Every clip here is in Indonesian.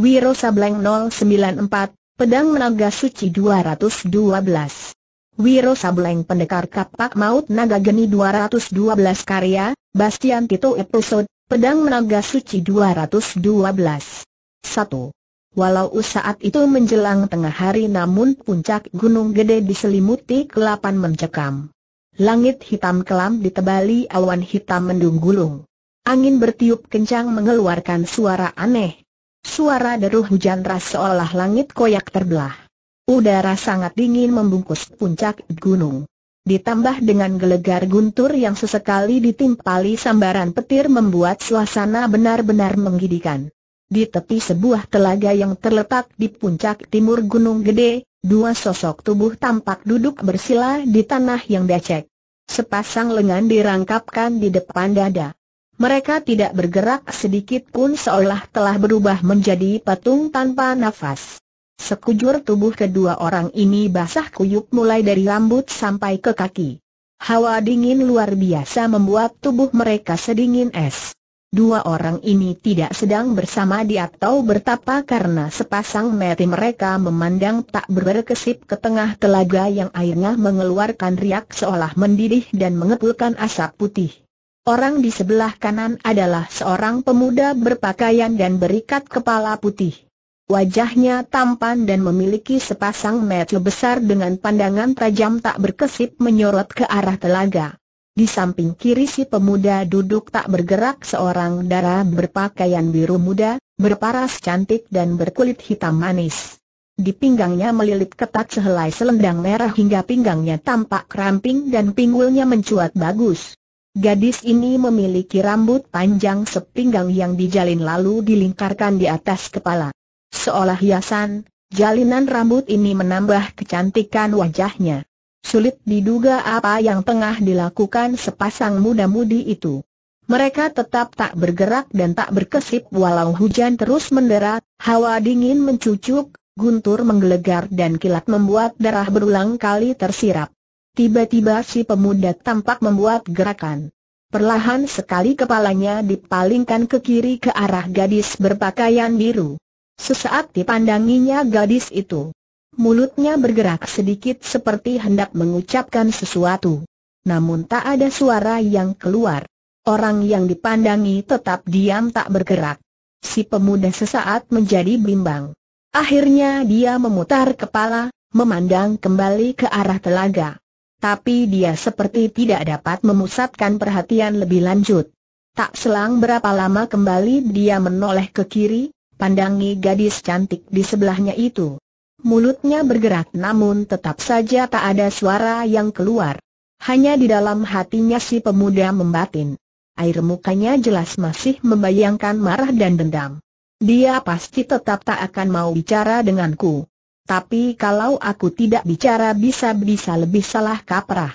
Wiro Sableng 094, Pedang Naga Suci 212. Wiro Sableng Pendekar Kapak Maut Naga Geni 212 karya, Bastian Tito episode, Pedang Naga Suci 212. 1. Walau saat itu menjelang tengah hari namun puncak gunung gede diselimuti kelapan mencekam. Langit hitam kelam ditebali awan hitam mendung gulung. Angin bertiup kencang mengeluarkan suara aneh, Suara deru hujan ras seolah langit koyak terbelah. Udara sangat dingin membungkus puncak gunung. Ditambah dengan gelegar guntur yang sesekali ditimpali sambaran petir membuat suasana benar-benar menggidikan. Di tepi sebuah telaga yang terletak di puncak timur Gunung Gede, dua sosok tubuh tampak duduk bersila di tanah yang becek. Sepasang lengan dirangkapkan di depan dada. Mereka tidak bergerak sedikit pun seolah telah berubah menjadi patung tanpa nafas. Sekujur tubuh kedua orang ini basah kuyup mulai dari rambut sampai ke kaki. Hawa dingin luar biasa membuat tubuh mereka sedingin es. Dua orang ini tidak sedang bersama di atau bertapa karena sepasang mata mereka memandang tak berkesip ke tengah telaga yang airnya mengeluarkan riak seolah mendidih dan mengepulkan asap putih. Orang di sebelah kanan adalah seorang pemuda berpakaian dan berikat kepala putih. Wajahnya tampan dan memiliki sepasang mata besar dengan pandangan tajam tak berkesip menyorot ke arah telaga. Di samping kiri si pemuda duduk tak bergerak seorang dara berpakaian biru muda, berparas cantik dan berkulit hitam manis. Di pinggangnya melilit ketat sehelai selendang merah hingga pinggangnya tampak ramping dan pinggulnya mencuat bagus. Gadis ini memiliki rambut panjang sepinggang yang dijalin lalu dilingkarkan di atas kepala. Seolah hiasan, jalinan rambut ini menambah kecantikan wajahnya. Sulit diduga apa yang tengah dilakukan sepasang muda-mudi itu. Mereka tetap tak bergerak dan tak berkesip walau hujan terus mendera, hawa dingin mencucuk, guntur menggelegar dan kilat membuat darah berulang kali tersirap. Tiba-tiba si pemuda tampak membuat gerakan. Perlahan sekali kepalanya dipalingkan ke kiri ke arah gadis berpakaian biru. Sesaat dipandanginya gadis itu. Mulutnya bergerak sedikit seperti hendak mengucapkan sesuatu. Namun tak ada suara yang keluar. Orang yang dipandangi tetap diam tak bergerak. Si pemuda sesaat menjadi bimbang. Akhirnya dia memutar kepala, memandang kembali ke arah telaga tapi dia seperti tidak dapat memusatkan perhatian lebih lanjut. Tak selang berapa lama kembali dia menoleh ke kiri, pandangi gadis cantik di sebelahnya itu. Mulutnya bergerak namun tetap saja tak ada suara yang keluar. Hanya di dalam hatinya si pemuda membatin. Air mukanya jelas masih membayangkan marah dan dendam. Dia pasti tetap tak akan mau bicara denganku. Tapi kalau aku tidak bicara bisa-bisa lebih salah kaprah.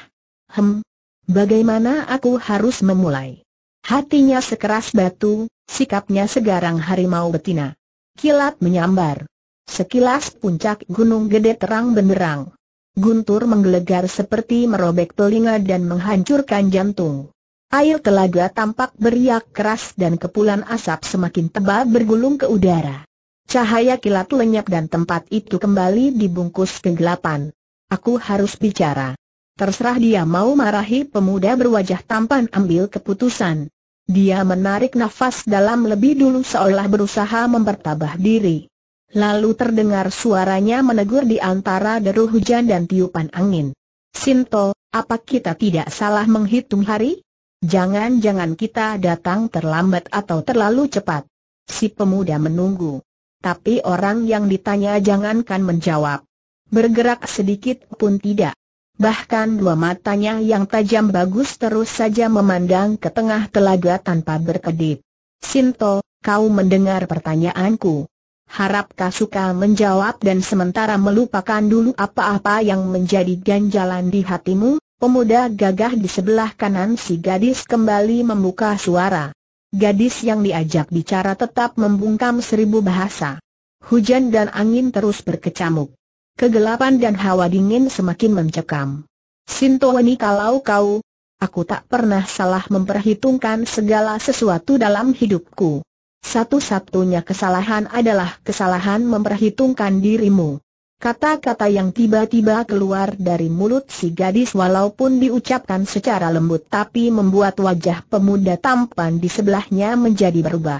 Hem, bagaimana aku harus memulai? Hatinya sekeras batu, sikapnya segarang harimau betina. Kilat menyambar. Sekilas puncak gunung gede terang benderang. Guntur menggelegar seperti merobek telinga dan menghancurkan jantung. Air telaga tampak beriak keras dan kepulan asap semakin tebal bergulung ke udara. Cahaya kilat lenyap dan tempat itu kembali dibungkus kegelapan. Aku harus bicara. Terserah dia mau marahi pemuda berwajah tampan ambil keputusan. Dia menarik nafas dalam lebih dulu seolah berusaha mempertabah diri. Lalu terdengar suaranya menegur di antara deru hujan dan tiupan angin. Sinto, apa kita tidak salah menghitung hari? Jangan-jangan kita datang terlambat atau terlalu cepat. Si pemuda menunggu tapi orang yang ditanya jangankan menjawab. Bergerak sedikit pun tidak. Bahkan dua matanya yang tajam bagus terus saja memandang ke tengah telaga tanpa berkedip. Sinto, kau mendengar pertanyaanku. Harap Kasuka menjawab dan sementara melupakan dulu apa-apa yang menjadi ganjalan di hatimu, pemuda gagah di sebelah kanan si gadis kembali membuka suara. Gadis yang diajak bicara tetap membungkam seribu bahasa. Hujan dan angin terus berkecamuk. Kegelapan dan hawa dingin semakin mencekam. Sintoni kalau kau, aku tak pernah salah memperhitungkan segala sesuatu dalam hidupku. Satu-satunya kesalahan adalah kesalahan memperhitungkan dirimu. Kata-kata yang tiba-tiba keluar dari mulut si gadis walaupun diucapkan secara lembut tapi membuat wajah pemuda tampan di sebelahnya menjadi berubah.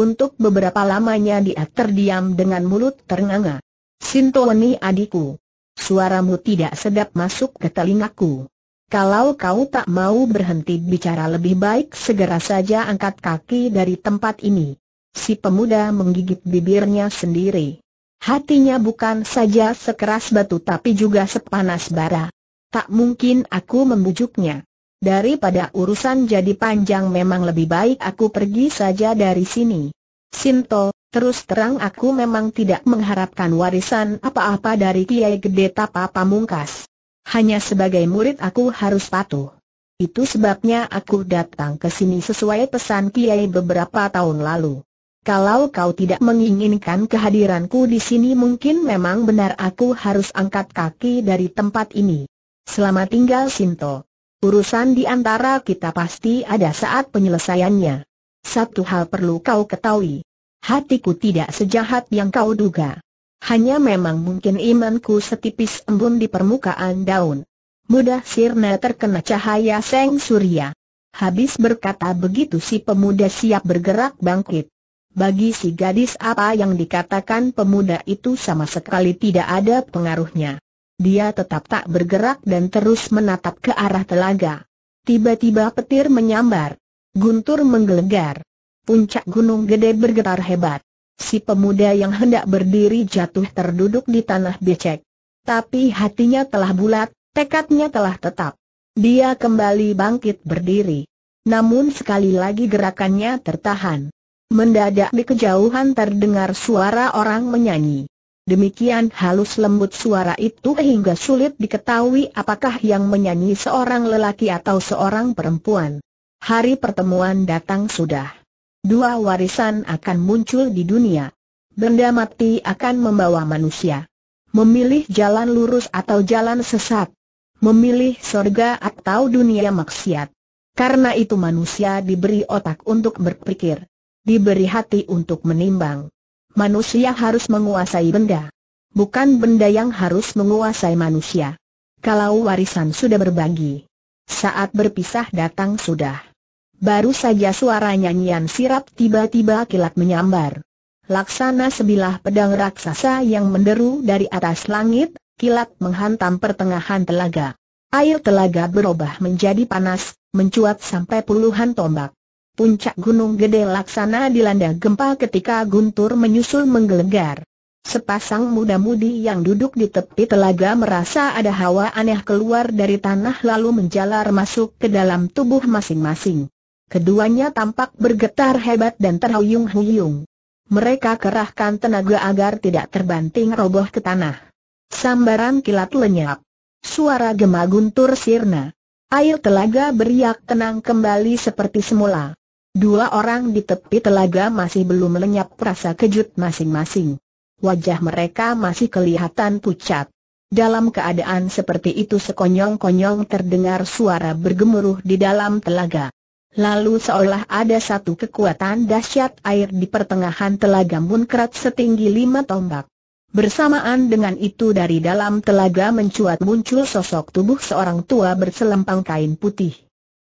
Untuk beberapa lamanya dia terdiam dengan mulut ternganga. "Sintoni adikku. Suaramu tidak sedap masuk ke telingaku. Kalau kau tak mau berhenti bicara lebih baik segera saja angkat kaki dari tempat ini. Si pemuda menggigit bibirnya sendiri. Hatinya bukan saja sekeras batu tapi juga sepanas bara. Tak mungkin aku membujuknya. Daripada urusan jadi panjang memang lebih baik aku pergi saja dari sini. Sinto, terus terang aku memang tidak mengharapkan warisan apa-apa dari Kiai Gede Tapa Pamungkas. Hanya sebagai murid aku harus patuh. Itu sebabnya aku datang ke sini sesuai pesan Kiai beberapa tahun lalu. Kalau kau tidak menginginkan kehadiranku di sini mungkin memang benar aku harus angkat kaki dari tempat ini. Selamat tinggal Sinto. Urusan di antara kita pasti ada saat penyelesaiannya. Satu hal perlu kau ketahui. Hatiku tidak sejahat yang kau duga. Hanya memang mungkin imanku setipis embun di permukaan daun. Mudah sirna terkena cahaya seng surya. Habis berkata begitu si pemuda siap bergerak bangkit. Bagi si gadis apa yang dikatakan pemuda itu sama sekali tidak ada pengaruhnya. Dia tetap tak bergerak dan terus menatap ke arah telaga. Tiba-tiba petir menyambar. Guntur menggelegar. Puncak gunung gede bergetar hebat. Si pemuda yang hendak berdiri jatuh terduduk di tanah becek. Tapi hatinya telah bulat, tekadnya telah tetap. Dia kembali bangkit berdiri. Namun sekali lagi gerakannya tertahan. Mendadak di kejauhan terdengar suara orang menyanyi. Demikian halus lembut suara itu hingga sulit diketahui apakah yang menyanyi seorang lelaki atau seorang perempuan. Hari pertemuan datang sudah. Dua warisan akan muncul di dunia. Benda mati akan membawa manusia. Memilih jalan lurus atau jalan sesat. Memilih sorga atau dunia maksiat. Karena itu manusia diberi otak untuk berpikir diberi hati untuk menimbang. Manusia harus menguasai benda. Bukan benda yang harus menguasai manusia. Kalau warisan sudah berbagi. Saat berpisah datang sudah. Baru saja suara nyanyian sirap tiba-tiba kilat menyambar. Laksana sebilah pedang raksasa yang menderu dari atas langit, kilat menghantam pertengahan telaga. Air telaga berubah menjadi panas, mencuat sampai puluhan tombak. Puncak Gunung Gede Laksana dilanda gempa ketika guntur menyusul menggelegar. Sepasang muda-mudi yang duduk di tepi telaga merasa ada hawa aneh keluar dari tanah lalu menjalar masuk ke dalam tubuh masing-masing. Keduanya tampak bergetar hebat dan terhuyung-huyung. Mereka kerahkan tenaga agar tidak terbanting roboh ke tanah. Sambaran kilat lenyap. Suara gema guntur sirna. Air telaga beriak tenang kembali seperti semula. Dua orang di tepi telaga masih belum lenyap rasa kejut masing-masing. Wajah mereka masih kelihatan pucat. Dalam keadaan seperti itu sekonyong-konyong terdengar suara bergemuruh di dalam telaga. Lalu seolah ada satu kekuatan dahsyat air di pertengahan telaga munkrat setinggi lima tombak. Bersamaan dengan itu dari dalam telaga mencuat muncul sosok tubuh seorang tua berselempang kain putih.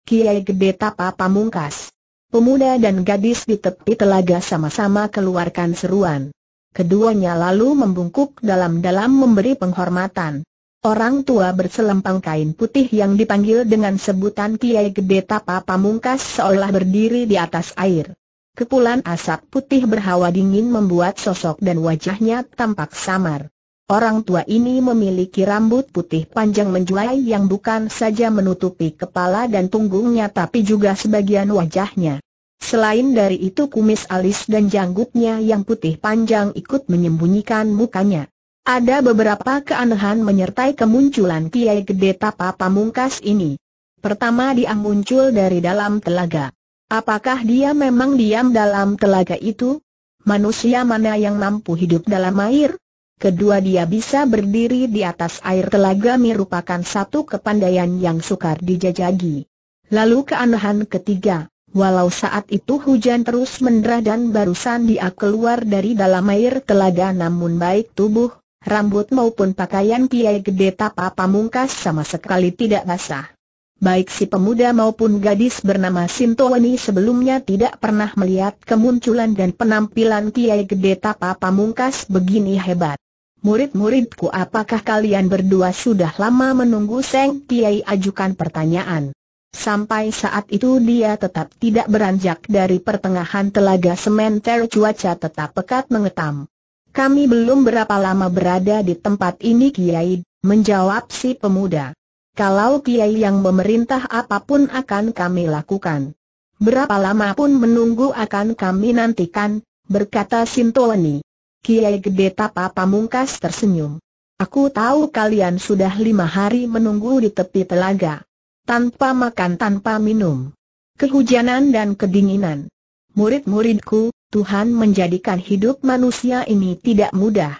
Kiai Gede Tapa Pamungkas Pemuda dan gadis di tepi telaga sama-sama keluarkan seruan. Keduanya lalu membungkuk dalam-dalam memberi penghormatan. Orang tua berselempang kain putih yang dipanggil dengan sebutan Kiai Gede Tapa Pamungkas seolah berdiri di atas air. Kepulan asap putih berhawa dingin membuat sosok dan wajahnya tampak samar. Orang tua ini memiliki rambut putih panjang menjulai yang bukan saja menutupi kepala dan punggungnya tapi juga sebagian wajahnya. Selain dari itu kumis alis dan janggutnya yang putih panjang ikut menyembunyikan mukanya. Ada beberapa keanehan menyertai kemunculan Kiai Gede Tapa Pamungkas ini. Pertama dia muncul dari dalam telaga. Apakah dia memang diam dalam telaga itu? Manusia mana yang mampu hidup dalam air? Kedua dia bisa berdiri di atas air telaga merupakan satu kepandaian yang sukar dijajagi. Lalu keanehan ketiga, walau saat itu hujan terus mendera dan barusan dia keluar dari dalam air telaga namun baik tubuh, rambut maupun pakaian piai gede tapa pamungkas sama sekali tidak basah. Baik si pemuda maupun gadis bernama Sintoweni sebelumnya tidak pernah melihat kemunculan dan penampilan Kiai Gede Tapa Pamungkas begini hebat. Murid-muridku apakah kalian berdua sudah lama menunggu Seng Kiai ajukan pertanyaan. Sampai saat itu dia tetap tidak beranjak dari pertengahan telaga sementer cuaca tetap pekat mengetam. Kami belum berapa lama berada di tempat ini Kiai, menjawab si pemuda. Kalau Kiai yang memerintah apapun akan kami lakukan. Berapa lama pun menunggu akan kami nantikan, berkata Sintoni. Kiai Gede Tapa Pamungkas tersenyum. Aku tahu kalian sudah lima hari menunggu di tepi telaga. Tanpa makan tanpa minum. Kehujanan dan kedinginan. Murid-muridku, Tuhan menjadikan hidup manusia ini tidak mudah.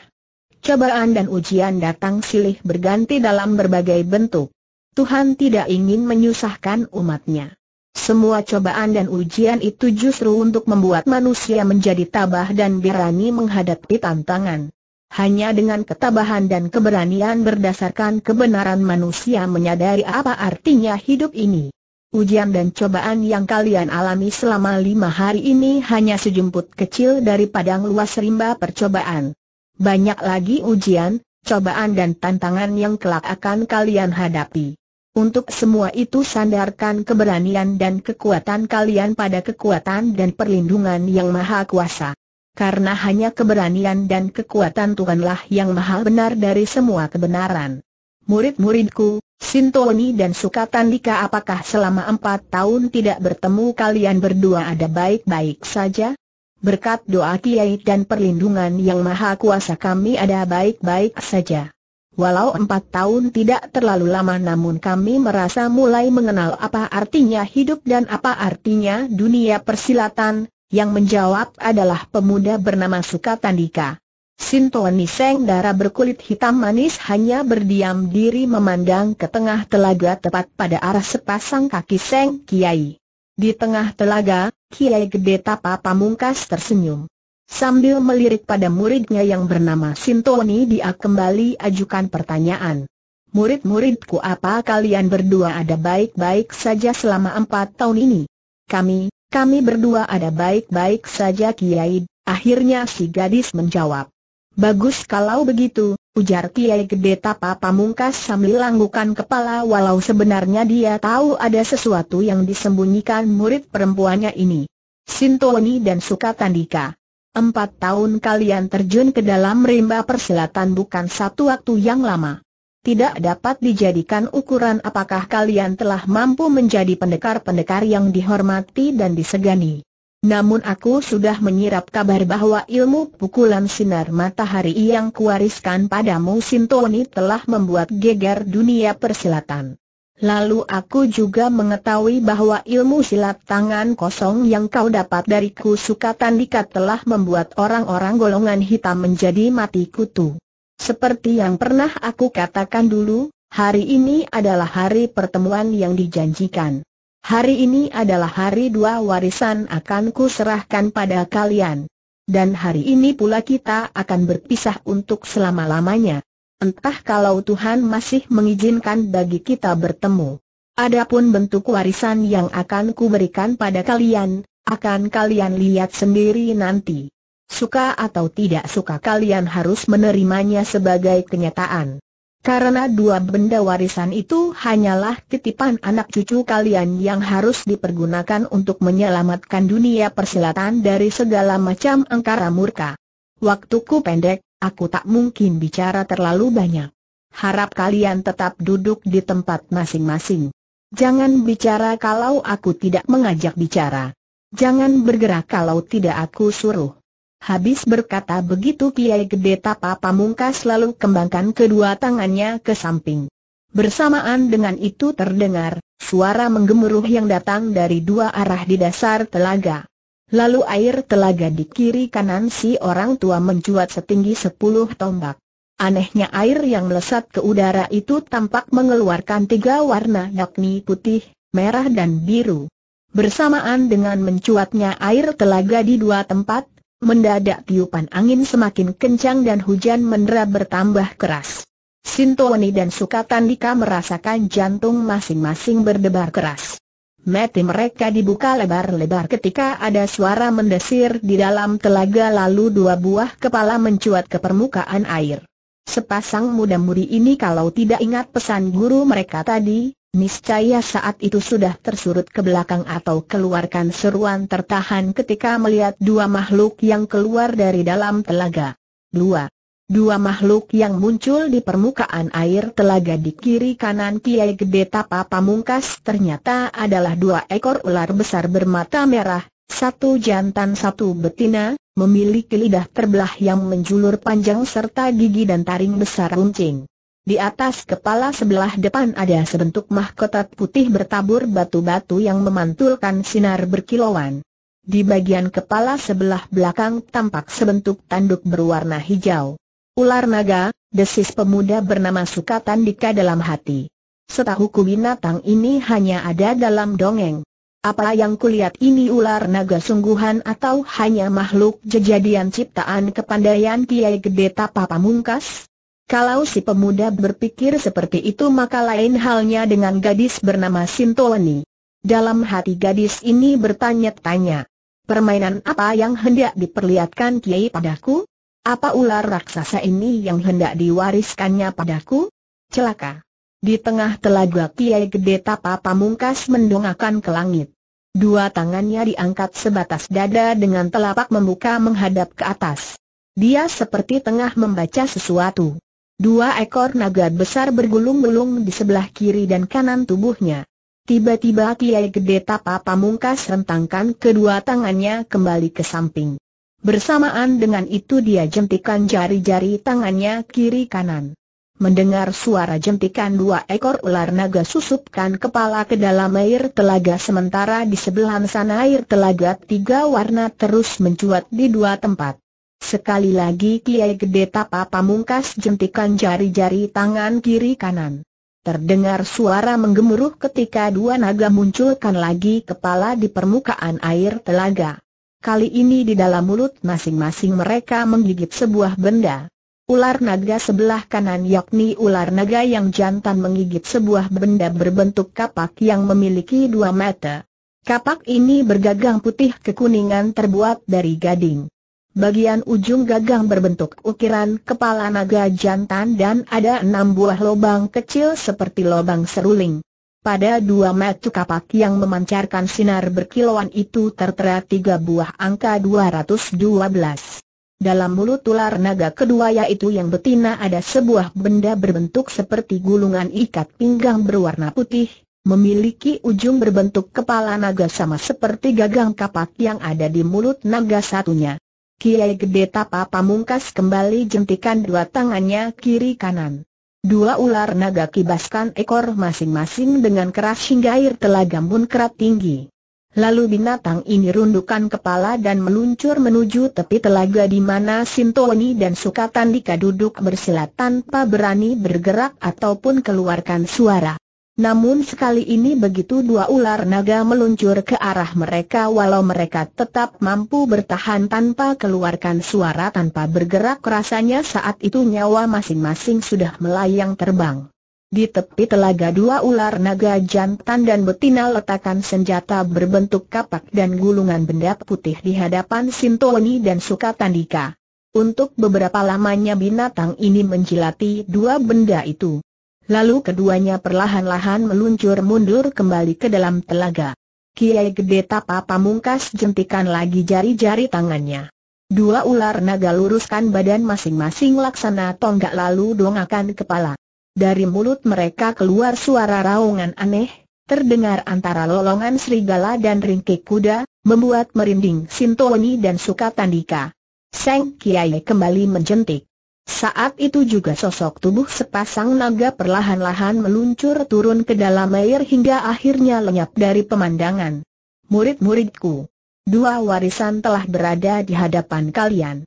Cobaan dan ujian datang silih berganti dalam berbagai bentuk. Tuhan tidak ingin menyusahkan umatnya. Semua cobaan dan ujian itu justru untuk membuat manusia menjadi tabah dan berani menghadapi tantangan. Hanya dengan ketabahan dan keberanian berdasarkan kebenaran manusia menyadari apa artinya hidup ini. Ujian dan cobaan yang kalian alami selama lima hari ini hanya sejumput kecil dari padang luas rimba percobaan. Banyak lagi ujian, cobaan dan tantangan yang kelak akan kalian hadapi. Untuk semua itu sandarkan keberanian dan kekuatan kalian pada kekuatan dan perlindungan yang maha kuasa. Karena hanya keberanian dan kekuatan Tuhanlah yang maha benar dari semua kebenaran. Murid-muridku, Sintoni dan Sukatandika apakah selama empat tahun tidak bertemu kalian berdua ada baik-baik saja? Berkat doa Kiai dan perlindungan yang maha kuasa kami ada baik-baik saja. Walau empat tahun tidak terlalu lama namun kami merasa mulai mengenal apa artinya hidup dan apa artinya dunia persilatan, yang menjawab adalah pemuda bernama Sukatandika. Sintoni Seng darah berkulit hitam manis hanya berdiam diri memandang ke tengah telaga tepat pada arah sepasang kaki Seng Kiai. Di tengah telaga, Kiai Gede Tapa Pamungkas tersenyum. Sambil melirik pada muridnya yang bernama Sintoni dia kembali ajukan pertanyaan. Murid-muridku apa kalian berdua ada baik-baik saja selama empat tahun ini? Kami, kami berdua ada baik-baik saja Kiai, akhirnya si gadis menjawab. Bagus kalau begitu, ujar Kiai Gede Tapa Pamungkas sambil langgukan kepala walau sebenarnya dia tahu ada sesuatu yang disembunyikan murid perempuannya ini. Sintoni dan Sukatandika Empat tahun kalian terjun ke dalam rimba persilatan bukan satu waktu yang lama. Tidak dapat dijadikan ukuran apakah kalian telah mampu menjadi pendekar-pendekar yang dihormati dan disegani. Namun aku sudah menyirap kabar bahwa ilmu pukulan sinar matahari yang kuwariskan padamu Sintoni telah membuat geger dunia persilatan. Lalu aku juga mengetahui bahwa ilmu silat tangan kosong yang kau dapat dari sukatan dikat telah membuat orang-orang golongan hitam menjadi mati kutu. Seperti yang pernah aku katakan dulu, hari ini adalah hari pertemuan yang dijanjikan. Hari ini adalah hari dua warisan akan kuserahkan pada kalian. Dan hari ini pula kita akan berpisah untuk selama-lamanya entah kalau Tuhan masih mengizinkan bagi kita bertemu. Adapun bentuk warisan yang akan kuberikan pada kalian, akan kalian lihat sendiri nanti. Suka atau tidak suka kalian harus menerimanya sebagai kenyataan. Karena dua benda warisan itu hanyalah titipan anak cucu kalian yang harus dipergunakan untuk menyelamatkan dunia persilatan dari segala macam angkara murka. Waktuku pendek, Aku tak mungkin bicara terlalu banyak. Harap kalian tetap duduk di tempat masing-masing. Jangan bicara kalau aku tidak mengajak bicara. Jangan bergerak kalau tidak aku suruh. Habis berkata begitu Kiai Gede Tapa Pamungkas lalu kembangkan kedua tangannya ke samping. Bersamaan dengan itu terdengar, suara menggemuruh yang datang dari dua arah di dasar telaga. Lalu air telaga di kiri kanan si orang tua mencuat setinggi sepuluh tombak. Anehnya air yang melesat ke udara itu tampak mengeluarkan tiga warna yakni putih, merah dan biru. Bersamaan dengan mencuatnya air telaga di dua tempat, mendadak tiupan angin semakin kencang dan hujan mendera bertambah keras. Sintoni dan Sukatandika merasakan jantung masing-masing berdebar keras. Mati mereka dibuka lebar-lebar ketika ada suara mendesir di dalam telaga lalu dua buah kepala mencuat ke permukaan air. Sepasang muda-mudi ini kalau tidak ingat pesan guru mereka tadi, niscaya saat itu sudah tersurut ke belakang atau keluarkan seruan tertahan ketika melihat dua makhluk yang keluar dari dalam telaga. 2. Dua makhluk yang muncul di permukaan air telaga di kiri kanan Kiai Gede Tapa Pamungkas ternyata adalah dua ekor ular besar bermata merah, satu jantan satu betina, memiliki lidah terbelah yang menjulur panjang serta gigi dan taring besar runcing. Di atas kepala sebelah depan ada sebentuk mahkota putih bertabur batu-batu yang memantulkan sinar berkilauan. Di bagian kepala sebelah belakang tampak sebentuk tanduk berwarna hijau. Ular naga, desis pemuda bernama Sukatandika dalam hati. Setahuku binatang ini hanya ada dalam dongeng. Apa yang kulihat ini ular naga sungguhan atau hanya makhluk jejadian ciptaan kepandaian Kiai Gede Tapa Pamungkas? Kalau si pemuda berpikir seperti itu maka lain halnya dengan gadis bernama Sintoni. Dalam hati gadis ini bertanya-tanya. Permainan apa yang hendak diperlihatkan Kiai padaku? Apa ular raksasa ini yang hendak diwariskannya padaku? Celaka. Di tengah telaga Kiai Gede Tapa Pamungkas mendongakkan ke langit. Dua tangannya diangkat sebatas dada dengan telapak membuka menghadap ke atas. Dia seperti tengah membaca sesuatu. Dua ekor naga besar bergulung-gulung di sebelah kiri dan kanan tubuhnya. Tiba-tiba Kiai Gede Tapa Pamungkas rentangkan kedua tangannya kembali ke samping. Bersamaan dengan itu dia jentikan jari-jari tangannya kiri kanan. Mendengar suara jentikan dua ekor ular naga susupkan kepala ke dalam air telaga sementara di sebelah sana air telaga tiga warna terus mencuat di dua tempat. Sekali lagi Kiai Gede Tapa Pamungkas jentikan jari-jari tangan kiri kanan. Terdengar suara menggemuruh ketika dua naga munculkan lagi kepala di permukaan air telaga. Kali ini di dalam mulut masing-masing mereka menggigit sebuah benda. Ular naga sebelah kanan yakni ular naga yang jantan menggigit sebuah benda berbentuk kapak yang memiliki dua mata. Kapak ini bergagang putih kekuningan terbuat dari gading. Bagian ujung gagang berbentuk ukiran kepala naga jantan dan ada enam buah lubang kecil seperti lubang seruling. Pada dua metu kapak yang memancarkan sinar berkilauan itu tertera tiga buah angka 212. Dalam mulut ular naga kedua yaitu yang betina ada sebuah benda berbentuk seperti gulungan ikat pinggang berwarna putih, memiliki ujung berbentuk kepala naga sama seperti gagang kapak yang ada di mulut naga satunya. Kiai Gede Tapa Pamungkas kembali jentikan dua tangannya kiri kanan. Dua ular naga kibaskan ekor masing-masing dengan keras hingga air telaga pun kerap tinggi. Lalu binatang ini rundukan kepala dan meluncur menuju tepi telaga di mana Sintoni dan Sukatan duduk bersila tanpa berani bergerak ataupun keluarkan suara. Namun sekali ini begitu dua ular naga meluncur ke arah mereka walau mereka tetap mampu bertahan tanpa keluarkan suara tanpa bergerak rasanya saat itu nyawa masing-masing sudah melayang terbang. Di tepi telaga dua ular naga jantan dan betina letakkan senjata berbentuk kapak dan gulungan benda putih di hadapan Sintoni dan Sukatandika. Untuk beberapa lamanya binatang ini menjilati dua benda itu. Lalu keduanya perlahan-lahan meluncur mundur kembali ke dalam telaga. Kiai Gede Tapa Pamungkas jentikan lagi jari-jari tangannya. Dua ular naga luruskan badan masing-masing laksana tonggak lalu dongakan kepala. Dari mulut mereka keluar suara raungan aneh, terdengar antara lolongan serigala dan ringkik kuda, membuat merinding Sintoni dan Sukatandika. Seng Kiai kembali menjentik. Saat itu juga sosok tubuh sepasang naga perlahan-lahan meluncur turun ke dalam air hingga akhirnya lenyap dari pemandangan. Murid-muridku, dua warisan telah berada di hadapan kalian.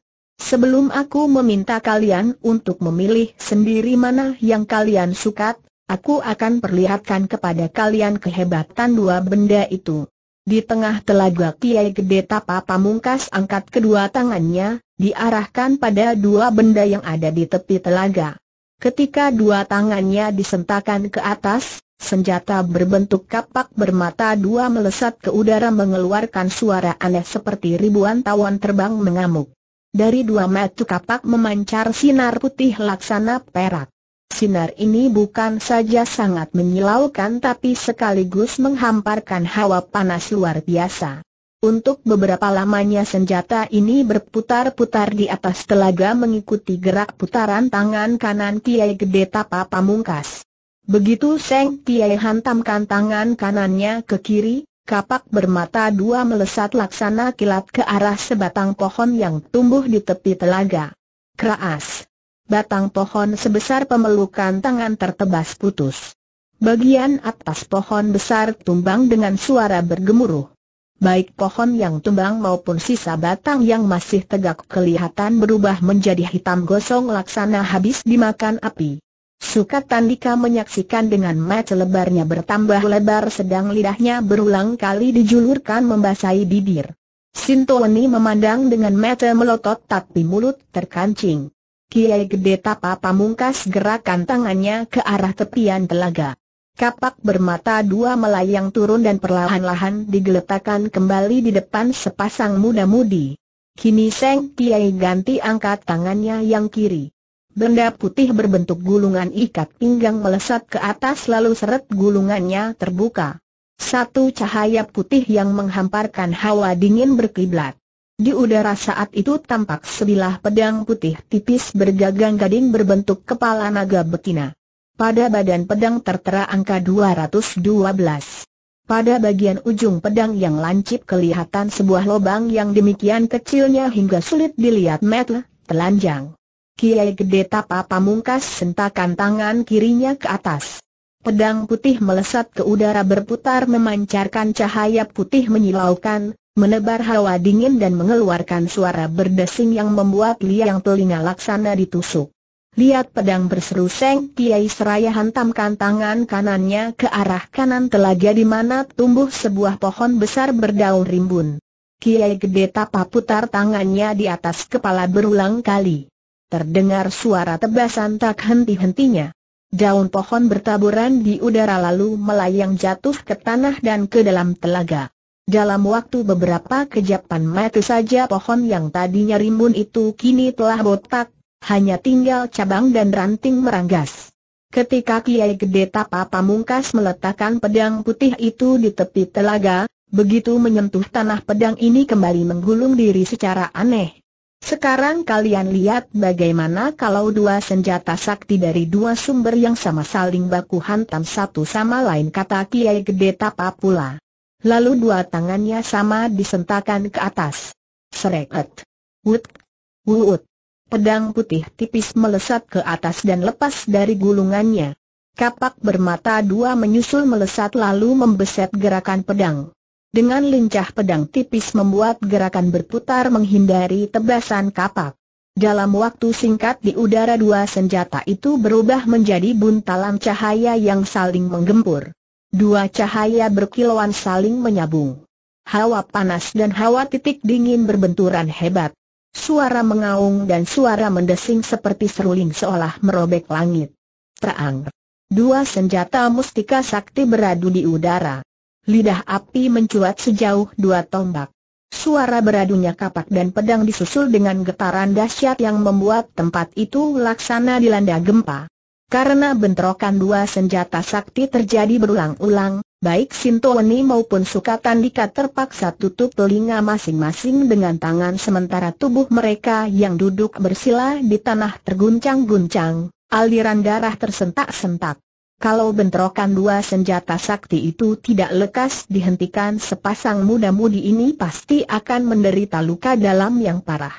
Sebelum aku meminta kalian untuk memilih sendiri mana yang kalian sukat, aku akan perlihatkan kepada kalian kehebatan dua benda itu. Di tengah telaga Kiai Gede Tapa Pamungkas angkat kedua tangannya, diarahkan pada dua benda yang ada di tepi telaga. Ketika dua tangannya disentakan ke atas, senjata berbentuk kapak bermata dua melesat ke udara mengeluarkan suara aneh seperti ribuan tawon terbang mengamuk. Dari dua mata kapak memancar sinar putih laksana perak. Sinar ini bukan saja sangat menyilaukan tapi sekaligus menghamparkan hawa panas luar biasa. Untuk beberapa lamanya senjata ini berputar-putar di atas telaga mengikuti gerak putaran tangan kanan Kiai Gede Tapa Pamungkas. Begitu Seng Kiai hantamkan tangan kanannya ke kiri, kapak bermata dua melesat laksana kilat ke arah sebatang pohon yang tumbuh di tepi telaga. Keras. Batang pohon sebesar pemelukan tangan tertebas putus. Bagian atas pohon besar tumbang dengan suara bergemuruh baik pohon yang tumbang maupun sisa batang yang masih tegak kelihatan berubah menjadi hitam gosong laksana habis dimakan api. Sukatandika menyaksikan dengan mata lebarnya bertambah lebar sedang lidahnya berulang kali dijulurkan membasahi bibir. Sintoeni memandang dengan mata melotot tapi mulut terkancing. Kiai Gede Tapa pamungkas gerakan tangannya ke arah tepian telaga. Kapak bermata dua melayang turun dan perlahan-lahan digeletakkan kembali di depan sepasang muda-mudi. Kini Seng Kiai ganti angkat tangannya yang kiri. Benda putih berbentuk gulungan ikat pinggang melesat ke atas lalu seret gulungannya terbuka. Satu cahaya putih yang menghamparkan hawa dingin berkiblat. Di udara saat itu tampak sebilah pedang putih tipis bergagang gading berbentuk kepala naga betina. Pada badan pedang tertera angka 212. Pada bagian ujung pedang yang lancip kelihatan sebuah lubang yang demikian kecilnya hingga sulit dilihat metel, telanjang. Kiai Gede Tapa Pamungkas sentakan tangan kirinya ke atas. Pedang putih melesat ke udara berputar memancarkan cahaya putih menyilaukan, menebar hawa dingin dan mengeluarkan suara berdesing yang membuat liang telinga laksana ditusuk. Lihat pedang berseru Seng Kiai Seraya hantamkan tangan kanannya ke arah kanan telaga di mana tumbuh sebuah pohon besar berdaun rimbun. Kiai Gede Tapa putar tangannya di atas kepala berulang kali. Terdengar suara tebasan tak henti-hentinya. Daun pohon bertaburan di udara lalu melayang jatuh ke tanah dan ke dalam telaga. Dalam waktu beberapa kejapan mata saja pohon yang tadinya rimbun itu kini telah botak hanya tinggal cabang dan ranting meranggas. Ketika Kiai Gede Tapa Pamungkas meletakkan pedang putih itu di tepi telaga, begitu menyentuh tanah pedang ini kembali menggulung diri secara aneh. Sekarang kalian lihat bagaimana kalau dua senjata sakti dari dua sumber yang sama saling baku hantam satu sama lain kata Kiai Gede Tapa pula. Lalu dua tangannya sama disentakan ke atas. Sereket. Wut. wut. Pedang putih tipis melesat ke atas dan lepas dari gulungannya. Kapak bermata dua menyusul melesat lalu membeset gerakan pedang. Dengan lincah pedang tipis membuat gerakan berputar menghindari tebasan kapak. Dalam waktu singkat di udara dua senjata itu berubah menjadi buntalan cahaya yang saling menggempur. Dua cahaya berkilauan saling menyambung. Hawa panas dan hawa titik dingin berbenturan hebat. Suara mengaung dan suara mendesing seperti seruling seolah merobek langit. Terang. Dua senjata mustika sakti beradu di udara. Lidah api mencuat sejauh dua tombak. Suara beradunya kapak dan pedang disusul dengan getaran dahsyat yang membuat tempat itu laksana dilanda gempa. Karena bentrokan dua senjata sakti terjadi berulang-ulang, Baik Sintoweni maupun Sukatandika terpaksa tutup telinga masing-masing dengan tangan sementara tubuh mereka yang duduk bersila di tanah terguncang-guncang, aliran darah tersentak-sentak. Kalau bentrokan dua senjata sakti itu tidak lekas dihentikan sepasang muda-mudi ini pasti akan menderita luka dalam yang parah.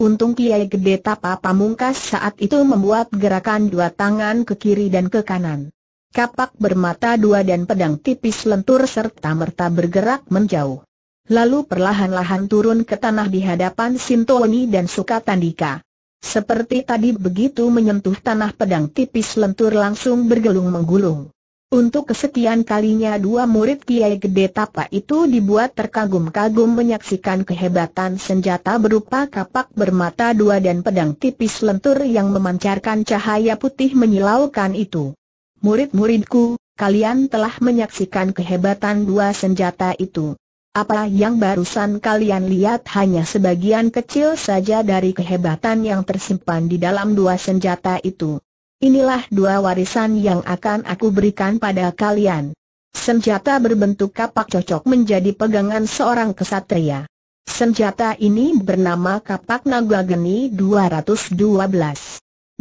Untung Kiai Gede Tapa Pamungkas saat itu membuat gerakan dua tangan ke kiri dan ke kanan kapak bermata dua dan pedang tipis lentur serta merta bergerak menjauh. Lalu perlahan-lahan turun ke tanah di hadapan Sintoni dan Sukatandika. Seperti tadi begitu menyentuh tanah pedang tipis lentur langsung bergelung menggulung. Untuk kesekian kalinya dua murid Kiai Gede Tapa itu dibuat terkagum-kagum menyaksikan kehebatan senjata berupa kapak bermata dua dan pedang tipis lentur yang memancarkan cahaya putih menyilaukan itu. Murid-muridku, kalian telah menyaksikan kehebatan dua senjata itu. Apa yang barusan kalian lihat hanya sebagian kecil saja dari kehebatan yang tersimpan di dalam dua senjata itu. Inilah dua warisan yang akan aku berikan pada kalian. Senjata berbentuk kapak cocok menjadi pegangan seorang kesatria. Senjata ini bernama kapak naga geni 212.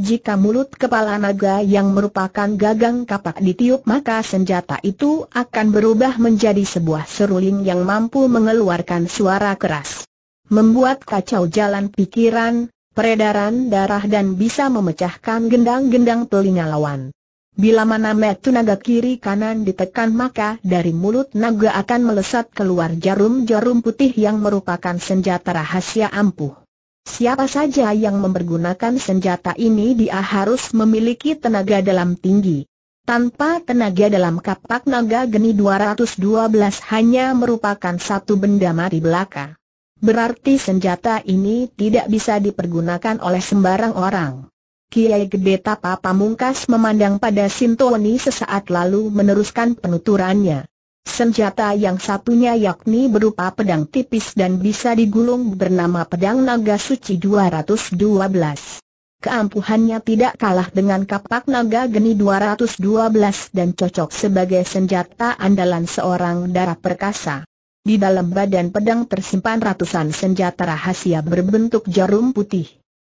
Jika mulut kepala naga yang merupakan gagang kapak ditiup maka senjata itu akan berubah menjadi sebuah seruling yang mampu mengeluarkan suara keras. Membuat kacau jalan pikiran, peredaran darah dan bisa memecahkan gendang-gendang telinga lawan. Bila mana metu naga kiri kanan ditekan maka dari mulut naga akan melesat keluar jarum-jarum putih yang merupakan senjata rahasia ampuh. Siapa saja yang mempergunakan senjata ini dia harus memiliki tenaga dalam tinggi. Tanpa tenaga dalam kapak naga geni 212 hanya merupakan satu benda mati belaka. Berarti senjata ini tidak bisa dipergunakan oleh sembarang orang. Kiai Gede Tapa Pamungkas memandang pada Sintoni sesaat lalu meneruskan penuturannya. Senjata yang satunya yakni berupa pedang tipis dan bisa digulung bernama pedang naga suci 212. Keampuhannya tidak kalah dengan kapak naga geni 212 dan cocok sebagai senjata andalan seorang darah perkasa. Di dalam badan pedang tersimpan ratusan senjata rahasia berbentuk jarum putih.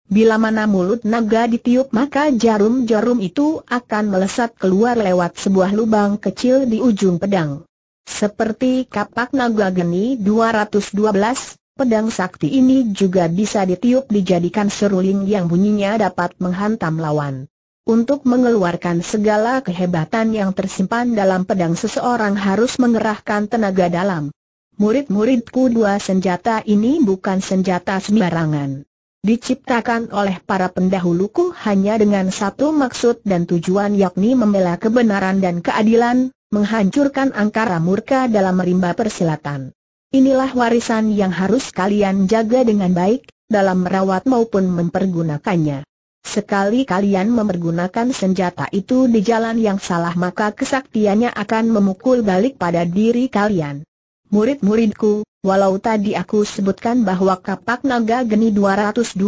Bila mana mulut naga ditiup maka jarum-jarum itu akan melesat keluar lewat sebuah lubang kecil di ujung pedang. Seperti kapak naga geni 212, pedang sakti ini juga bisa ditiup dijadikan seruling yang bunyinya dapat menghantam lawan. Untuk mengeluarkan segala kehebatan yang tersimpan dalam pedang seseorang harus mengerahkan tenaga dalam. Murid-muridku dua senjata ini bukan senjata sembarangan. Diciptakan oleh para pendahuluku hanya dengan satu maksud dan tujuan yakni membela kebenaran dan keadilan, menghancurkan angkara murka dalam rimba persilatan. Inilah warisan yang harus kalian jaga dengan baik, dalam merawat maupun mempergunakannya. Sekali kalian mempergunakan senjata itu di jalan yang salah maka kesaktiannya akan memukul balik pada diri kalian. Murid-muridku, walau tadi aku sebutkan bahwa kapak naga geni 212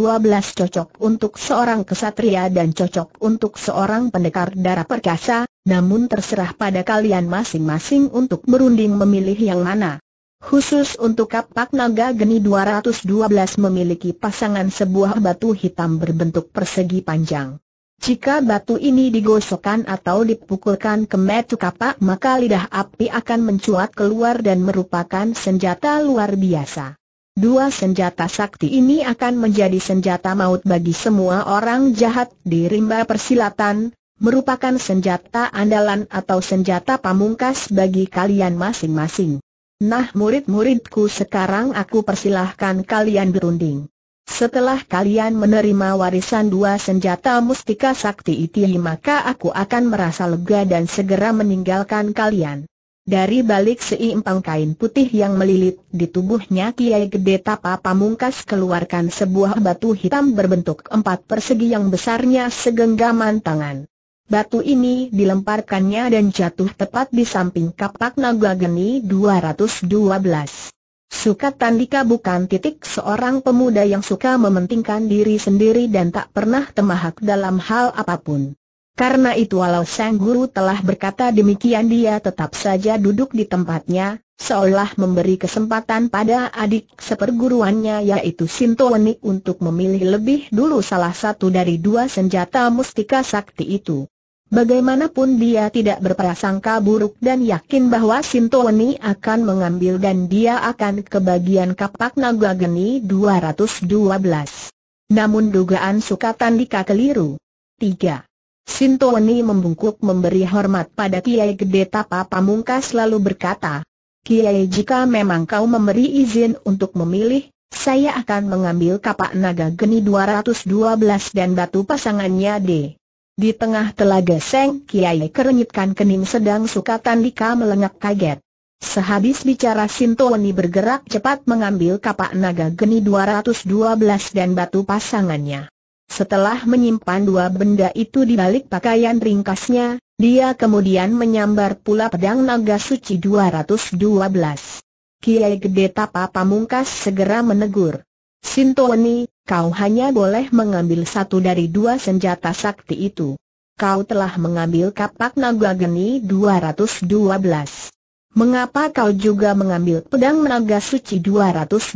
cocok untuk seorang kesatria dan cocok untuk seorang pendekar darah perkasa, namun terserah pada kalian masing-masing untuk berunding memilih yang mana. Khusus untuk kapak naga geni 212 memiliki pasangan sebuah batu hitam berbentuk persegi panjang. Jika batu ini digosokkan atau dipukulkan ke metu kapak maka lidah api akan mencuat keluar dan merupakan senjata luar biasa. Dua senjata sakti ini akan menjadi senjata maut bagi semua orang jahat di rimba persilatan, merupakan senjata andalan atau senjata pamungkas bagi kalian masing-masing. Nah murid-muridku sekarang aku persilahkan kalian berunding. Setelah kalian menerima warisan dua senjata mustika sakti itu maka aku akan merasa lega dan segera meninggalkan kalian. Dari balik seimpang kain putih yang melilit di tubuhnya Kiai Gede Tapa Pamungkas keluarkan sebuah batu hitam berbentuk empat persegi yang besarnya segenggaman tangan. Batu ini dilemparkannya dan jatuh tepat di samping kapak naga geni 212. Suka Tandika bukan titik seorang pemuda yang suka mementingkan diri sendiri dan tak pernah temahak dalam hal apapun. Karena itu walau sang guru telah berkata demikian dia tetap saja duduk di tempatnya, seolah memberi kesempatan pada adik seperguruannya yaitu Sinto untuk memilih lebih dulu salah satu dari dua senjata mustika sakti itu. Bagaimanapun dia tidak berprasangka buruk dan yakin bahwa Sintoni akan mengambil dan dia akan kebagian kapak naga geni 212. Namun dugaan sukatan dika keliru. 3. Sintoni membungkuk memberi hormat pada Kiai Gede Tapa Pamungkas lalu berkata, Kiai jika memang kau memberi izin untuk memilih, saya akan mengambil kapak naga geni 212 dan batu pasangannya deh. Di tengah telaga Seng Kiai kerenyitkan kening sedang Sukatandika tandika melengak kaget. Sehabis bicara Sintoni bergerak cepat mengambil kapak naga geni 212 dan batu pasangannya. Setelah menyimpan dua benda itu di balik pakaian ringkasnya, dia kemudian menyambar pula pedang naga suci 212. Kiai Gede Tapa Pamungkas segera menegur. Sintoni, Kau hanya boleh mengambil satu dari dua senjata sakti itu. Kau telah mengambil kapak naga geni 212. Mengapa kau juga mengambil pedang naga suci 212?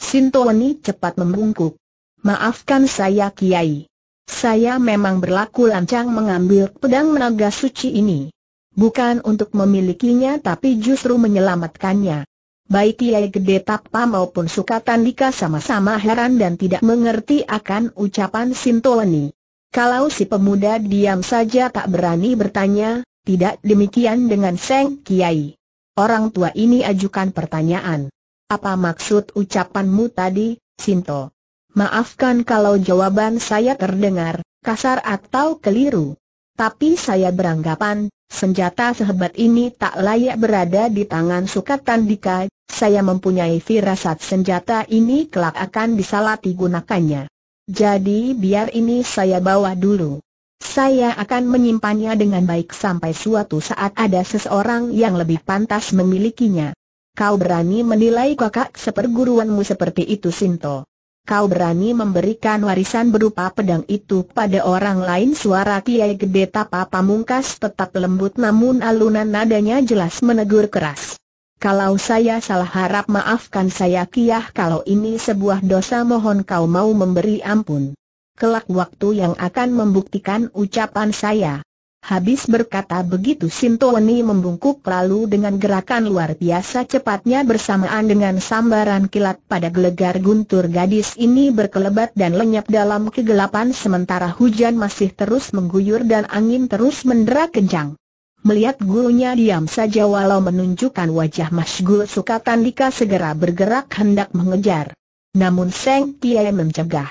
Sintoweni cepat membungkuk. Maafkan saya Kiai. Saya memang berlaku lancang mengambil pedang naga suci ini. Bukan untuk memilikinya tapi justru menyelamatkannya. Baik Kiai Gede Tapa maupun Sukatandika sama-sama heran dan tidak mengerti akan ucapan Sintoleni. Kalau si pemuda diam saja tak berani bertanya, tidak demikian dengan Seng Kiai. Orang tua ini ajukan pertanyaan. Apa maksud ucapanmu tadi, Sinto? Maafkan kalau jawaban saya terdengar kasar atau keliru. Tapi saya beranggapan, senjata sehebat ini tak layak berada di tangan Sukatan Dika, saya mempunyai firasat senjata ini kelak akan disalati gunakannya. Jadi biar ini saya bawa dulu. Saya akan menyimpannya dengan baik sampai suatu saat ada seseorang yang lebih pantas memilikinya. Kau berani menilai kakak seperguruanmu seperti itu Sinto kau berani memberikan warisan berupa pedang itu pada orang lain suara Kiai Gede Tapa Pamungkas tetap lembut namun alunan nadanya jelas menegur keras. Kalau saya salah harap maafkan saya Kiah kalau ini sebuah dosa mohon kau mau memberi ampun. Kelak waktu yang akan membuktikan ucapan saya. Habis berkata begitu Sintoni membungkuk lalu dengan gerakan luar biasa cepatnya bersamaan dengan sambaran kilat pada gelegar guntur gadis ini berkelebat dan lenyap dalam kegelapan sementara hujan masih terus mengguyur dan angin terus mendera kencang. Melihat gurunya diam saja walau menunjukkan wajah Masgul Sukatandika segera bergerak hendak mengejar. Namun Seng Kiai mencegah.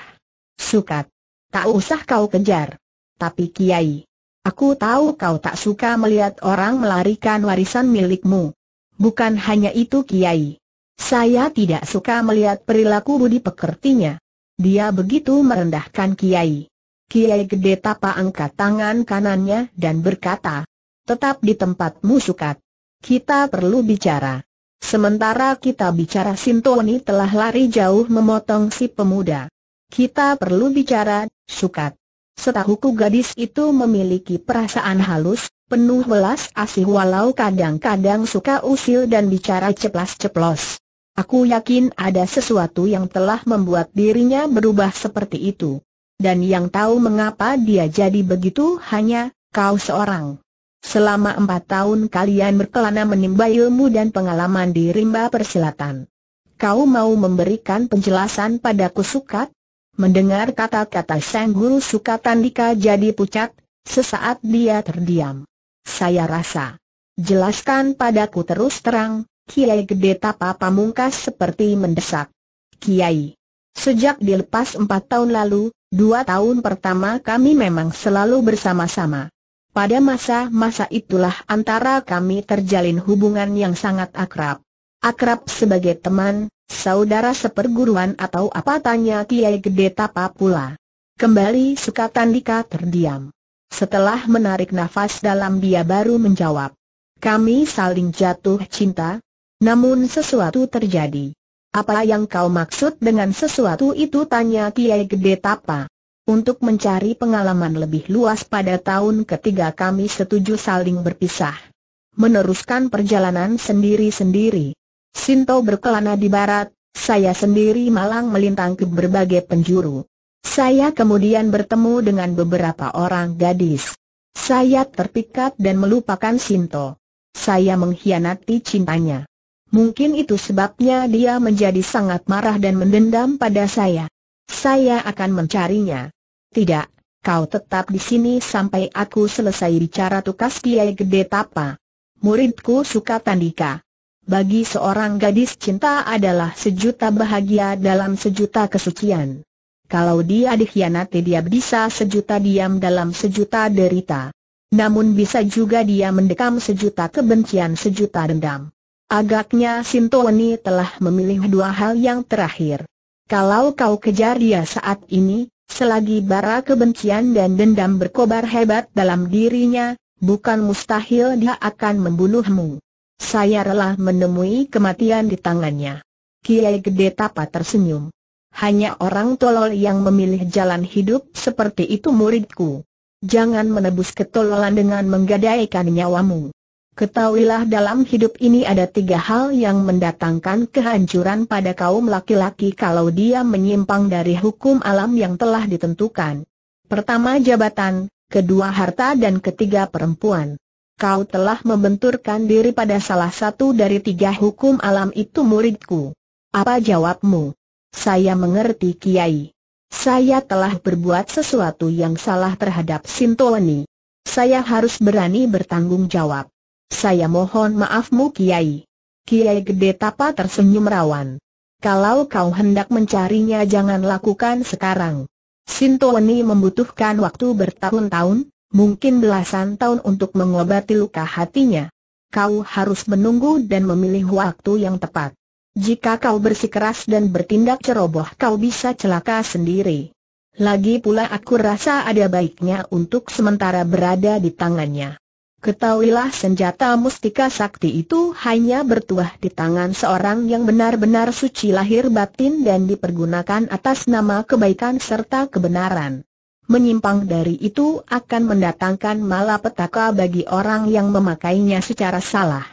Sukat, tak usah kau kejar. Tapi Kiai, Aku tahu kau tak suka melihat orang melarikan warisan milikmu. Bukan hanya itu Kiai. Saya tidak suka melihat perilaku budi pekertinya. Dia begitu merendahkan Kiai. Kiai Gede Tapa angkat tangan kanannya dan berkata, Tetap di tempatmu sukat. Kita perlu bicara. Sementara kita bicara Sintoni telah lari jauh memotong si pemuda. Kita perlu bicara, sukat. Setahuku gadis itu memiliki perasaan halus, penuh welas asih walau kadang-kadang suka usil dan bicara ceplas-ceplos. Aku yakin ada sesuatu yang telah membuat dirinya berubah seperti itu. Dan yang tahu mengapa dia jadi begitu hanya kau seorang. Selama empat tahun kalian berkelana menimba ilmu dan pengalaman di rimba persilatan. Kau mau memberikan penjelasan padaku Sukat? Mendengar kata-kata Sang Guru Sukatandika jadi pucat, sesaat dia terdiam. Saya rasa. Jelaskan padaku terus terang, Kiai Gede Tapa Pamungkas seperti mendesak. Kiai. Sejak dilepas empat tahun lalu, dua tahun pertama kami memang selalu bersama-sama. Pada masa-masa itulah antara kami terjalin hubungan yang sangat akrab. Akrab sebagai teman, Saudara seperguruan atau apa tanya Kiai Gede Tapa pula. Kembali Sukatandika terdiam. Setelah menarik nafas dalam dia baru menjawab. Kami saling jatuh cinta, namun sesuatu terjadi. Apa yang kau maksud dengan sesuatu itu tanya Kiai Gede Tapa. Untuk mencari pengalaman lebih luas pada tahun ketiga kami setuju saling berpisah. Meneruskan perjalanan sendiri-sendiri. Sinto berkelana di barat, saya sendiri malang melintang ke berbagai penjuru. Saya kemudian bertemu dengan beberapa orang gadis. Saya terpikat dan melupakan Sinto. Saya mengkhianati cintanya. Mungkin itu sebabnya dia menjadi sangat marah dan mendendam pada saya. Saya akan mencarinya. Tidak, kau tetap di sini sampai aku selesai bicara tukas kiai gede tapa. Muridku suka tandika bagi seorang gadis cinta adalah sejuta bahagia dalam sejuta kesucian. Kalau dia dikhianati dia bisa sejuta diam dalam sejuta derita. Namun bisa juga dia mendekam sejuta kebencian sejuta dendam. Agaknya Sintoni telah memilih dua hal yang terakhir. Kalau kau kejar dia saat ini, selagi bara kebencian dan dendam berkobar hebat dalam dirinya, bukan mustahil dia akan membunuhmu saya rela menemui kematian di tangannya. Kiai Gede Tapa tersenyum. Hanya orang tolol yang memilih jalan hidup seperti itu muridku. Jangan menebus ketololan dengan menggadaikan nyawamu. Ketahuilah dalam hidup ini ada tiga hal yang mendatangkan kehancuran pada kaum laki-laki kalau dia menyimpang dari hukum alam yang telah ditentukan. Pertama jabatan, kedua harta dan ketiga perempuan kau telah membenturkan diri pada salah satu dari tiga hukum alam itu muridku. Apa jawabmu? Saya mengerti Kiai. Saya telah berbuat sesuatu yang salah terhadap Sintoni. Saya harus berani bertanggung jawab. Saya mohon maafmu Kiai. Kiai Gede Tapa tersenyum rawan. Kalau kau hendak mencarinya jangan lakukan sekarang. Sintoni membutuhkan waktu bertahun-tahun, mungkin belasan tahun untuk mengobati luka hatinya. Kau harus menunggu dan memilih waktu yang tepat. Jika kau bersikeras dan bertindak ceroboh kau bisa celaka sendiri. Lagi pula aku rasa ada baiknya untuk sementara berada di tangannya. Ketahuilah senjata mustika sakti itu hanya bertuah di tangan seorang yang benar-benar suci lahir batin dan dipergunakan atas nama kebaikan serta kebenaran menyimpang dari itu akan mendatangkan malapetaka bagi orang yang memakainya secara salah.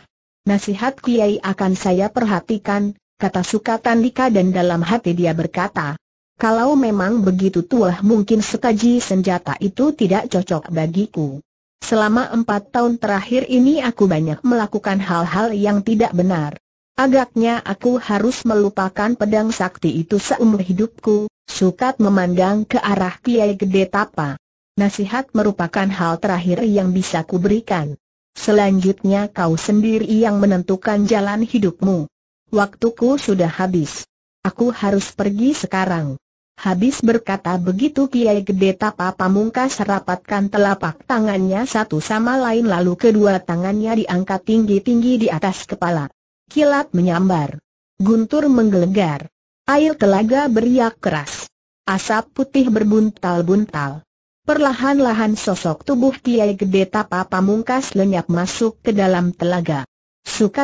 Nasihat Kiai akan saya perhatikan, kata Sukatandika dan dalam hati dia berkata, kalau memang begitu tuah mungkin sekaji senjata itu tidak cocok bagiku. Selama empat tahun terakhir ini aku banyak melakukan hal-hal yang tidak benar. Agaknya aku harus melupakan pedang sakti itu seumur hidupku, Sukat memandang ke arah Kiai Gede Tapa. Nasihat merupakan hal terakhir yang bisa kuberikan. Selanjutnya kau sendiri yang menentukan jalan hidupmu. Waktuku sudah habis. Aku harus pergi sekarang. Habis berkata begitu Kiai Gede Tapa Pamungkas rapatkan telapak tangannya satu sama lain lalu kedua tangannya diangkat tinggi-tinggi di atas kepala. Kilat menyambar. Guntur menggelegar. Air telaga beriak keras. Asap putih berbuntal-buntal. Perlahan-lahan sosok tubuh Kiai Gede Tapa Pamungkas lenyap masuk ke dalam telaga.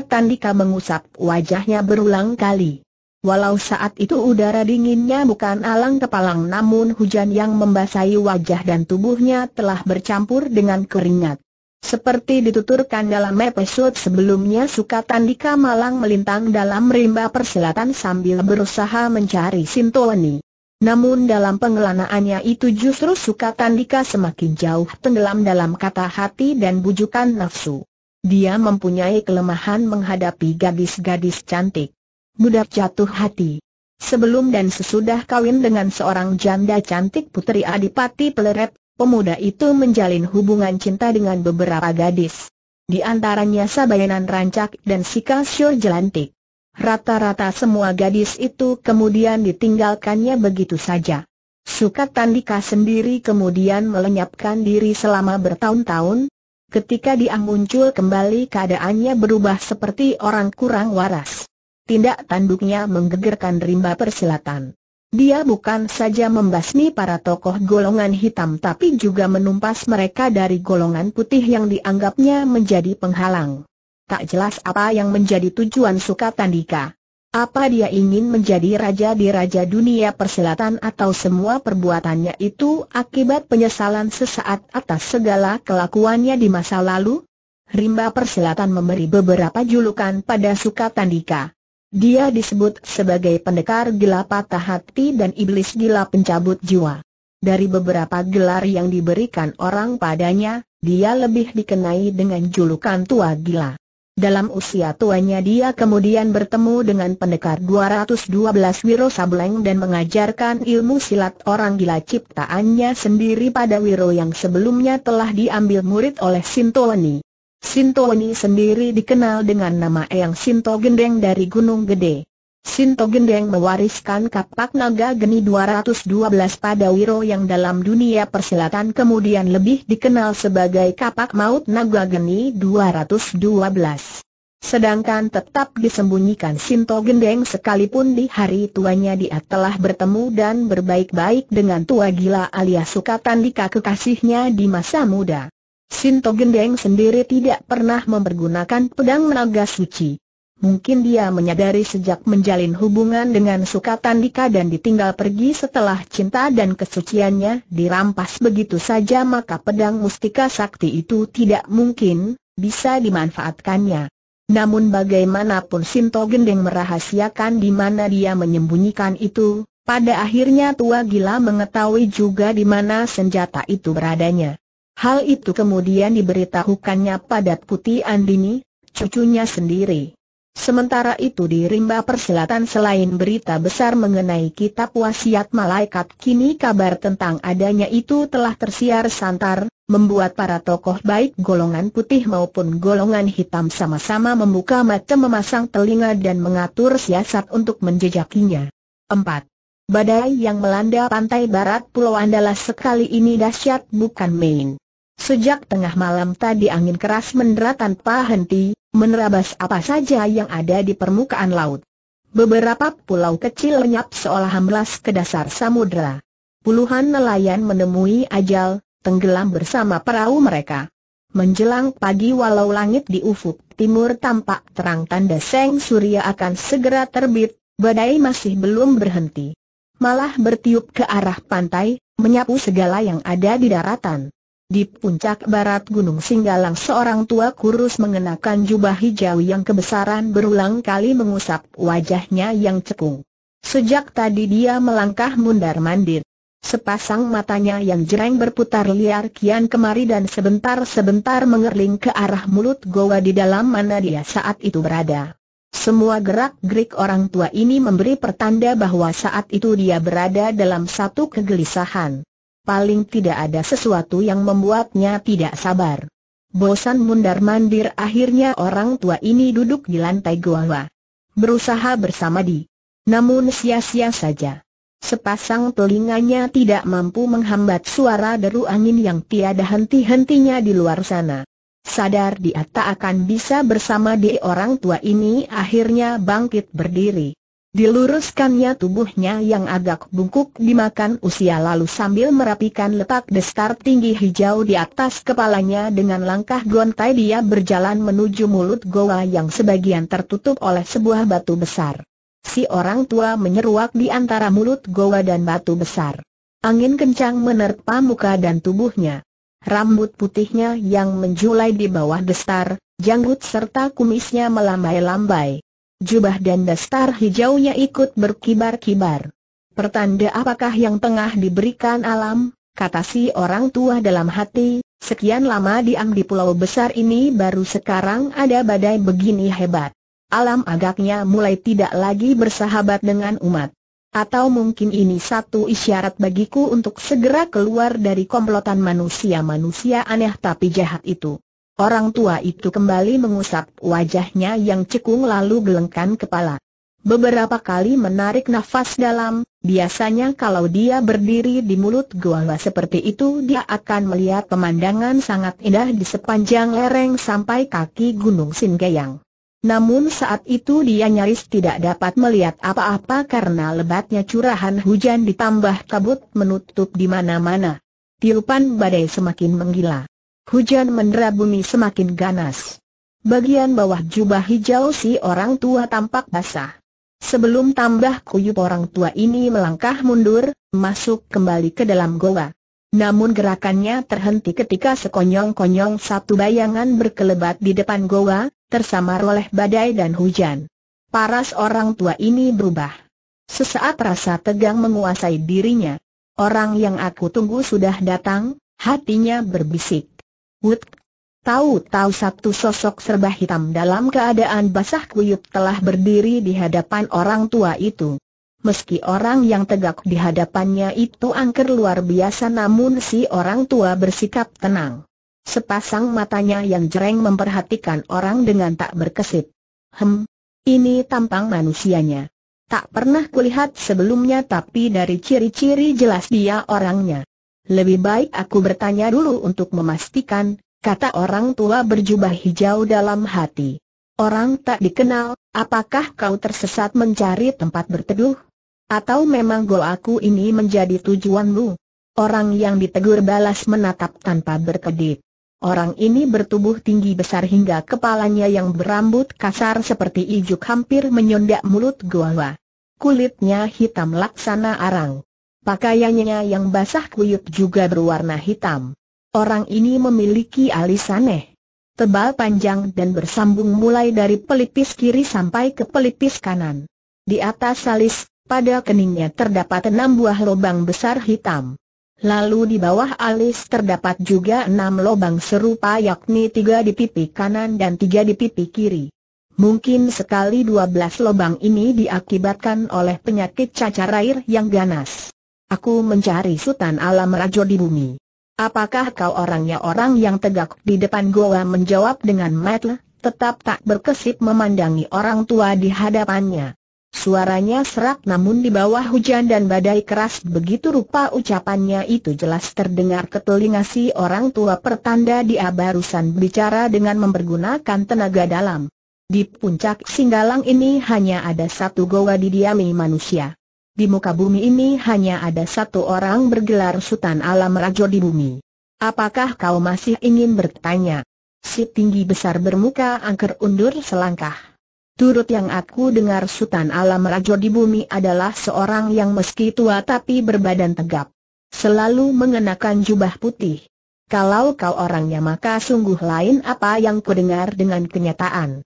Tandika mengusap wajahnya berulang kali. Walau saat itu udara dinginnya bukan alang kepalang namun hujan yang membasahi wajah dan tubuhnya telah bercampur dengan keringat. Seperti dituturkan dalam episode sebelumnya Tandika malang melintang dalam rimba perselatan sambil berusaha mencari Sintoni. Namun dalam pengelanaannya itu justru Sukatandika semakin jauh tenggelam dalam kata hati dan bujukan nafsu. Dia mempunyai kelemahan menghadapi gadis-gadis cantik. Mudah jatuh hati. Sebelum dan sesudah kawin dengan seorang janda cantik putri Adipati Pleret, pemuda itu menjalin hubungan cinta dengan beberapa gadis. Di antaranya Sabayanan Rancak dan Sika Syur Jelantik. Rata-rata semua gadis itu kemudian ditinggalkannya begitu saja. Sukatandika sendiri kemudian melenyapkan diri selama bertahun-tahun. Ketika dia muncul kembali keadaannya berubah seperti orang kurang waras. Tindak tanduknya menggegerkan rimba persilatan. Dia bukan saja membasmi para tokoh golongan hitam tapi juga menumpas mereka dari golongan putih yang dianggapnya menjadi penghalang tak jelas apa yang menjadi tujuan Sukatandika. Apa dia ingin menjadi raja di raja dunia persilatan atau semua perbuatannya itu akibat penyesalan sesaat atas segala kelakuannya di masa lalu? Rimba persilatan memberi beberapa julukan pada Sukatandika. Dia disebut sebagai pendekar gila patah hati dan iblis gila pencabut jiwa. Dari beberapa gelar yang diberikan orang padanya, dia lebih dikenai dengan julukan tua gila. Dalam usia tuanya dia kemudian bertemu dengan pendekar 212 Wiro Sableng dan mengajarkan ilmu silat orang gila ciptaannya sendiri pada Wiro yang sebelumnya telah diambil murid oleh Sintoani. Sintoani sendiri dikenal dengan nama Eyang Sinto Gendeng dari Gunung Gede. Sinto Gendeng mewariskan kapak naga geni 212 pada Wiro yang dalam dunia persilatan kemudian lebih dikenal sebagai kapak maut naga geni 212. Sedangkan tetap disembunyikan Sinto Gendeng sekalipun di hari tuanya dia telah bertemu dan berbaik-baik dengan tua gila alias sukatan dika kekasihnya di masa muda. Sinto Gendeng sendiri tidak pernah mempergunakan pedang naga suci. Mungkin dia menyadari sejak menjalin hubungan dengan Sukatandika dan ditinggal pergi setelah cinta dan kesuciannya dirampas begitu saja maka pedang mustika sakti itu tidak mungkin bisa dimanfaatkannya. Namun bagaimanapun Sinto Gendeng merahasiakan di mana dia menyembunyikan itu, pada akhirnya tua gila mengetahui juga di mana senjata itu beradanya. Hal itu kemudian diberitahukannya pada Putih Andini, cucunya sendiri. Sementara itu di rimba perselatan selain berita besar mengenai kitab wasiat malaikat kini kabar tentang adanya itu telah tersiar santar, membuat para tokoh baik golongan putih maupun golongan hitam sama-sama membuka mata memasang telinga dan mengatur siasat untuk menjejakinya. 4. Badai yang melanda pantai barat Pulau Andalas sekali ini dahsyat bukan main. Sejak tengah malam tadi angin keras mendera tanpa henti, menerabas apa saja yang ada di permukaan laut. Beberapa pulau kecil lenyap seolah hamlas ke dasar samudera. Puluhan nelayan menemui ajal, tenggelam bersama perahu mereka. Menjelang pagi walau langit di ufuk timur tampak terang tanda seng surya akan segera terbit, badai masih belum berhenti. Malah bertiup ke arah pantai, menyapu segala yang ada di daratan. Di puncak barat Gunung Singgalang seorang tua kurus mengenakan jubah hijau yang kebesaran berulang kali mengusap wajahnya yang cekung. Sejak tadi dia melangkah mundar-mandir. Sepasang matanya yang jereng berputar liar kian kemari dan sebentar-sebentar mengerling ke arah mulut goa di dalam mana dia saat itu berada. Semua gerak-gerik orang tua ini memberi pertanda bahwa saat itu dia berada dalam satu kegelisahan paling tidak ada sesuatu yang membuatnya tidak sabar. Bosan mundar-mandir akhirnya orang tua ini duduk di lantai gua. Berusaha bersama di. Namun sia-sia saja. Sepasang telinganya tidak mampu menghambat suara deru angin yang tiada henti-hentinya di luar sana. Sadar dia tak akan bisa bersama di orang tua ini akhirnya bangkit berdiri. Diluruskannya tubuhnya yang agak bungkuk dimakan usia lalu sambil merapikan letak destar tinggi hijau di atas kepalanya dengan langkah gontai dia berjalan menuju mulut goa yang sebagian tertutup oleh sebuah batu besar. Si orang tua menyeruak di antara mulut goa dan batu besar. Angin kencang menerpa muka dan tubuhnya. Rambut putihnya yang menjulai di bawah destar, janggut serta kumisnya melambai-lambai jubah dan dastar hijaunya ikut berkibar-kibar. Pertanda apakah yang tengah diberikan alam, kata si orang tua dalam hati, sekian lama diam di pulau besar ini baru sekarang ada badai begini hebat. Alam agaknya mulai tidak lagi bersahabat dengan umat. Atau mungkin ini satu isyarat bagiku untuk segera keluar dari komplotan manusia-manusia aneh tapi jahat itu. Orang tua itu kembali mengusap wajahnya yang cekung lalu gelengkan kepala. Beberapa kali menarik nafas dalam, biasanya kalau dia berdiri di mulut gua seperti itu dia akan melihat pemandangan sangat indah di sepanjang lereng sampai kaki Gunung Singgayang. Namun saat itu dia nyaris tidak dapat melihat apa-apa karena lebatnya curahan hujan ditambah kabut menutup di mana-mana. Tiupan badai semakin menggila. Hujan mendera bumi semakin ganas. Bagian bawah jubah hijau si orang tua tampak basah. Sebelum tambah kuyup orang tua ini melangkah mundur, masuk kembali ke dalam goa. Namun gerakannya terhenti ketika sekonyong-konyong satu bayangan berkelebat di depan goa, tersamar oleh badai dan hujan. Paras orang tua ini berubah. Sesaat rasa tegang menguasai dirinya. Orang yang aku tunggu sudah datang, hatinya berbisik. Wut! Tahu-tahu satu sosok serba hitam dalam keadaan basah kuyup telah berdiri di hadapan orang tua itu. Meski orang yang tegak di hadapannya itu angker luar biasa namun si orang tua bersikap tenang. Sepasang matanya yang jereng memperhatikan orang dengan tak berkesip. Hem, ini tampang manusianya. Tak pernah kulihat sebelumnya tapi dari ciri-ciri jelas dia orangnya. Lebih baik aku bertanya dulu untuk memastikan, kata orang tua berjubah hijau dalam hati. Orang tak dikenal, apakah kau tersesat mencari tempat berteduh? Atau memang gol aku ini menjadi tujuanmu? Orang yang ditegur balas menatap tanpa berkedip. Orang ini bertubuh tinggi besar hingga kepalanya yang berambut kasar seperti ijuk hampir menyondak mulut gua. Kulitnya hitam laksana arang. Pakaiannya yang basah kuyup juga berwarna hitam. Orang ini memiliki alis aneh. Tebal panjang dan bersambung mulai dari pelipis kiri sampai ke pelipis kanan. Di atas alis, pada keningnya terdapat enam buah lubang besar hitam. Lalu di bawah alis terdapat juga enam lubang serupa yakni tiga di pipi kanan dan tiga di pipi kiri. Mungkin sekali dua belas lubang ini diakibatkan oleh penyakit cacar air yang ganas. Aku mencari Sultan Alam Rajo di bumi. Apakah kau orangnya orang yang tegak di depan goa menjawab dengan metle, tetap tak berkesip memandangi orang tua di hadapannya. Suaranya serak namun di bawah hujan dan badai keras begitu rupa ucapannya itu jelas terdengar ke telinga si orang tua pertanda dia barusan bicara dengan mempergunakan tenaga dalam. Di puncak Singgalang ini hanya ada satu goa didiami manusia. Di muka bumi ini hanya ada satu orang bergelar Sultan Alam Rajo di bumi. Apakah kau masih ingin bertanya? Si tinggi besar bermuka angker undur selangkah. Turut yang aku dengar Sultan Alam Rajo di bumi adalah seorang yang meski tua tapi berbadan tegap. Selalu mengenakan jubah putih. Kalau kau orangnya maka sungguh lain apa yang kudengar dengan kenyataan.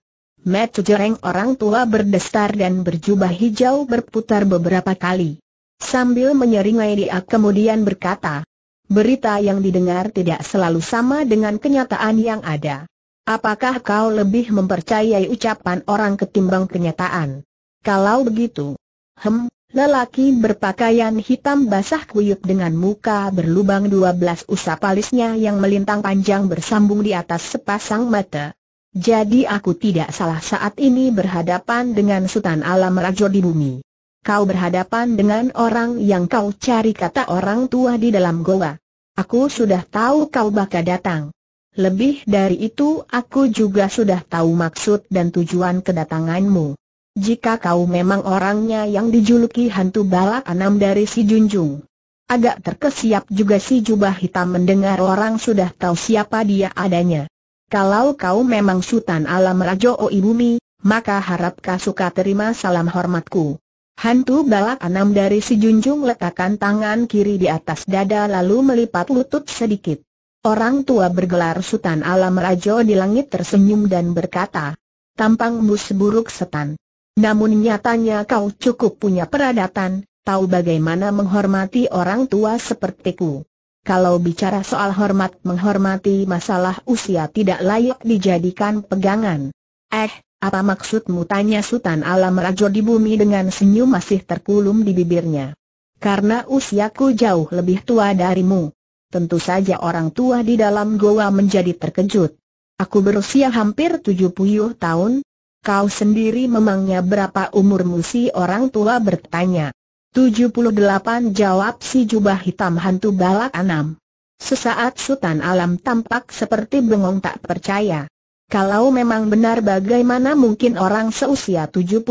Matt Jereng orang tua berdestar dan berjubah hijau berputar beberapa kali. Sambil menyeringai dia kemudian berkata, berita yang didengar tidak selalu sama dengan kenyataan yang ada. Apakah kau lebih mempercayai ucapan orang ketimbang kenyataan? Kalau begitu, hem, lelaki berpakaian hitam basah kuyup dengan muka berlubang 12 usap alisnya yang melintang panjang bersambung di atas sepasang mata. Jadi aku tidak salah saat ini berhadapan dengan Sultan Alam Rajo di bumi. Kau berhadapan dengan orang yang kau cari kata orang tua di dalam goa. Aku sudah tahu kau bakal datang. Lebih dari itu aku juga sudah tahu maksud dan tujuan kedatanganmu. Jika kau memang orangnya yang dijuluki hantu balak anam dari si Junjung. Agak terkesiap juga si jubah hitam mendengar orang sudah tahu siapa dia adanya. Kalau kau memang Sultan Alam Rajo Oi Bumi, maka harap kau suka terima salam hormatku. Hantu balak enam dari si Junjung letakkan tangan kiri di atas dada lalu melipat lutut sedikit. Orang tua bergelar Sultan Alam Rajo di langit tersenyum dan berkata, tampangmu seburuk setan. Namun nyatanya kau cukup punya peradatan, tahu bagaimana menghormati orang tua sepertiku. Kalau bicara soal hormat menghormati masalah usia tidak layak dijadikan pegangan. Eh, apa maksudmu tanya Sultan Alam Rajo di bumi dengan senyum masih terkulum di bibirnya. Karena usiaku jauh lebih tua darimu. Tentu saja orang tua di dalam goa menjadi terkejut. Aku berusia hampir 70 tahun. Kau sendiri memangnya berapa umurmu si orang tua bertanya. 78 jawab si jubah hitam hantu balak anam. Sesaat Sultan Alam tampak seperti bengong tak percaya. Kalau memang benar bagaimana mungkin orang seusia 78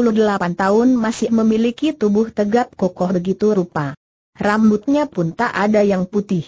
tahun masih memiliki tubuh tegap kokoh begitu rupa. Rambutnya pun tak ada yang putih.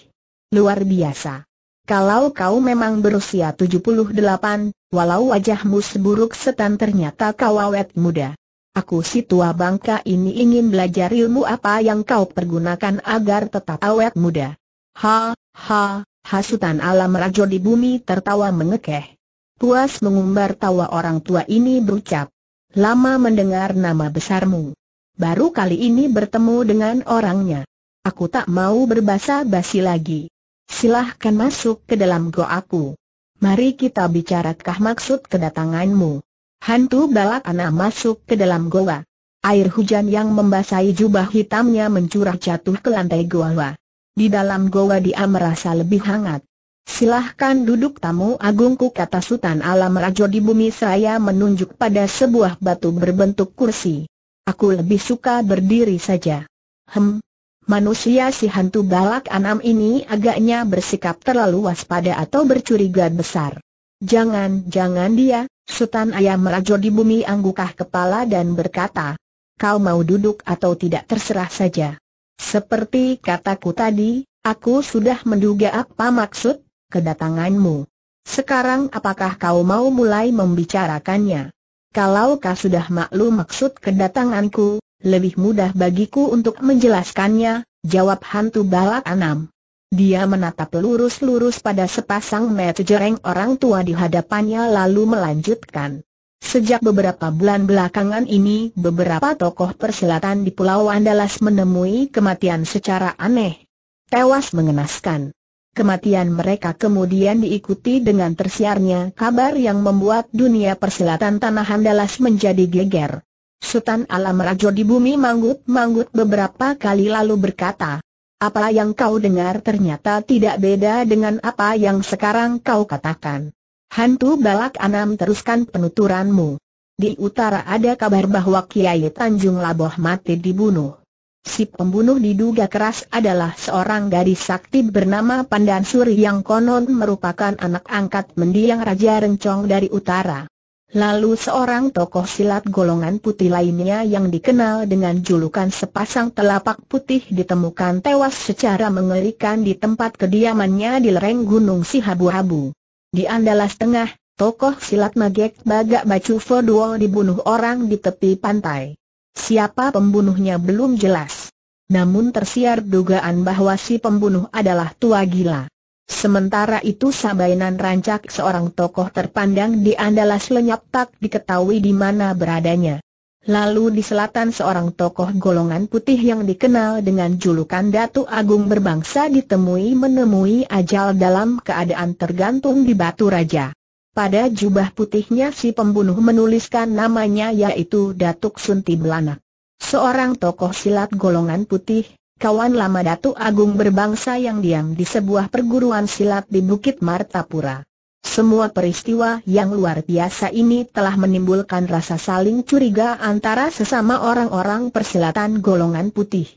Luar biasa. Kalau kau memang berusia 78, walau wajahmu seburuk setan ternyata kau awet muda. Aku si tua bangka ini ingin belajar ilmu apa yang kau pergunakan agar tetap awet muda. Ha, ha, hasutan alam rajo di bumi tertawa mengekeh. Puas mengumbar tawa orang tua ini berucap. Lama mendengar nama besarmu. Baru kali ini bertemu dengan orangnya. Aku tak mau berbasa basi lagi. Silahkan masuk ke dalam goaku. Mari kita bicarakah maksud kedatanganmu. Hantu balak anak masuk ke dalam goa. Air hujan yang membasahi jubah hitamnya mencurah jatuh ke lantai goa. Di dalam goa dia merasa lebih hangat. Silahkan duduk tamu agungku kata Sultan Alam Rajo di bumi saya menunjuk pada sebuah batu berbentuk kursi. Aku lebih suka berdiri saja. Hem, manusia si hantu balak anam ini agaknya bersikap terlalu waspada atau bercuriga besar. Jangan-jangan dia, Sultan Ayam Rajo di bumi anggukah kepala dan berkata, kau mau duduk atau tidak terserah saja. Seperti kataku tadi, aku sudah menduga apa maksud kedatanganmu. Sekarang apakah kau mau mulai membicarakannya? Kalau kau sudah maklum maksud kedatanganku, lebih mudah bagiku untuk menjelaskannya, jawab hantu balak anam. Dia menatap lurus-lurus pada sepasang mata jereng orang tua di hadapannya lalu melanjutkan. Sejak beberapa bulan belakangan ini beberapa tokoh perselatan di Pulau Andalas menemui kematian secara aneh. Tewas mengenaskan. Kematian mereka kemudian diikuti dengan tersiarnya kabar yang membuat dunia perselatan Tanah Andalas menjadi geger. Sultan Alam Rajo di bumi manggut-manggut beberapa kali lalu berkata, apa yang kau dengar ternyata tidak beda dengan apa yang sekarang kau katakan. Hantu Balak Anam teruskan penuturanmu. Di utara ada kabar bahwa Kiai Tanjung Laboh mati dibunuh. Si pembunuh diduga keras adalah seorang gadis sakti bernama Pandansuri yang konon merupakan anak angkat mendiang Raja Rencong dari utara. Lalu seorang tokoh silat golongan putih lainnya yang dikenal dengan julukan sepasang telapak putih ditemukan tewas secara mengerikan di tempat kediamannya di lereng Gunung Sihabu-Habu. Di Andalas Tengah, tokoh silat Magek Bagak Bacu Foduo dibunuh orang di tepi pantai. Siapa pembunuhnya belum jelas. Namun tersiar dugaan bahwa si pembunuh adalah tua gila. Sementara itu Sabainan Rancak seorang tokoh terpandang di Andalas lenyap tak diketahui di mana beradanya. Lalu di selatan seorang tokoh golongan putih yang dikenal dengan julukan Datu Agung berbangsa ditemui menemui ajal dalam keadaan tergantung di batu raja. Pada jubah putihnya si pembunuh menuliskan namanya yaitu Datuk Sunti Belanak. Seorang tokoh silat golongan putih, kawan lama Datu Agung berbangsa yang diam di sebuah perguruan silat di Bukit Martapura. Semua peristiwa yang luar biasa ini telah menimbulkan rasa saling curiga antara sesama orang-orang persilatan golongan putih.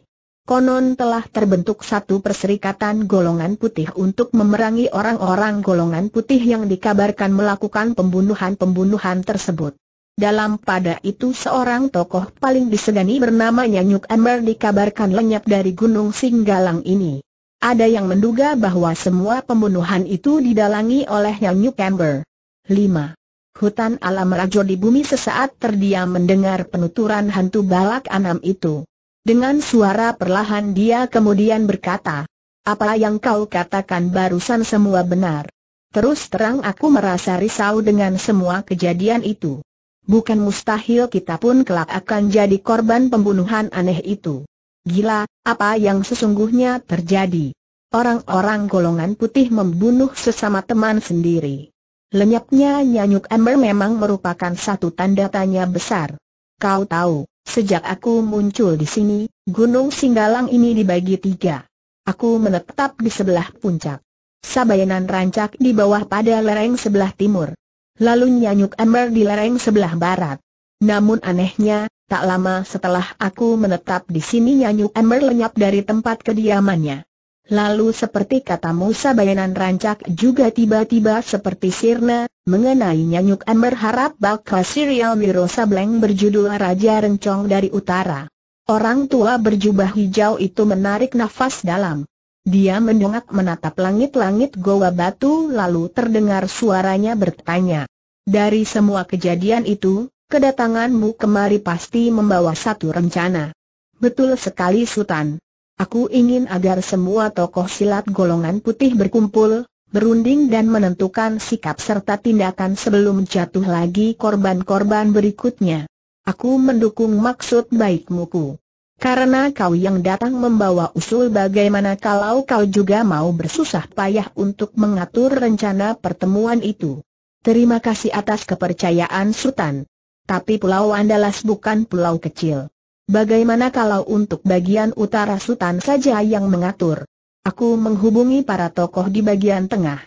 Konon telah terbentuk satu perserikatan golongan putih untuk memerangi orang-orang golongan putih yang dikabarkan melakukan pembunuhan-pembunuhan tersebut. Dalam pada itu seorang tokoh paling disegani bernama Nyanyuk Amber dikabarkan lenyap dari Gunung Singgalang ini. Ada yang menduga bahwa semua pembunuhan itu didalangi oleh Nyanyuk Amber. 5. Hutan alam Rajo di bumi sesaat terdiam mendengar penuturan hantu balak anam itu. Dengan suara perlahan dia kemudian berkata, apa yang kau katakan barusan semua benar. Terus terang aku merasa risau dengan semua kejadian itu. Bukan mustahil kita pun kelak akan jadi korban pembunuhan aneh itu. Gila, apa yang sesungguhnya terjadi? Orang-orang golongan putih membunuh sesama teman sendiri. Lenyapnya Nyanyuk Ember memang merupakan satu tanda tanya besar. Kau tahu, sejak aku muncul di sini, Gunung Singgalang ini dibagi tiga. Aku menetap di sebelah puncak. Sabayanan rancak di bawah pada lereng sebelah timur lalu nyanyuk ember di lereng sebelah barat. Namun anehnya, tak lama setelah aku menetap di sini nyanyuk ember lenyap dari tempat kediamannya. Lalu seperti kata Musa Bayanan rancak juga tiba-tiba seperti sirna, mengenai nyanyuk ember harap bakal serial Wiro Sableng berjudul Raja Rencong dari Utara. Orang tua berjubah hijau itu menarik nafas dalam. Dia mendongak menatap langit-langit goa batu lalu terdengar suaranya bertanya. Dari semua kejadian itu, kedatanganmu kemari pasti membawa satu rencana. Betul sekali Sultan. Aku ingin agar semua tokoh silat golongan putih berkumpul, berunding dan menentukan sikap serta tindakan sebelum jatuh lagi korban-korban berikutnya. Aku mendukung maksud baikmu ku. Karena kau yang datang membawa usul bagaimana kalau kau juga mau bersusah payah untuk mengatur rencana pertemuan itu. Terima kasih atas kepercayaan Sultan. Tapi Pulau Andalas bukan pulau kecil. Bagaimana kalau untuk bagian utara Sultan saja yang mengatur? Aku menghubungi para tokoh di bagian tengah.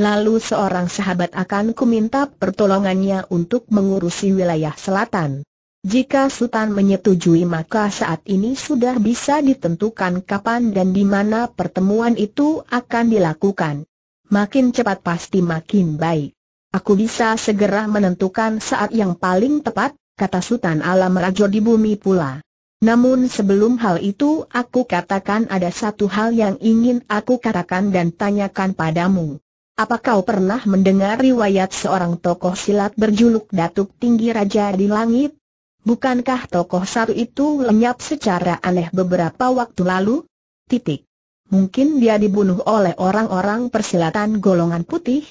Lalu seorang sahabat akan kuminta pertolongannya untuk mengurusi wilayah selatan. Jika Sultan menyetujui maka saat ini sudah bisa ditentukan kapan dan di mana pertemuan itu akan dilakukan. Makin cepat pasti makin baik. Aku bisa segera menentukan saat yang paling tepat, kata Sultan Alam Rajo di bumi pula. Namun sebelum hal itu aku katakan ada satu hal yang ingin aku katakan dan tanyakan padamu. Apa kau pernah mendengar riwayat seorang tokoh silat berjuluk Datuk Tinggi Raja di Langit? Bukankah tokoh satu itu lenyap secara aneh beberapa waktu lalu? Titik. Mungkin dia dibunuh oleh orang-orang persilatan golongan putih?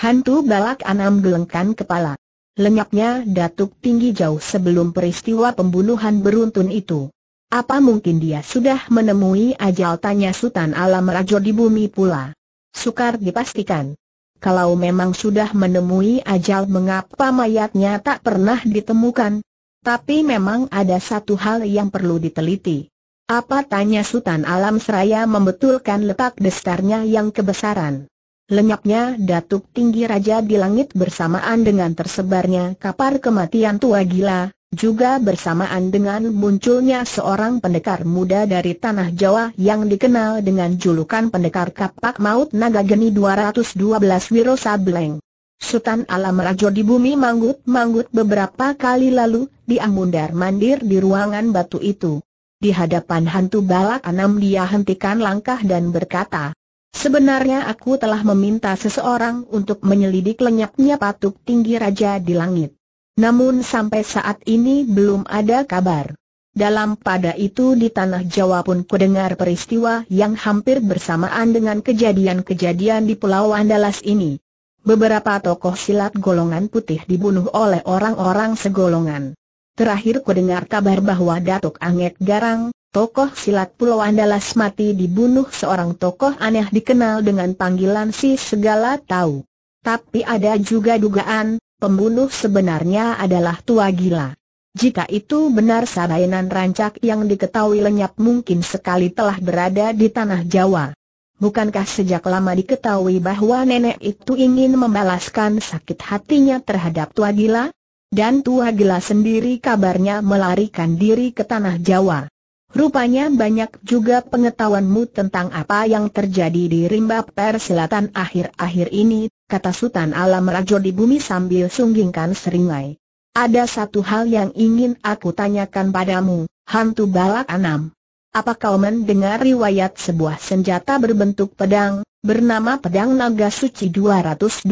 Hantu balak anam gelengkan kepala. Lenyapnya datuk tinggi jauh sebelum peristiwa pembunuhan beruntun itu. Apa mungkin dia sudah menemui ajal tanya Sultan Alam Rajo di bumi pula? Sukar dipastikan. Kalau memang sudah menemui ajal mengapa mayatnya tak pernah ditemukan? Tapi memang ada satu hal yang perlu diteliti. Apa tanya Sultan Alam Seraya membetulkan letak destarnya yang kebesaran? Lenyapnya datuk tinggi raja di langit bersamaan dengan tersebarnya kapar kematian tua gila, juga bersamaan dengan munculnya seorang pendekar muda dari tanah Jawa yang dikenal dengan julukan pendekar kapak maut naga geni 212 Wiro Sableng. Sultan Alam Rajo di bumi manggut-manggut beberapa kali lalu, dia mundar-mandir di ruangan batu itu. Di hadapan hantu balak enam dia hentikan langkah dan berkata, Sebenarnya aku telah meminta seseorang untuk menyelidik lenyapnya patuk tinggi raja di langit. Namun sampai saat ini belum ada kabar. Dalam pada itu di tanah Jawa pun kudengar peristiwa yang hampir bersamaan dengan kejadian-kejadian di Pulau Andalas ini. Beberapa tokoh silat golongan putih dibunuh oleh orang-orang segolongan. Terakhir ku dengar kabar bahwa Datuk Anget Garang, tokoh silat Pulau Andalas mati dibunuh seorang tokoh aneh dikenal dengan panggilan si segala tahu. Tapi ada juga dugaan, pembunuh sebenarnya adalah tua gila. Jika itu benar sarainan rancak yang diketahui lenyap mungkin sekali telah berada di tanah Jawa. Bukankah sejak lama diketahui bahwa nenek itu ingin membalaskan sakit hatinya terhadap tua gila? dan Tua Gila sendiri kabarnya melarikan diri ke Tanah Jawa. Rupanya banyak juga pengetahuanmu tentang apa yang terjadi di rimba Selatan akhir-akhir ini, kata Sultan Alam Rajo di bumi sambil sunggingkan seringai. Ada satu hal yang ingin aku tanyakan padamu, hantu balak anam. Apa kau mendengar riwayat sebuah senjata berbentuk pedang, bernama pedang naga suci 212?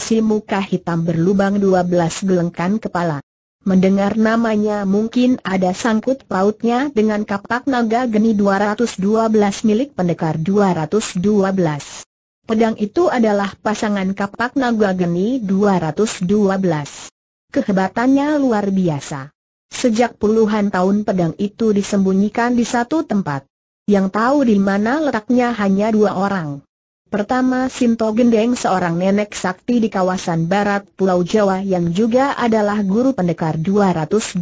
si muka hitam berlubang dua belas gelengkan kepala. Mendengar namanya mungkin ada sangkut pautnya dengan kapak naga geni 212 milik pendekar 212. Pedang itu adalah pasangan kapak naga geni 212. Kehebatannya luar biasa. Sejak puluhan tahun pedang itu disembunyikan di satu tempat. Yang tahu di mana letaknya hanya dua orang. Pertama Sinto Gendeng seorang nenek sakti di kawasan barat Pulau Jawa yang juga adalah guru pendekar 212.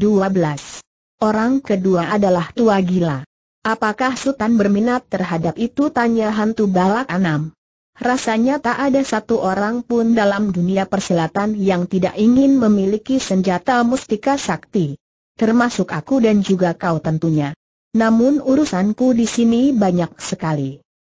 Orang kedua adalah Tua Gila. Apakah Sultan berminat terhadap itu tanya hantu balak anam. Rasanya tak ada satu orang pun dalam dunia persilatan yang tidak ingin memiliki senjata mustika sakti. Termasuk aku dan juga kau tentunya. Namun urusanku di sini banyak sekali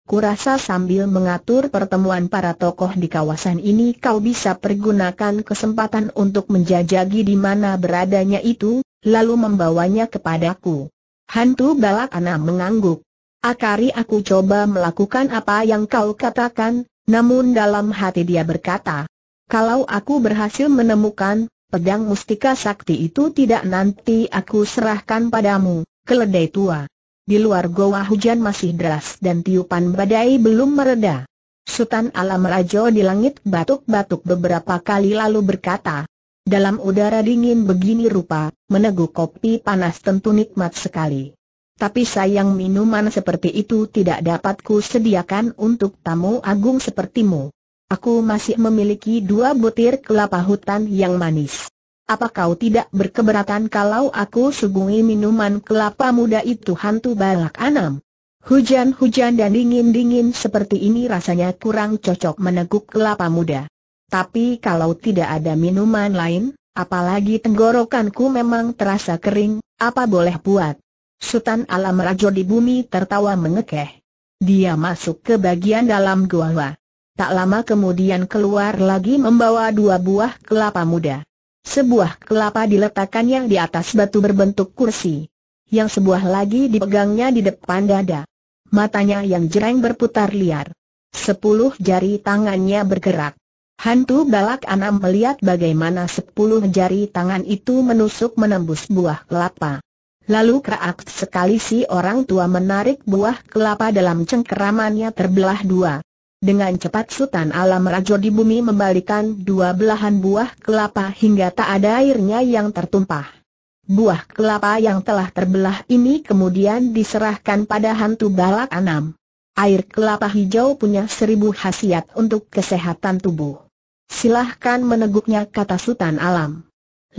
kurasa sambil mengatur pertemuan para tokoh di kawasan ini kau bisa pergunakan kesempatan untuk menjajagi di mana beradanya itu, lalu membawanya kepadaku. Hantu balak anak mengangguk. Akari aku coba melakukan apa yang kau katakan, namun dalam hati dia berkata, kalau aku berhasil menemukan, pedang mustika sakti itu tidak nanti aku serahkan padamu, keledai tua. Di luar goa hujan masih deras dan tiupan badai belum mereda. Sultan Alam Rajo di langit batuk-batuk beberapa kali lalu berkata, dalam udara dingin begini rupa, meneguk kopi panas tentu nikmat sekali. Tapi sayang minuman seperti itu tidak dapat ku sediakan untuk tamu agung sepertimu. Aku masih memiliki dua butir kelapa hutan yang manis apa kau tidak berkeberatan kalau aku sugungi minuman kelapa muda itu hantu balak anam? Hujan-hujan dan dingin-dingin seperti ini rasanya kurang cocok meneguk kelapa muda. Tapi kalau tidak ada minuman lain, apalagi tenggorokanku memang terasa kering, apa boleh buat? Sultan Alam Rajo di bumi tertawa mengekeh. Dia masuk ke bagian dalam gua. Tak lama kemudian keluar lagi membawa dua buah kelapa muda. Sebuah kelapa diletakkannya di atas batu berbentuk kursi. Yang sebuah lagi dipegangnya di depan dada. Matanya yang jereng berputar liar. Sepuluh jari tangannya bergerak. Hantu balak anak melihat bagaimana sepuluh jari tangan itu menusuk menembus buah kelapa. Lalu kerak sekali si orang tua menarik buah kelapa dalam cengkeramannya terbelah dua. Dengan cepat Sultan Alam Rajo di bumi membalikan dua belahan buah kelapa hingga tak ada airnya yang tertumpah. Buah kelapa yang telah terbelah ini kemudian diserahkan pada hantu balak anam. Air kelapa hijau punya seribu khasiat untuk kesehatan tubuh. Silahkan meneguknya kata Sultan Alam.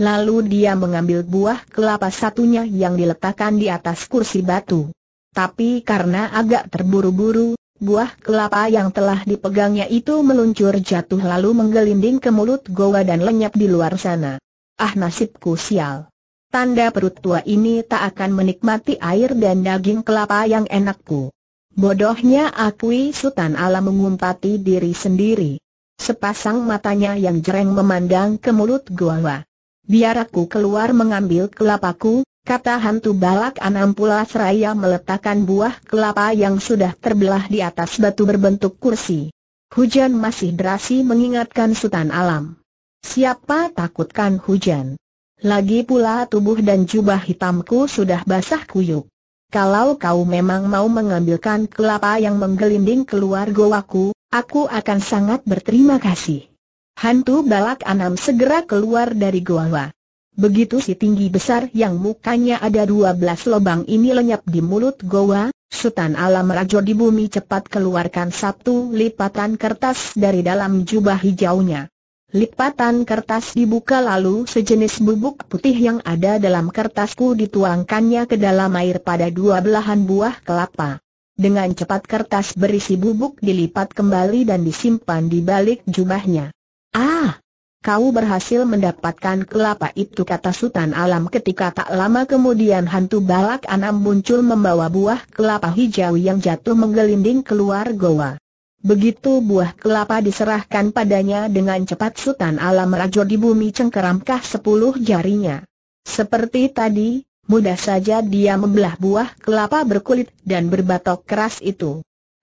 Lalu dia mengambil buah kelapa satunya yang diletakkan di atas kursi batu. Tapi karena agak terburu-buru, buah kelapa yang telah dipegangnya itu meluncur jatuh lalu menggelinding ke mulut goa dan lenyap di luar sana. Ah nasibku sial. Tanda perut tua ini tak akan menikmati air dan daging kelapa yang enakku. Bodohnya akui Sultan Alam mengumpati diri sendiri. Sepasang matanya yang jereng memandang ke mulut goa. Biar aku keluar mengambil kelapaku, Kata hantu balak anam pula seraya meletakkan buah kelapa yang sudah terbelah di atas batu berbentuk kursi. Hujan masih derasi mengingatkan sultan alam. Siapa takutkan hujan? Lagi pula tubuh dan jubah hitamku sudah basah kuyuk. Kalau kau memang mau mengambilkan kelapa yang menggelinding keluar gowaku, aku akan sangat berterima kasih. Hantu balak anam segera keluar dari goa. Begitu si tinggi besar yang mukanya ada dua belas lubang ini lenyap di mulut goa, Sultan Alam Rajo di bumi cepat keluarkan satu lipatan kertas dari dalam jubah hijaunya. Lipatan kertas dibuka lalu sejenis bubuk putih yang ada dalam kertasku dituangkannya ke dalam air pada dua belahan buah kelapa. Dengan cepat kertas berisi bubuk dilipat kembali dan disimpan di balik jubahnya. Ah! Kau berhasil mendapatkan kelapa itu kata Sultan Alam ketika tak lama kemudian hantu balak anam muncul membawa buah kelapa hijau yang jatuh menggelinding keluar goa. Begitu buah kelapa diserahkan padanya dengan cepat Sultan Alam rajo di bumi cengkeramkah sepuluh jarinya. Seperti tadi, mudah saja dia membelah buah kelapa berkulit dan berbatok keras itu.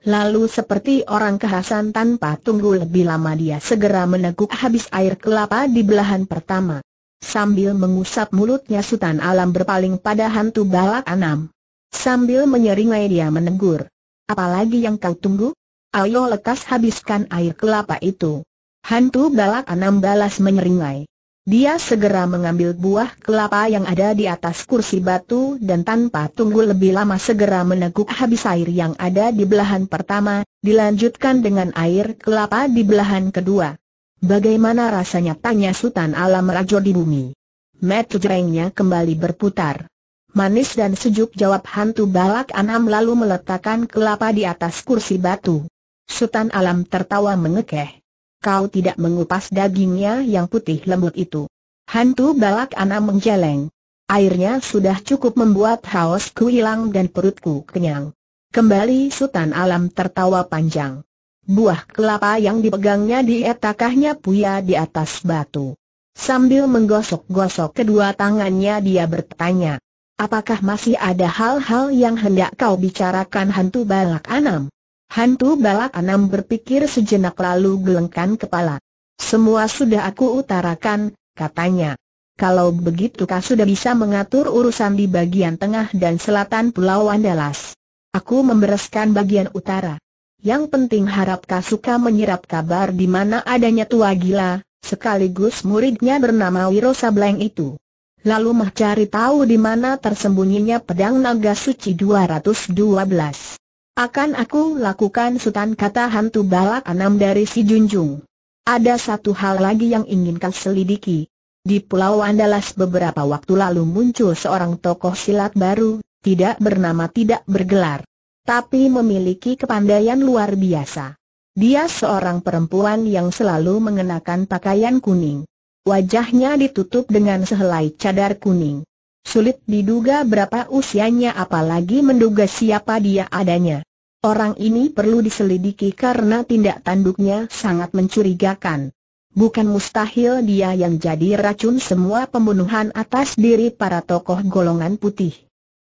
Lalu seperti orang kehasan tanpa tunggu lebih lama dia segera meneguk habis air kelapa di belahan pertama. Sambil mengusap mulutnya Sultan Alam berpaling pada hantu balak enam. Sambil menyeringai dia menegur. Apalagi yang kau tunggu? Ayo lekas habiskan air kelapa itu. Hantu balak enam balas menyeringai. Dia segera mengambil buah kelapa yang ada di atas kursi batu dan tanpa tunggu lebih lama segera meneguk habis air yang ada di belahan pertama, dilanjutkan dengan air kelapa di belahan kedua. Bagaimana rasanya tanya Sultan Alam Rajo di bumi? Metu jerengnya kembali berputar. Manis dan sejuk jawab hantu balak anam lalu meletakkan kelapa di atas kursi batu. Sultan Alam tertawa mengekeh kau tidak mengupas dagingnya yang putih lembut itu. Hantu balak anak menjeleng. Airnya sudah cukup membuat hausku hilang dan perutku kenyang. Kembali Sultan Alam tertawa panjang. Buah kelapa yang dipegangnya di etakahnya puya di atas batu. Sambil menggosok-gosok kedua tangannya dia bertanya, Apakah masih ada hal-hal yang hendak kau bicarakan hantu balak anam? Hantu balak enam berpikir sejenak lalu gelengkan kepala. Semua sudah aku utarakan, katanya. Kalau begitu kau sudah bisa mengatur urusan di bagian tengah dan selatan Pulau Andalas. Aku membereskan bagian utara. Yang penting harap kau suka menyerap kabar di mana adanya tua gila, sekaligus muridnya bernama Wiro Sableng itu. Lalu mah cari tahu di mana tersembunyinya pedang naga suci 212. Akan aku lakukan sutan kata hantu balak enam dari si Junjung. Ada satu hal lagi yang ingin kau selidiki. Di Pulau Andalas beberapa waktu lalu muncul seorang tokoh silat baru, tidak bernama tidak bergelar. Tapi memiliki kepandaian luar biasa. Dia seorang perempuan yang selalu mengenakan pakaian kuning. Wajahnya ditutup dengan sehelai cadar kuning. Sulit diduga berapa usianya apalagi menduga siapa dia adanya. Orang ini perlu diselidiki karena tindak tanduknya sangat mencurigakan. Bukan mustahil dia yang jadi racun semua pembunuhan atas diri para tokoh golongan putih.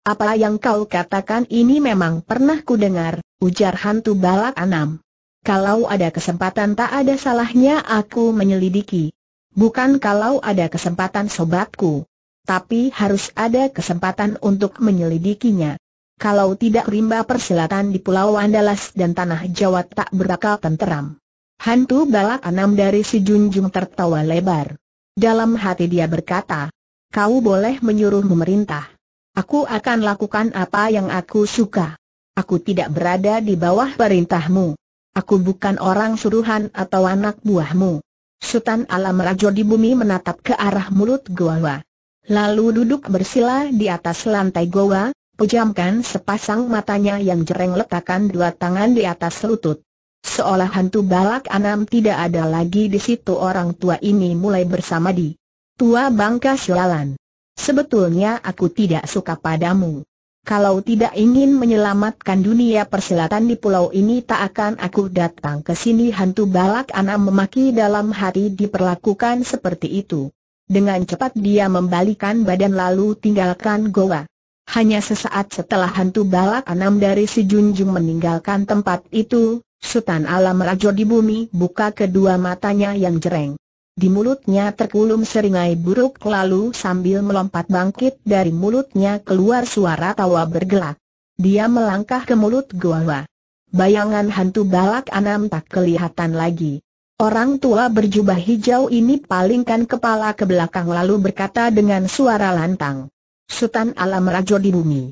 Apa yang kau katakan ini memang pernah kudengar, ujar hantu balak anam. Kalau ada kesempatan tak ada salahnya aku menyelidiki. Bukan kalau ada kesempatan sobatku. Tapi harus ada kesempatan untuk menyelidikinya kalau tidak rimba persilatan di Pulau Andalas dan Tanah Jawa tak berakal tenteram. Hantu balak enam dari si Junjung tertawa lebar. Dalam hati dia berkata, kau boleh menyuruh memerintah. Aku akan lakukan apa yang aku suka. Aku tidak berada di bawah perintahmu. Aku bukan orang suruhan atau anak buahmu. Sultan Alam Rajo di bumi menatap ke arah mulut goa. Lalu duduk bersila di atas lantai goa, pejamkan sepasang matanya yang jereng letakkan dua tangan di atas lutut. Seolah hantu balak anam tidak ada lagi di situ orang tua ini mulai bersama di tua bangka sialan. Sebetulnya aku tidak suka padamu. Kalau tidak ingin menyelamatkan dunia persilatan di pulau ini tak akan aku datang ke sini hantu balak anam memaki dalam hati diperlakukan seperti itu. Dengan cepat dia membalikan badan lalu tinggalkan goa. Hanya sesaat setelah hantu balak enam dari si Junjung meninggalkan tempat itu, Sultan Alam Rajo di bumi buka kedua matanya yang jereng. Di mulutnya terkulum seringai buruk lalu sambil melompat bangkit dari mulutnya keluar suara tawa bergelak. Dia melangkah ke mulut gua. Bayangan hantu balak enam tak kelihatan lagi. Orang tua berjubah hijau ini palingkan kepala ke belakang lalu berkata dengan suara lantang. Sultan Alam Rajo di bumi.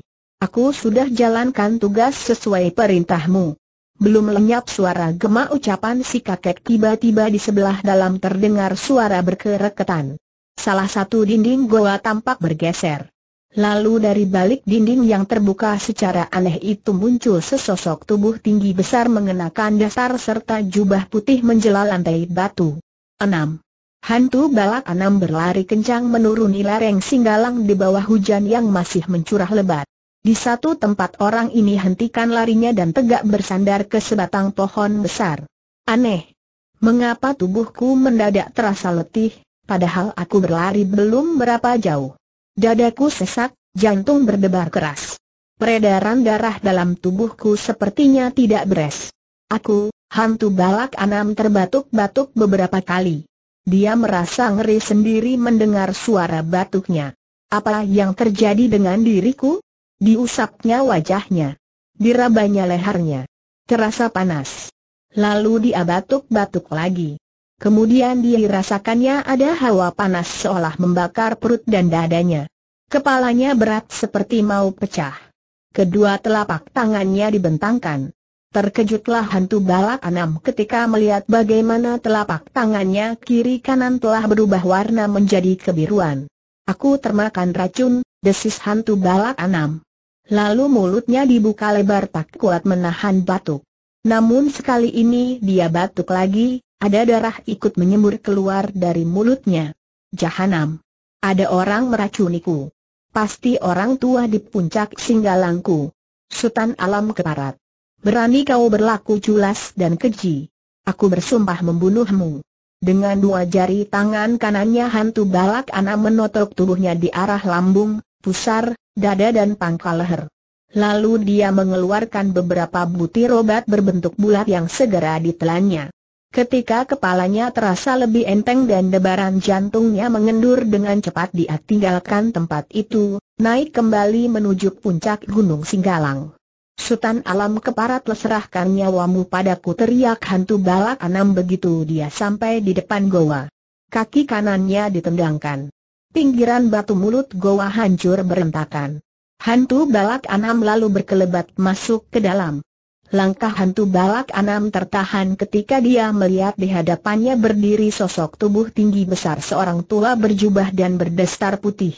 Aku sudah jalankan tugas sesuai perintahmu. Belum lenyap suara gema ucapan si kakek tiba-tiba di sebelah dalam terdengar suara berkereketan. Salah satu dinding goa tampak bergeser. Lalu dari balik dinding yang terbuka secara aneh itu muncul sesosok tubuh tinggi besar mengenakan dasar serta jubah putih menjelal lantai batu. 6. Hantu balak anam berlari kencang menuruni lereng Singgalang di bawah hujan yang masih mencurah lebat. Di satu tempat orang ini hentikan larinya dan tegak bersandar ke sebatang pohon besar. Aneh. Mengapa tubuhku mendadak terasa letih, padahal aku berlari belum berapa jauh. Dadaku sesak, jantung berdebar keras. Peredaran darah dalam tubuhku sepertinya tidak beres. Aku, hantu balak anam terbatuk-batuk beberapa kali. Dia merasa ngeri sendiri mendengar suara batuknya. Apa yang terjadi dengan diriku? Diusapnya wajahnya. Dirabanya lehernya. Terasa panas. Lalu dia batuk-batuk lagi. Kemudian dia rasakannya ada hawa panas seolah membakar perut dan dadanya. Kepalanya berat seperti mau pecah. Kedua telapak tangannya dibentangkan. Terkejutlah hantu balak enam ketika melihat bagaimana telapak tangannya kiri kanan telah berubah warna menjadi kebiruan. Aku termakan racun, desis hantu balak enam. Lalu mulutnya dibuka lebar tak kuat menahan batuk. Namun sekali ini dia batuk lagi, ada darah ikut menyembur keluar dari mulutnya. Jahanam. Ada orang meracuniku. Pasti orang tua di puncak singgalangku. Sultan alam keparat berani kau berlaku culas dan keji. Aku bersumpah membunuhmu. Dengan dua jari tangan kanannya hantu balak anak menotok tubuhnya di arah lambung, pusar, dada dan pangkal leher. Lalu dia mengeluarkan beberapa butir obat berbentuk bulat yang segera ditelannya. Ketika kepalanya terasa lebih enteng dan debaran jantungnya mengendur dengan cepat dia tinggalkan tempat itu, naik kembali menuju puncak Gunung Singgalang. Sultan Alam Keparat leserahkan nyawamu padaku teriak hantu balak anam begitu dia sampai di depan goa. Kaki kanannya ditendangkan. Pinggiran batu mulut goa hancur berentakan. Hantu balak anam lalu berkelebat masuk ke dalam. Langkah hantu balak anam tertahan ketika dia melihat di hadapannya berdiri sosok tubuh tinggi besar seorang tua berjubah dan berdestar putih.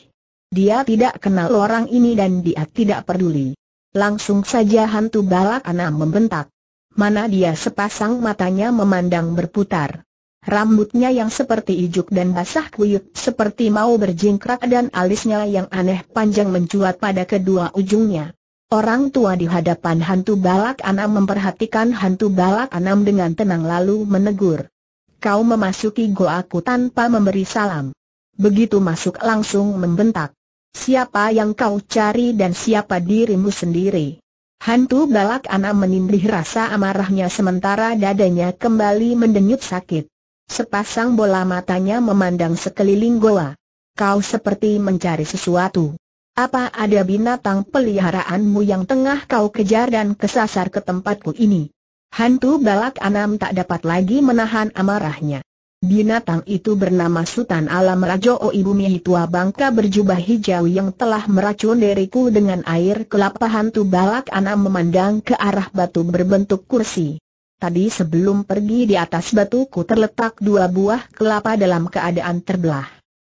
Dia tidak kenal orang ini dan dia tidak peduli. Langsung saja hantu balak anak membentak. Mana dia sepasang matanya memandang berputar. Rambutnya yang seperti ijuk dan basah kuyup seperti mau berjingkrak dan alisnya yang aneh panjang mencuat pada kedua ujungnya. Orang tua di hadapan hantu balak anam memperhatikan hantu balak anam dengan tenang lalu menegur. Kau memasuki goa goaku tanpa memberi salam. Begitu masuk langsung membentak siapa yang kau cari dan siapa dirimu sendiri. Hantu balak anak menindih rasa amarahnya sementara dadanya kembali mendenyut sakit. Sepasang bola matanya memandang sekeliling goa. Kau seperti mencari sesuatu. Apa ada binatang peliharaanmu yang tengah kau kejar dan kesasar ke tempatku ini? Hantu balak anam tak dapat lagi menahan amarahnya. Binatang itu bernama Sultan Alam Rajo Bumi Tua Bangka berjubah hijau yang telah meracun diriku dengan air kelapa hantu balak anak memandang ke arah batu berbentuk kursi. Tadi sebelum pergi di atas batuku terletak dua buah kelapa dalam keadaan terbelah.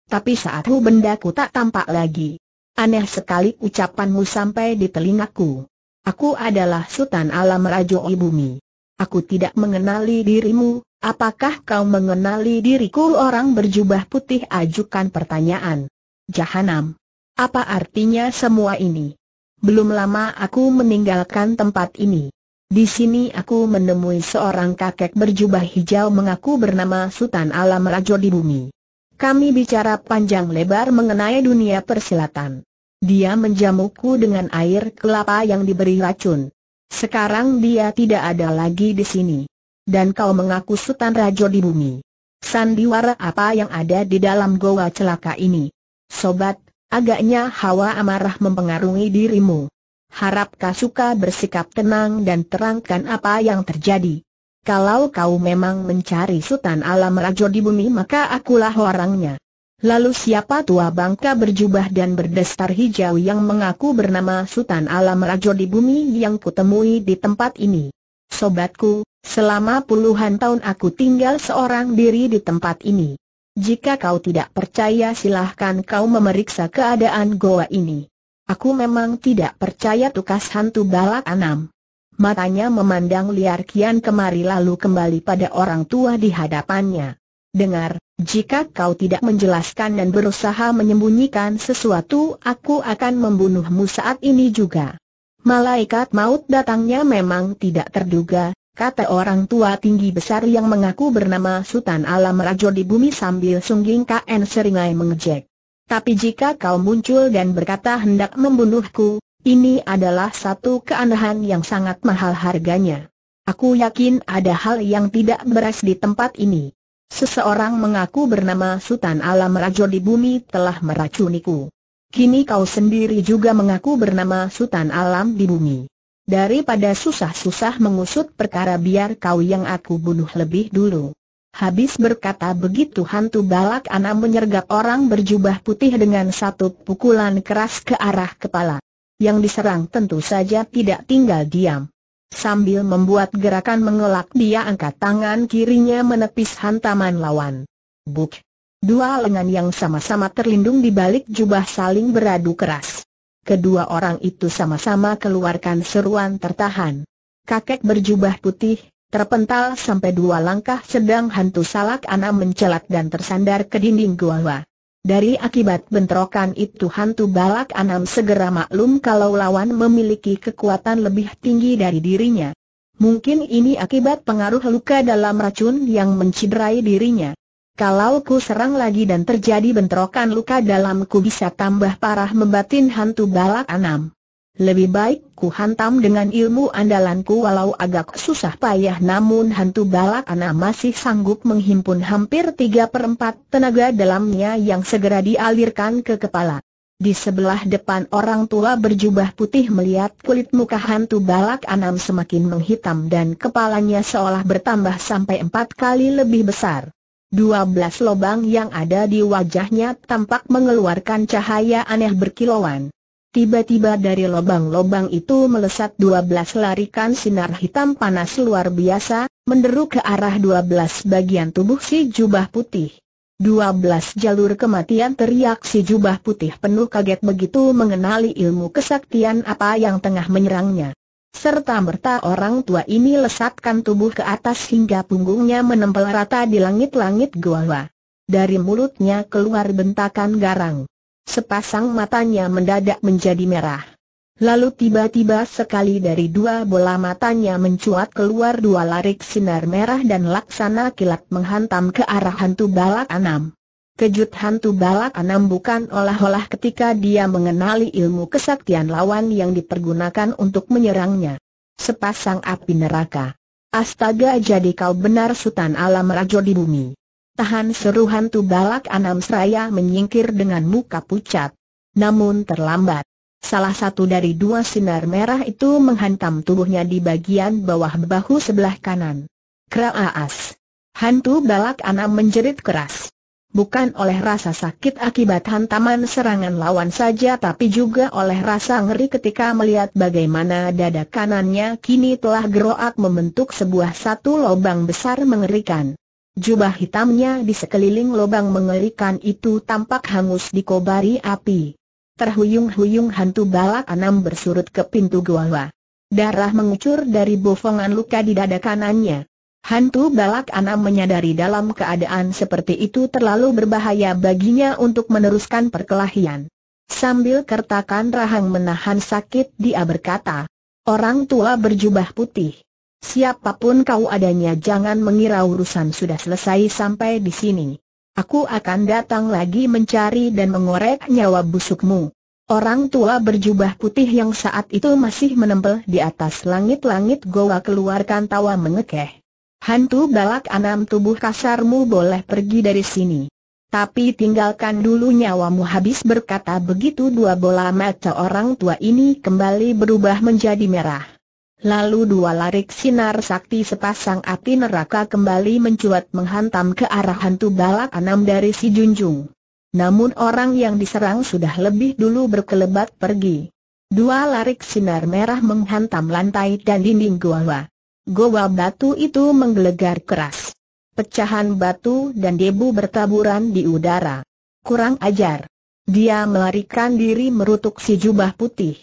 Tapi saat benda ku tak tampak lagi. Aneh sekali ucapanmu sampai di telingaku. Aku adalah Sultan Alam Rajo Ibumi. Aku tidak mengenali dirimu, Apakah kau mengenali diriku orang berjubah putih ajukan pertanyaan? Jahanam. Apa artinya semua ini? Belum lama aku meninggalkan tempat ini. Di sini aku menemui seorang kakek berjubah hijau mengaku bernama Sultan Alam Rajo di bumi. Kami bicara panjang lebar mengenai dunia persilatan. Dia menjamuku dengan air kelapa yang diberi racun. Sekarang dia tidak ada lagi di sini dan kau mengaku Sultan Rajo di bumi. Sandiwara apa yang ada di dalam goa celaka ini? Sobat, agaknya hawa amarah mempengaruhi dirimu. Harap suka bersikap tenang dan terangkan apa yang terjadi. Kalau kau memang mencari Sultan Alam Rajo di bumi maka akulah orangnya. Lalu siapa tua bangka berjubah dan berdestar hijau yang mengaku bernama Sultan Alam Rajo di bumi yang kutemui di tempat ini? Sobatku, Selama puluhan tahun aku tinggal seorang diri di tempat ini. Jika kau tidak percaya silahkan kau memeriksa keadaan goa ini. Aku memang tidak percaya tukas hantu balak anam. Matanya memandang liar kian kemari lalu kembali pada orang tua di hadapannya. Dengar, jika kau tidak menjelaskan dan berusaha menyembunyikan sesuatu aku akan membunuhmu saat ini juga. Malaikat maut datangnya memang tidak terduga, kata orang tua tinggi besar yang mengaku bernama Sultan Alam Rajo di bumi sambil sungging KN seringai mengejek. Tapi jika kau muncul dan berkata hendak membunuhku, ini adalah satu keanehan yang sangat mahal harganya. Aku yakin ada hal yang tidak beres di tempat ini. Seseorang mengaku bernama Sultan Alam Rajo di bumi telah meracuniku. Kini kau sendiri juga mengaku bernama Sultan Alam di bumi. Daripada susah-susah mengusut perkara biar kau yang aku bunuh lebih dulu. Habis berkata begitu hantu balak anak menyergap orang berjubah putih dengan satu pukulan keras ke arah kepala. Yang diserang tentu saja tidak tinggal diam. Sambil membuat gerakan mengelak dia angkat tangan kirinya menepis hantaman lawan. Buk! Dua lengan yang sama-sama terlindung di balik jubah saling beradu keras kedua orang itu sama-sama keluarkan seruan tertahan. Kakek berjubah putih, terpental sampai dua langkah sedang hantu salak anak mencelat dan tersandar ke dinding gua. Dari akibat bentrokan itu hantu balak anam segera maklum kalau lawan memiliki kekuatan lebih tinggi dari dirinya. Mungkin ini akibat pengaruh luka dalam racun yang menciderai dirinya. Kalau ku serang lagi dan terjadi bentrokan luka dalam ku bisa tambah parah membatin hantu balak anam. Lebih baik ku hantam dengan ilmu andalanku walau agak susah payah namun hantu balak anak masih sanggup menghimpun hampir tiga perempat tenaga dalamnya yang segera dialirkan ke kepala. Di sebelah depan orang tua berjubah putih melihat kulit muka hantu balak anam semakin menghitam dan kepalanya seolah bertambah sampai empat kali lebih besar. Dua belas lubang yang ada di wajahnya tampak mengeluarkan cahaya aneh berkilauan. Tiba-tiba dari lubang-lubang itu melesat dua belas larikan sinar hitam panas luar biasa, menderu ke arah dua belas bagian tubuh si jubah putih. Dua belas jalur kematian teriak si jubah putih penuh kaget begitu mengenali ilmu kesaktian apa yang tengah menyerangnya. Serta merta orang tua ini lesatkan tubuh ke atas hingga punggungnya menempel rata di langit-langit gua. Dari mulutnya keluar bentakan garang. Sepasang matanya mendadak menjadi merah. Lalu tiba-tiba sekali dari dua bola matanya mencuat keluar dua larik sinar merah dan laksana kilat menghantam ke arah hantu balak anam. Kejut hantu balak anam bukan olah-olah ketika dia mengenali ilmu kesaktian lawan yang dipergunakan untuk menyerangnya. Sepasang api neraka. Astaga jadi kau benar sultan alam rajo di bumi. Tahan seru hantu balak anam seraya menyingkir dengan muka pucat. Namun terlambat. Salah satu dari dua sinar merah itu menghantam tubuhnya di bagian bawah bahu sebelah kanan. Keraas. Hantu balak anam menjerit keras bukan oleh rasa sakit akibat hantaman serangan lawan saja tapi juga oleh rasa ngeri ketika melihat bagaimana dada kanannya kini telah geroak membentuk sebuah satu lobang besar mengerikan. Jubah hitamnya di sekeliling lobang mengerikan itu tampak hangus dikobari api. Terhuyung-huyung hantu balak enam bersurut ke pintu gua. Darah mengucur dari bofongan luka di dada kanannya. Hantu Balak anak menyadari dalam keadaan seperti itu terlalu berbahaya baginya untuk meneruskan perkelahian. Sambil kertakan rahang menahan sakit dia berkata, Orang tua berjubah putih. Siapapun kau adanya jangan mengira urusan sudah selesai sampai di sini. Aku akan datang lagi mencari dan mengorek nyawa busukmu. Orang tua berjubah putih yang saat itu masih menempel di atas langit-langit goa keluarkan tawa mengekeh. Hantu balak anam tubuh kasarmu boleh pergi dari sini. Tapi tinggalkan dulu nyawamu habis berkata begitu dua bola mata orang tua ini kembali berubah menjadi merah. Lalu dua larik sinar sakti sepasang api neraka kembali mencuat menghantam ke arah hantu balak anam dari si junjung. Namun orang yang diserang sudah lebih dulu berkelebat pergi. Dua larik sinar merah menghantam lantai dan dinding gua. Goa batu itu menggelegar keras. Pecahan batu dan debu bertaburan di udara. Kurang ajar. Dia melarikan diri merutuk si jubah putih.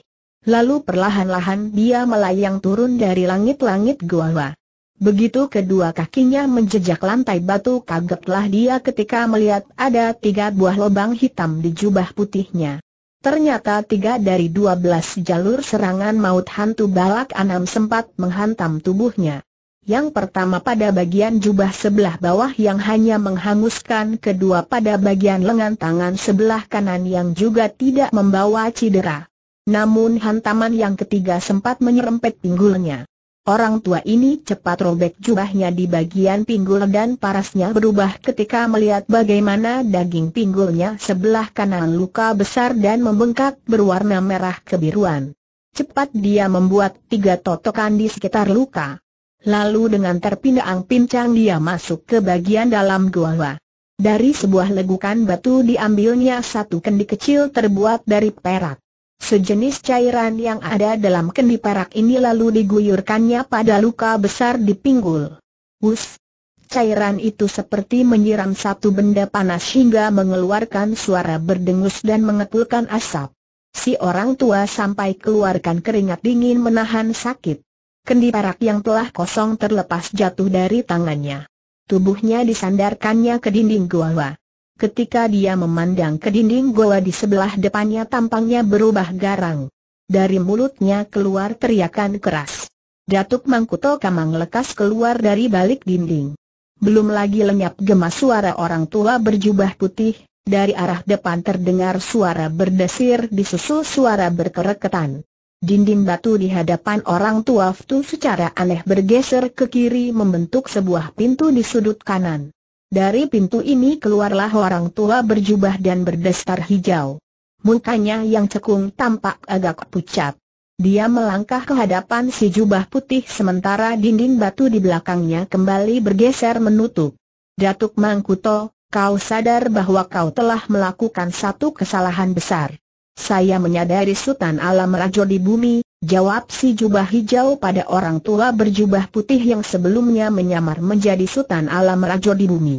Lalu perlahan-lahan dia melayang turun dari langit-langit goa. Begitu kedua kakinya menjejak lantai batu kagetlah dia ketika melihat ada tiga buah lubang hitam di jubah putihnya. Ternyata tiga dari dua belas jalur serangan maut hantu balak enam sempat menghantam tubuhnya. Yang pertama pada bagian jubah sebelah bawah yang hanya menghanguskan kedua pada bagian lengan tangan sebelah kanan yang juga tidak membawa cedera. Namun hantaman yang ketiga sempat menyerempet pinggulnya. Orang tua ini cepat robek jubahnya di bagian pinggul dan parasnya berubah ketika melihat bagaimana daging pinggulnya sebelah kanan luka besar dan membengkak berwarna merah kebiruan. Cepat dia membuat tiga totokan di sekitar luka. Lalu dengan terpindang-pincang dia masuk ke bagian dalam gua. Dari sebuah legukan batu diambilnya satu kendi kecil terbuat dari perak. Sejenis cairan yang ada dalam kendi parak ini lalu diguyurkannya pada luka besar di pinggul. Wus! Cairan itu seperti menyiram satu benda panas hingga mengeluarkan suara berdengus dan mengepulkan asap. Si orang tua sampai keluarkan keringat dingin menahan sakit. Kendi parak yang telah kosong terlepas jatuh dari tangannya. Tubuhnya disandarkannya ke dinding gua. Ketika dia memandang ke dinding goa di sebelah depannya tampangnya berubah garang. Dari mulutnya keluar teriakan keras. Datuk Mangkuto Kamang lekas keluar dari balik dinding. Belum lagi lenyap gemas suara orang tua berjubah putih, dari arah depan terdengar suara berdesir disusul suara berkereketan. Dinding batu di hadapan orang tua itu secara aneh bergeser ke kiri membentuk sebuah pintu di sudut kanan. Dari pintu ini keluarlah orang tua berjubah dan berdestar hijau. Mukanya yang cekung tampak agak pucat. Dia melangkah ke hadapan si jubah putih sementara dinding batu di belakangnya kembali bergeser menutup. Datuk Mangkuto, kau sadar bahwa kau telah melakukan satu kesalahan besar. Saya menyadari Sultan Alam Rajo di bumi, Jawab si jubah hijau pada orang tua berjubah putih yang sebelumnya menyamar menjadi Sultan Alam Rajo di bumi.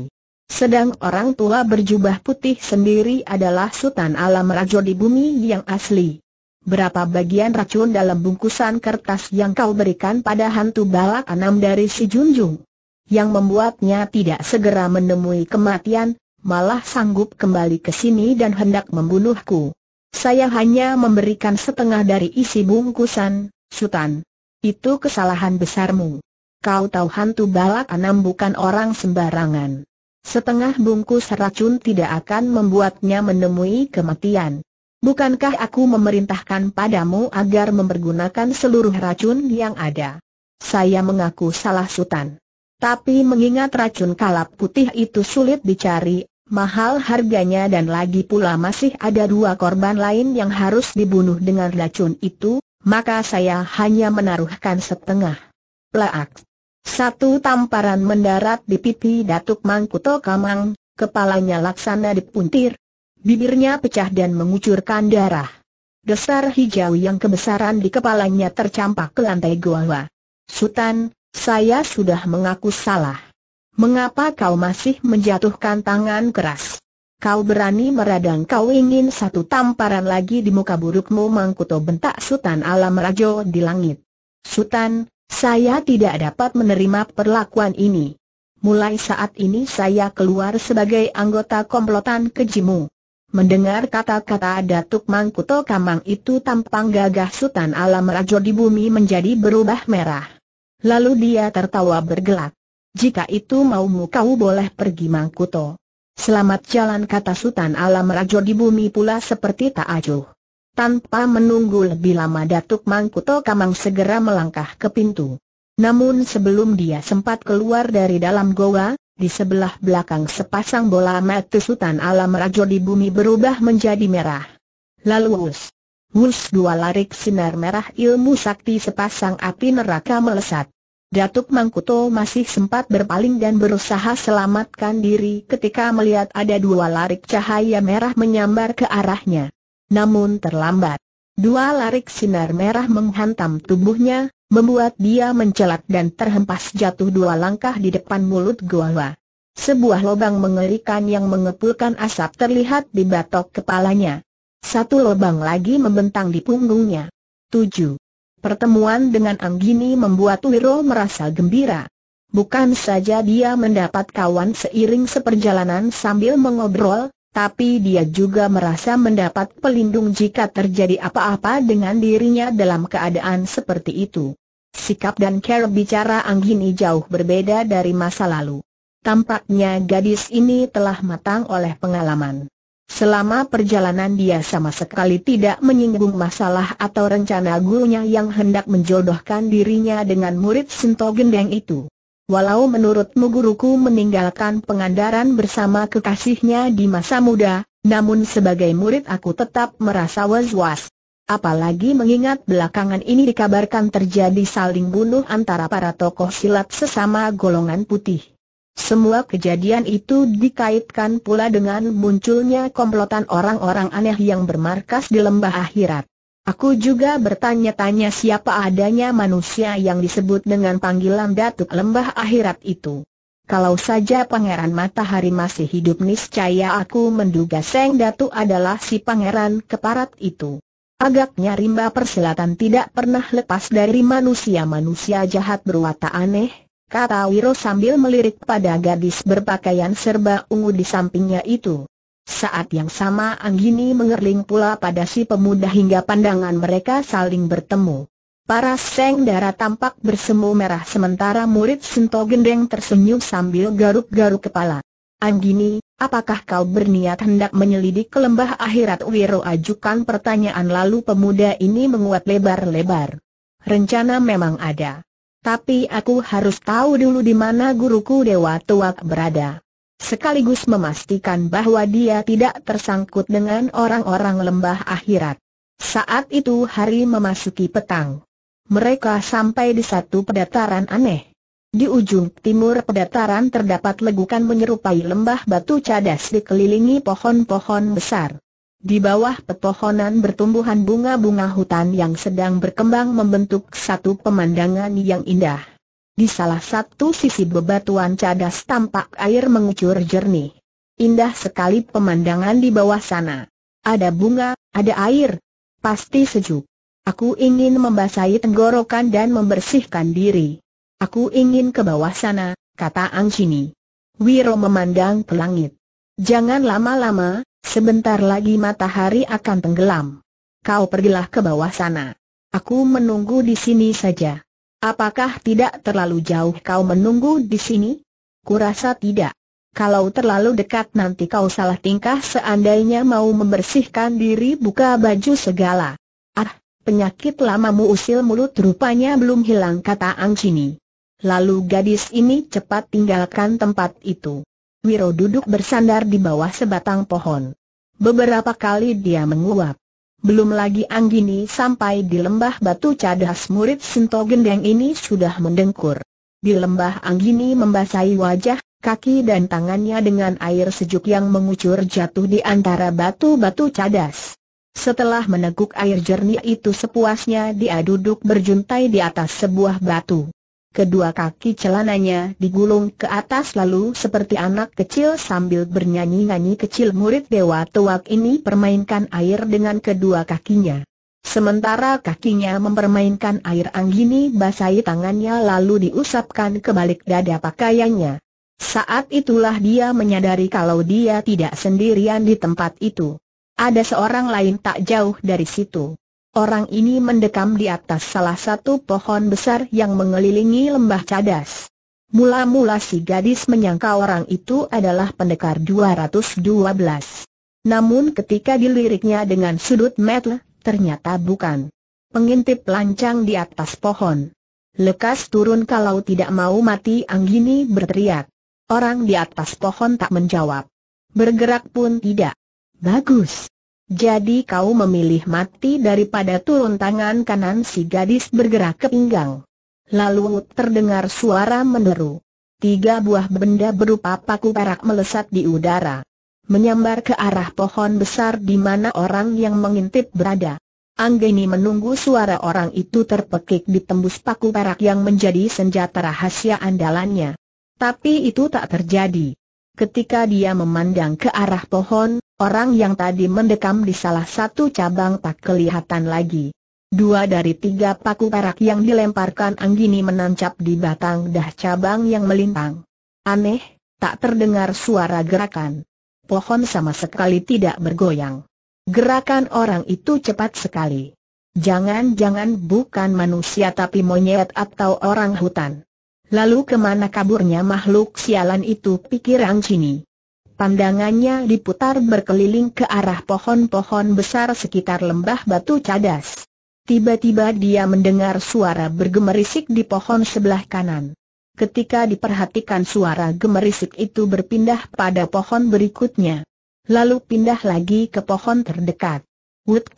Sedang orang tua berjubah putih sendiri adalah Sultan Alam Rajo di bumi yang asli. Berapa bagian racun dalam bungkusan kertas yang kau berikan pada hantu balak enam dari si Junjung? Yang membuatnya tidak segera menemui kematian, malah sanggup kembali ke sini dan hendak membunuhku. Saya hanya memberikan setengah dari isi bungkusan, Sultan. Itu kesalahan besarmu. Kau tahu hantu balak enam bukan orang sembarangan. Setengah bungkus racun tidak akan membuatnya menemui kematian. Bukankah aku memerintahkan padamu agar mempergunakan seluruh racun yang ada? Saya mengaku salah Sultan. Tapi mengingat racun kalap putih itu sulit dicari, mahal harganya dan lagi pula masih ada dua korban lain yang harus dibunuh dengan racun itu, maka saya hanya menaruhkan setengah. Plaak. Satu tamparan mendarat di pipi Datuk Mangkuto Kamang, kepalanya laksana dipuntir. Bibirnya pecah dan mengucurkan darah. Desar hijau yang kebesaran di kepalanya tercampak ke lantai gua. Sultan, saya sudah mengaku salah. Mengapa kau masih menjatuhkan tangan keras? Kau berani meradang kau ingin satu tamparan lagi di muka burukmu Mangkuto bentak Sultan Alam Rajo di langit. Sultan, saya tidak dapat menerima perlakuan ini. Mulai saat ini saya keluar sebagai anggota komplotan kejimu. Mendengar kata-kata Datuk Mangkuto Kamang itu tampang gagah Sultan Alam Rajo di bumi menjadi berubah merah. Lalu dia tertawa bergelak. Jika itu maumu kau boleh pergi Mangkuto. Selamat jalan kata Sultan Alam Rajo di bumi pula seperti tak acuh. Tanpa menunggu lebih lama Datuk Mangkuto Kamang segera melangkah ke pintu. Namun sebelum dia sempat keluar dari dalam goa, di sebelah belakang sepasang bola mata Sultan Alam Rajo di bumi berubah menjadi merah. Lalu us. us dua larik sinar merah ilmu sakti sepasang api neraka melesat. Datuk Mangkuto masih sempat berpaling dan berusaha selamatkan diri ketika melihat ada dua larik cahaya merah menyambar ke arahnya. Namun terlambat. Dua larik sinar merah menghantam tubuhnya, membuat dia mencelat dan terhempas jatuh dua langkah di depan mulut gua. Sebuah lubang mengerikan yang mengepulkan asap terlihat di batok kepalanya. Satu lubang lagi membentang di punggungnya. 7. Pertemuan dengan Anggini membuat Wiro merasa gembira. Bukan saja dia mendapat kawan seiring seperjalanan sambil mengobrol, tapi dia juga merasa mendapat pelindung jika terjadi apa-apa dengan dirinya dalam keadaan seperti itu. Sikap dan cara bicara Anggini jauh berbeda dari masa lalu. Tampaknya gadis ini telah matang oleh pengalaman. Selama perjalanan dia sama sekali tidak menyinggung masalah atau rencana gurunya yang hendak menjodohkan dirinya dengan murid Sinto Gendeng itu. Walau menurutmu guruku meninggalkan pengandaran bersama kekasihnya di masa muda, namun sebagai murid aku tetap merasa was-was. Apalagi mengingat belakangan ini dikabarkan terjadi saling bunuh antara para tokoh silat sesama golongan putih. Semua kejadian itu dikaitkan pula dengan munculnya komplotan orang-orang aneh yang bermarkas di lembah akhirat. Aku juga bertanya-tanya siapa adanya manusia yang disebut dengan panggilan Datuk Lembah Akhirat itu. Kalau saja Pangeran Matahari masih hidup niscaya aku menduga Seng Datu adalah si Pangeran Keparat itu. Agaknya rimba persilatan tidak pernah lepas dari manusia-manusia jahat berwata aneh, kata Wiro sambil melirik pada gadis berpakaian serba ungu di sampingnya itu. Saat yang sama Anggini mengerling pula pada si pemuda hingga pandangan mereka saling bertemu. Para seng darah tampak bersemu merah sementara murid Sento Gendeng tersenyum sambil garuk-garuk kepala. Anggini, apakah kau berniat hendak menyelidik ke lembah akhirat Wiro ajukan pertanyaan lalu pemuda ini menguat lebar-lebar. Rencana memang ada. Tapi aku harus tahu dulu di mana guruku Dewa Tuak berada. Sekaligus memastikan bahwa dia tidak tersangkut dengan orang-orang lembah akhirat. Saat itu hari memasuki petang. Mereka sampai di satu pedataran aneh. Di ujung timur pedataran terdapat legukan menyerupai lembah batu cadas dikelilingi pohon-pohon besar. Di bawah pepohonan bertumbuhan bunga-bunga hutan yang sedang berkembang membentuk satu pemandangan yang indah. Di salah satu sisi bebatuan cadas tampak air mengucur jernih. Indah sekali pemandangan di bawah sana. Ada bunga, ada air. Pasti sejuk. Aku ingin membasahi tenggorokan dan membersihkan diri. Aku ingin ke bawah sana, kata Angcini. Wiro memandang ke langit. Jangan lama-lama, Sebentar lagi matahari akan tenggelam. Kau pergilah ke bawah sana. Aku menunggu di sini saja. Apakah tidak terlalu jauh kau menunggu di sini? Kurasa tidak. Kalau terlalu dekat nanti kau salah tingkah seandainya mau membersihkan diri buka baju segala. Ah, penyakit lamamu usil mulut rupanya belum hilang kata Ang Cini. Lalu gadis ini cepat tinggalkan tempat itu. Wiro duduk bersandar di bawah sebatang pohon. Beberapa kali dia menguap. Belum lagi Anggini sampai di lembah batu cadas murid Sinto Gendeng ini sudah mendengkur. Di lembah Anggini membasahi wajah, kaki dan tangannya dengan air sejuk yang mengucur jatuh di antara batu-batu cadas. Setelah meneguk air jernih itu sepuasnya dia duduk berjuntai di atas sebuah batu kedua kaki celananya digulung ke atas lalu seperti anak kecil sambil bernyanyi-nyanyi kecil murid dewa tuak ini permainkan air dengan kedua kakinya. Sementara kakinya mempermainkan air anggini basahi tangannya lalu diusapkan ke balik dada pakaiannya. Saat itulah dia menyadari kalau dia tidak sendirian di tempat itu. Ada seorang lain tak jauh dari situ. Orang ini mendekam di atas salah satu pohon besar yang mengelilingi lembah cadas. Mula-mula si gadis menyangka orang itu adalah pendekar 212. Namun ketika diliriknya dengan sudut metal, ternyata bukan. Pengintip lancang di atas pohon. Lekas turun kalau tidak mau mati Anggini berteriak. Orang di atas pohon tak menjawab. Bergerak pun tidak. Bagus. Jadi kau memilih mati daripada turun tangan kanan si gadis bergerak ke pinggang. Lalu terdengar suara meneru. Tiga buah benda berupa paku perak melesat di udara. Menyambar ke arah pohon besar di mana orang yang mengintip berada. Anggeni menunggu suara orang itu terpekik ditembus paku perak yang menjadi senjata rahasia andalannya. Tapi itu tak terjadi. Ketika dia memandang ke arah pohon, Orang yang tadi mendekam di salah satu cabang tak kelihatan lagi. Dua dari tiga paku perak yang dilemparkan Anggini menancap di batang dah cabang yang melintang. Aneh, tak terdengar suara gerakan. Pohon sama sekali tidak bergoyang. Gerakan orang itu cepat sekali. Jangan-jangan bukan manusia tapi monyet atau orang hutan. Lalu kemana kaburnya makhluk sialan itu pikir Anggini. Pandangannya diputar berkeliling ke arah pohon-pohon besar sekitar lembah batu cadas. Tiba-tiba dia mendengar suara bergemerisik di pohon sebelah kanan. Ketika diperhatikan suara gemerisik itu berpindah pada pohon berikutnya. Lalu pindah lagi ke pohon terdekat. Wut!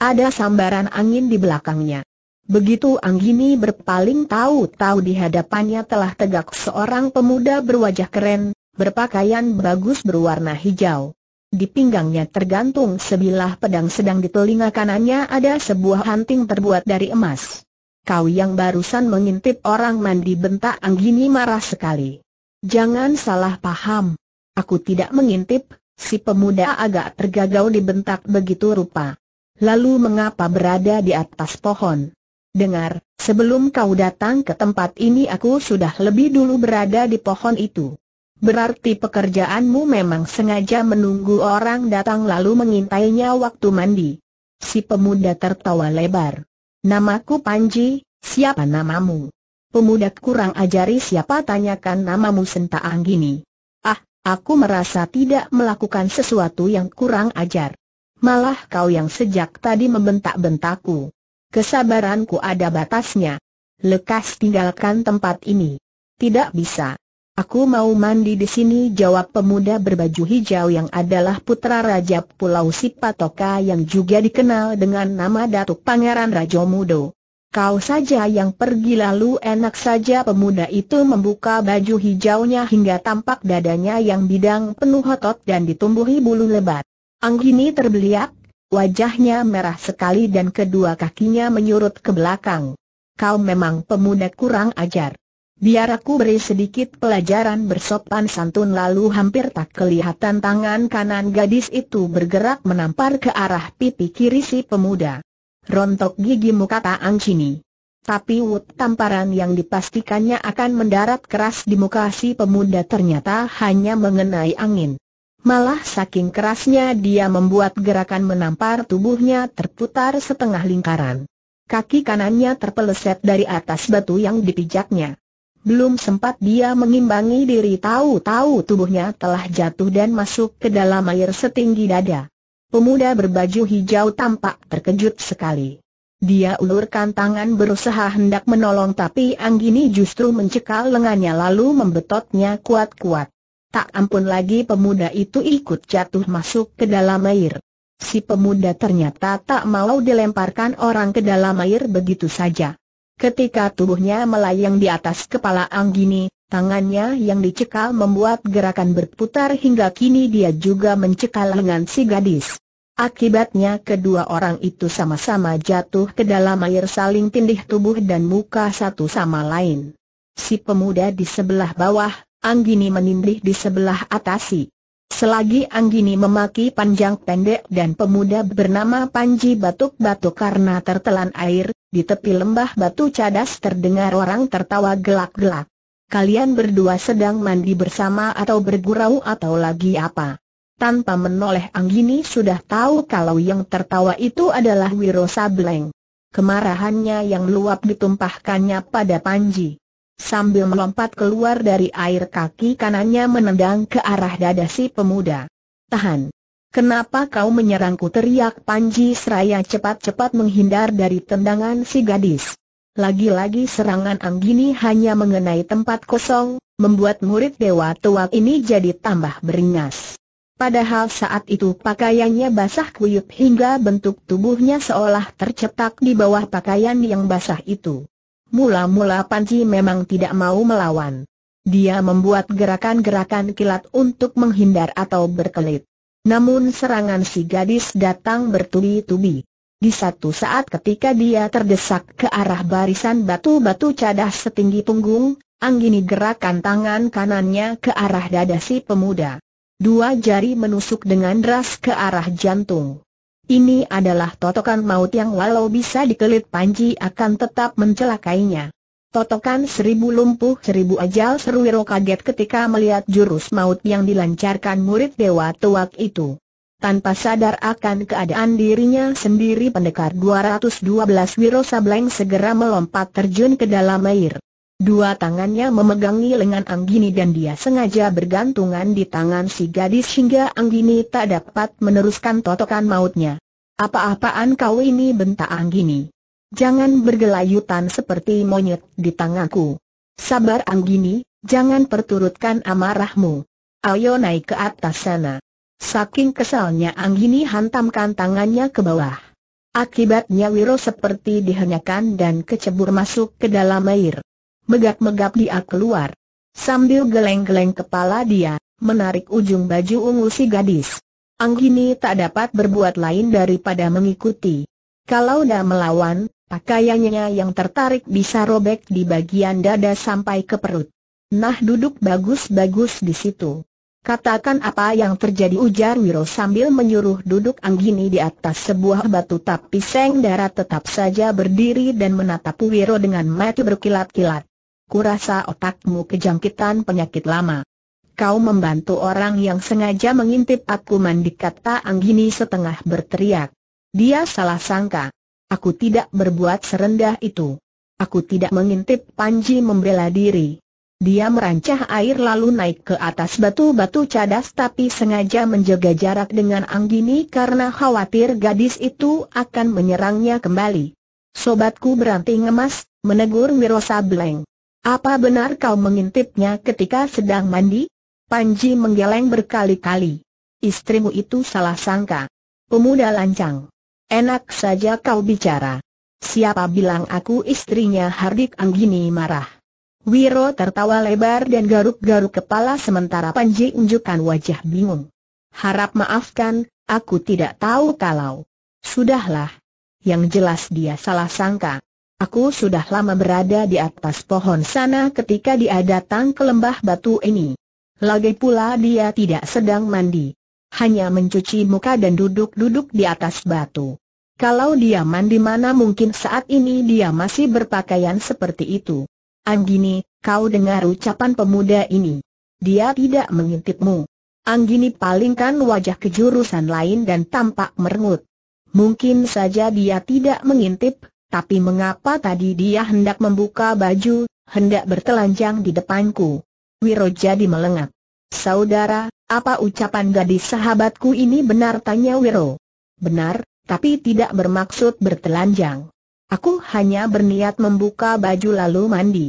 Ada sambaran angin di belakangnya. Begitu Anggini berpaling tahu-tahu di hadapannya telah tegak seorang pemuda berwajah keren, berpakaian bagus berwarna hijau. Di pinggangnya tergantung sebilah pedang sedang di telinga kanannya ada sebuah hanting terbuat dari emas. Kau yang barusan mengintip orang mandi bentak Anggini marah sekali. Jangan salah paham. Aku tidak mengintip, si pemuda agak tergagau dibentak begitu rupa. Lalu mengapa berada di atas pohon? Dengar, sebelum kau datang ke tempat ini aku sudah lebih dulu berada di pohon itu. Berarti pekerjaanmu memang sengaja menunggu orang datang lalu mengintainya waktu mandi. Si pemuda tertawa lebar. Namaku Panji, siapa namamu? Pemuda kurang ajari siapa tanyakan namamu Senta Anggini. Ah, aku merasa tidak melakukan sesuatu yang kurang ajar. Malah kau yang sejak tadi membentak-bentakku. Kesabaranku ada batasnya. Lekas tinggalkan tempat ini. Tidak bisa. Aku mau mandi di sini jawab pemuda berbaju hijau yang adalah putra Raja Pulau Sipatoka yang juga dikenal dengan nama Datuk Pangeran Rajo Mudo. Kau saja yang pergi lalu enak saja pemuda itu membuka baju hijaunya hingga tampak dadanya yang bidang penuh otot dan ditumbuhi bulu lebat. Anggini terbeliak, wajahnya merah sekali dan kedua kakinya menyurut ke belakang. Kau memang pemuda kurang ajar. Biar aku beri sedikit pelajaran bersopan santun lalu hampir tak kelihatan tangan kanan gadis itu bergerak menampar ke arah pipi kiri si pemuda. Rontok gigimu kata Angcini. Tapi wut tamparan yang dipastikannya akan mendarat keras di muka si pemuda ternyata hanya mengenai angin. Malah saking kerasnya dia membuat gerakan menampar tubuhnya terputar setengah lingkaran. Kaki kanannya terpeleset dari atas batu yang dipijaknya. Belum sempat dia mengimbangi diri tahu-tahu tubuhnya telah jatuh dan masuk ke dalam air setinggi dada. Pemuda berbaju hijau tampak terkejut sekali. Dia ulurkan tangan berusaha hendak menolong tapi Anggini justru mencekal lengannya lalu membetotnya kuat-kuat. Tak ampun lagi pemuda itu ikut jatuh masuk ke dalam air. Si pemuda ternyata tak mau dilemparkan orang ke dalam air begitu saja. Ketika tubuhnya melayang di atas kepala Anggini, tangannya yang dicekal membuat gerakan berputar hingga kini dia juga mencekal lengan si gadis. Akibatnya kedua orang itu sama-sama jatuh ke dalam air saling tindih tubuh dan muka satu sama lain. Si pemuda di sebelah bawah, Anggini menindih di sebelah atasi. Selagi Anggini memaki panjang pendek dan pemuda bernama Panji batuk-batuk karena tertelan air, di tepi lembah batu cadas terdengar orang tertawa gelak-gelak. Kalian berdua sedang mandi bersama atau bergurau atau lagi apa? Tanpa menoleh Anggini sudah tahu kalau yang tertawa itu adalah Wiro Sableng. Kemarahannya yang luap ditumpahkannya pada Panji. Sambil melompat keluar dari air kaki kanannya menendang ke arah dada si pemuda. Tahan! Kenapa kau menyerangku teriak Panji Seraya cepat-cepat menghindar dari tendangan si gadis. Lagi-lagi serangan Anggini hanya mengenai tempat kosong, membuat murid dewa tua ini jadi tambah beringas. Padahal saat itu pakaiannya basah kuyup hingga bentuk tubuhnya seolah tercetak di bawah pakaian yang basah itu. Mula-mula Panji memang tidak mau melawan. Dia membuat gerakan-gerakan kilat untuk menghindar atau berkelit. Namun serangan si gadis datang bertubi-tubi. Di satu saat ketika dia terdesak ke arah barisan batu-batu cadas setinggi punggung, Anggini gerakan tangan kanannya ke arah dada si pemuda. Dua jari menusuk dengan deras ke arah jantung. Ini adalah totokan maut yang walau bisa dikelit Panji akan tetap mencelakainya. Totokan seribu lumpuh seribu ajal seru kaget ketika melihat jurus maut yang dilancarkan murid Dewa Tuak itu. Tanpa sadar akan keadaan dirinya sendiri pendekar 212 Wiro Sableng segera melompat terjun ke dalam air. Dua tangannya memegangi lengan Anggini dan dia sengaja bergantungan di tangan si gadis hingga Anggini tak dapat meneruskan totokan mautnya. Apa-apaan kau ini bentak Anggini. Jangan bergelayutan seperti monyet di tanganku. Sabar Anggini, jangan perturutkan amarahmu. Ayo naik ke atas sana. Saking kesalnya Anggini hantamkan tangannya ke bawah. Akibatnya Wiro seperti dihanyakan dan kecebur masuk ke dalam air. Megap-megap dia keluar. Sambil geleng-geleng kepala dia, menarik ujung baju ungu si gadis. Anggini tak dapat berbuat lain daripada mengikuti. Kalau dah melawan, Pakaiannya yang tertarik bisa robek di bagian dada sampai ke perut. Nah duduk bagus-bagus di situ. Katakan apa yang terjadi ujar Wiro sambil menyuruh duduk Anggini di atas sebuah batu tapi Seng Dara tetap saja berdiri dan menatap Wiro dengan mata berkilat-kilat. Kurasa otakmu kejangkitan penyakit lama. Kau membantu orang yang sengaja mengintip aku mandi kata Anggini setengah berteriak. Dia salah sangka. Aku tidak berbuat serendah itu. Aku tidak mengintip Panji membela diri. Dia merancah air lalu naik ke atas batu-batu cadas tapi sengaja menjaga jarak dengan Anggini karena khawatir gadis itu akan menyerangnya kembali. Sobatku berhenti ngemas, menegur Mirosa Bleng. Apa benar kau mengintipnya ketika sedang mandi? Panji menggeleng berkali-kali. Istrimu itu salah sangka. Pemuda lancang. Enak saja kau bicara. Siapa bilang aku istrinya Hardik Anggini marah. Wiro tertawa lebar dan garuk-garuk kepala sementara Panji unjukkan wajah bingung. Harap maafkan, aku tidak tahu kalau. Sudahlah. Yang jelas dia salah sangka. Aku sudah lama berada di atas pohon sana ketika dia datang ke lembah batu ini. Lagi pula dia tidak sedang mandi hanya mencuci muka dan duduk-duduk di atas batu. Kalau dia mandi mana mungkin saat ini dia masih berpakaian seperti itu. Anggini, kau dengar ucapan pemuda ini. Dia tidak mengintipmu. Anggini palingkan wajah ke jurusan lain dan tampak merengut. Mungkin saja dia tidak mengintip, tapi mengapa tadi dia hendak membuka baju, hendak bertelanjang di depanku? Wiro jadi melengak. Saudara, apa ucapan gadis sahabatku ini benar tanya Wiro? Benar, tapi tidak bermaksud bertelanjang. Aku hanya berniat membuka baju lalu mandi.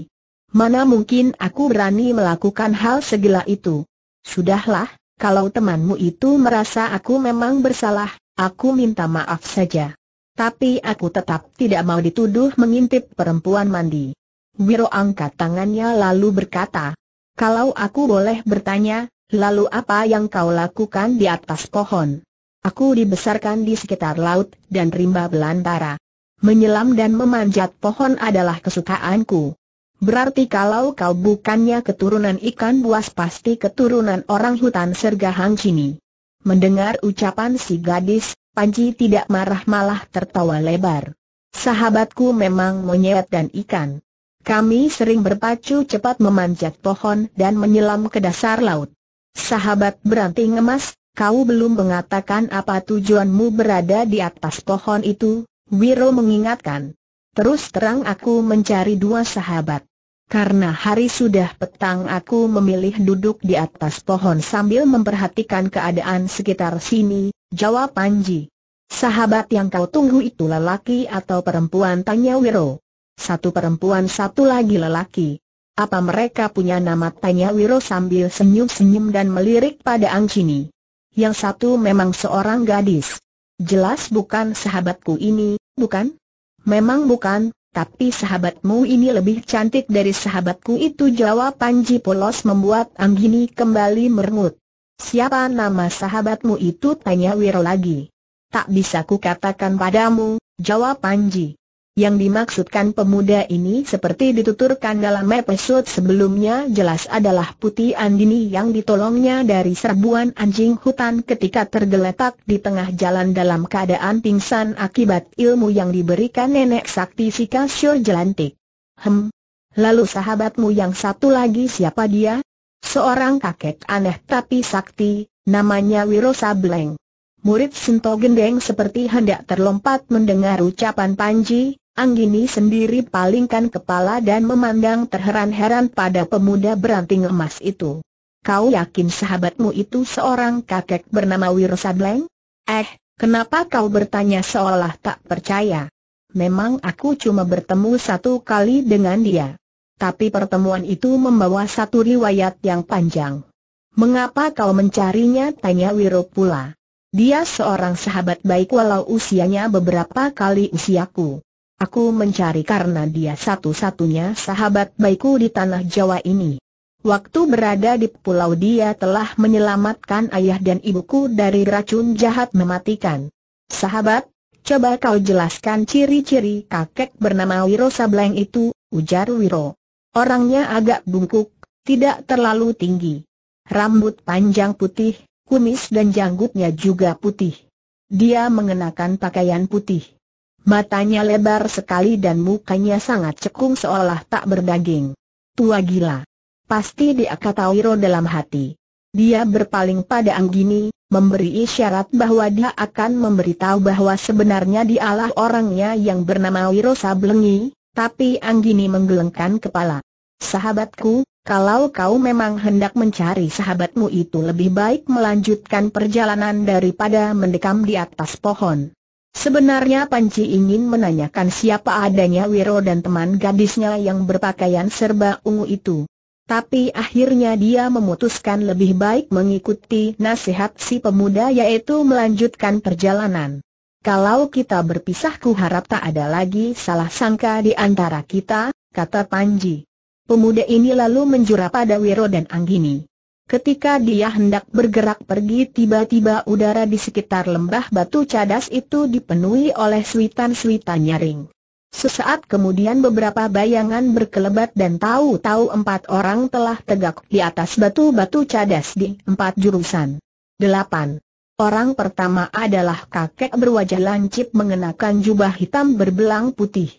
Mana mungkin aku berani melakukan hal segila itu. Sudahlah, kalau temanmu itu merasa aku memang bersalah, aku minta maaf saja. Tapi aku tetap tidak mau dituduh mengintip perempuan mandi. Wiro angkat tangannya lalu berkata, kalau aku boleh bertanya, Lalu apa yang kau lakukan di atas pohon? Aku dibesarkan di sekitar laut dan rimba belantara. Menyelam dan memanjat pohon adalah kesukaanku. Berarti kalau kau bukannya keturunan ikan buas pasti keturunan orang hutan serga Hang Mendengar ucapan si gadis, Panji tidak marah malah tertawa lebar. Sahabatku memang monyet dan ikan. Kami sering berpacu cepat memanjat pohon dan menyelam ke dasar laut. Sahabat beranting emas, kau belum mengatakan apa tujuanmu berada di atas pohon itu, Wiro mengingatkan. Terus terang aku mencari dua sahabat. Karena hari sudah petang aku memilih duduk di atas pohon sambil memperhatikan keadaan sekitar sini, jawab Panji. Sahabat yang kau tunggu itu lelaki atau perempuan tanya Wiro. Satu perempuan satu lagi lelaki. Apa mereka punya nama tanya Wiro sambil senyum-senyum dan melirik pada Chini. Yang satu memang seorang gadis. Jelas bukan sahabatku ini, bukan? Memang bukan, tapi sahabatmu ini lebih cantik dari sahabatku itu jawab Panji polos membuat Anggini kembali merengut. Siapa nama sahabatmu itu tanya Wiro lagi. Tak bisa ku katakan padamu, jawab Panji. Yang dimaksudkan pemuda ini seperti dituturkan dalam episode sebelumnya jelas adalah Putih Andini yang ditolongnya dari serbuan anjing hutan ketika tergeletak di tengah jalan dalam keadaan pingsan akibat ilmu yang diberikan nenek sakti si kasio Jelantik. Hem. Lalu sahabatmu yang satu lagi siapa dia? Seorang kakek aneh tapi sakti, namanya Wiro Sableng. Murid Sinto Gendeng seperti hendak terlompat mendengar ucapan Panji, Anggini sendiri palingkan kepala dan memandang terheran-heran pada pemuda beranting emas itu. Kau yakin sahabatmu itu seorang kakek bernama Wirsableng? Eh, kenapa kau bertanya seolah tak percaya? Memang aku cuma bertemu satu kali dengan dia. Tapi pertemuan itu membawa satu riwayat yang panjang. Mengapa kau mencarinya? Tanya Wiro pula. Dia seorang sahabat baik walau usianya beberapa kali usiaku. Aku mencari karena dia satu-satunya sahabat baikku di tanah Jawa ini. Waktu berada di pulau dia telah menyelamatkan ayah dan ibuku dari racun jahat mematikan. Sahabat, coba kau jelaskan ciri-ciri kakek bernama Wiro Sableng itu, ujar Wiro. Orangnya agak bungkuk, tidak terlalu tinggi. Rambut panjang putih, kumis dan janggutnya juga putih. Dia mengenakan pakaian putih. Matanya lebar sekali dan mukanya sangat cekung seolah tak berdaging. Tua gila. Pasti dia kata Wiro dalam hati. Dia berpaling pada Anggini, memberi isyarat bahwa dia akan memberitahu bahwa sebenarnya dialah orangnya yang bernama Wiro Sablengi, tapi Anggini menggelengkan kepala. Sahabatku, kalau kau memang hendak mencari sahabatmu itu lebih baik melanjutkan perjalanan daripada mendekam di atas pohon. Sebenarnya Panci ingin menanyakan siapa adanya Wiro dan teman gadisnya yang berpakaian serba ungu itu. Tapi akhirnya dia memutuskan lebih baik mengikuti nasihat si pemuda yaitu melanjutkan perjalanan. Kalau kita berpisah ku harap tak ada lagi salah sangka di antara kita, kata Panji. Pemuda ini lalu menjura pada Wiro dan Anggini. Ketika dia hendak bergerak pergi tiba-tiba udara di sekitar lembah batu cadas itu dipenuhi oleh suitan-suitan nyaring. Sesaat kemudian beberapa bayangan berkelebat dan tahu-tahu empat orang telah tegak di atas batu-batu cadas di empat jurusan. Delapan Orang pertama adalah kakek berwajah lancip mengenakan jubah hitam berbelang putih.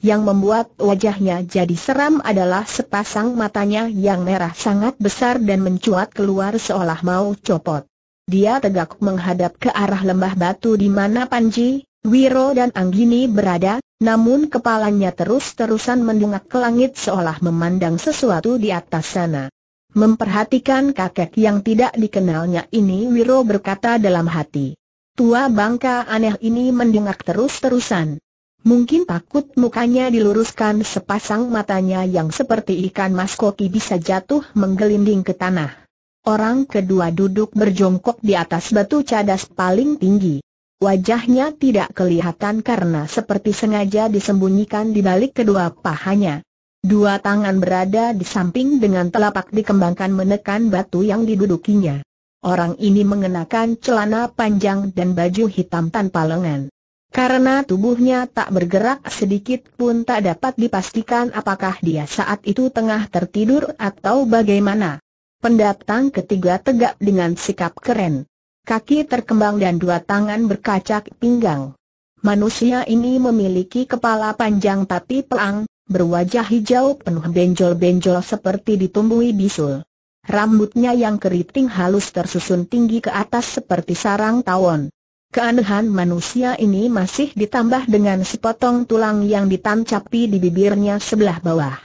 Yang membuat wajahnya jadi seram adalah sepasang matanya yang merah sangat besar dan mencuat keluar seolah mau copot. Dia tegak menghadap ke arah lembah batu di mana Panji, Wiro dan Anggini berada, namun kepalanya terus-terusan mendungak ke langit seolah memandang sesuatu di atas sana. Memperhatikan kakek yang tidak dikenalnya ini Wiro berkata dalam hati. Tua bangka aneh ini mendungak terus-terusan. Mungkin takut mukanya diluruskan sepasang matanya yang seperti ikan mas koki bisa jatuh menggelinding ke tanah. Orang kedua duduk berjongkok di atas batu cadas paling tinggi. Wajahnya tidak kelihatan karena seperti sengaja disembunyikan di balik kedua pahanya. Dua tangan berada di samping dengan telapak dikembangkan menekan batu yang didudukinya. Orang ini mengenakan celana panjang dan baju hitam tanpa lengan. Karena tubuhnya tak bergerak sedikit pun tak dapat dipastikan apakah dia saat itu tengah tertidur atau bagaimana. Pendatang ketiga tegak dengan sikap keren. Kaki terkembang dan dua tangan berkacak pinggang. Manusia ini memiliki kepala panjang tapi pelang, berwajah hijau penuh benjol-benjol seperti ditumbuhi bisul. Rambutnya yang keriting halus tersusun tinggi ke atas seperti sarang tawon. Keanehan manusia ini masih ditambah dengan sepotong tulang yang ditancapi di bibirnya sebelah bawah.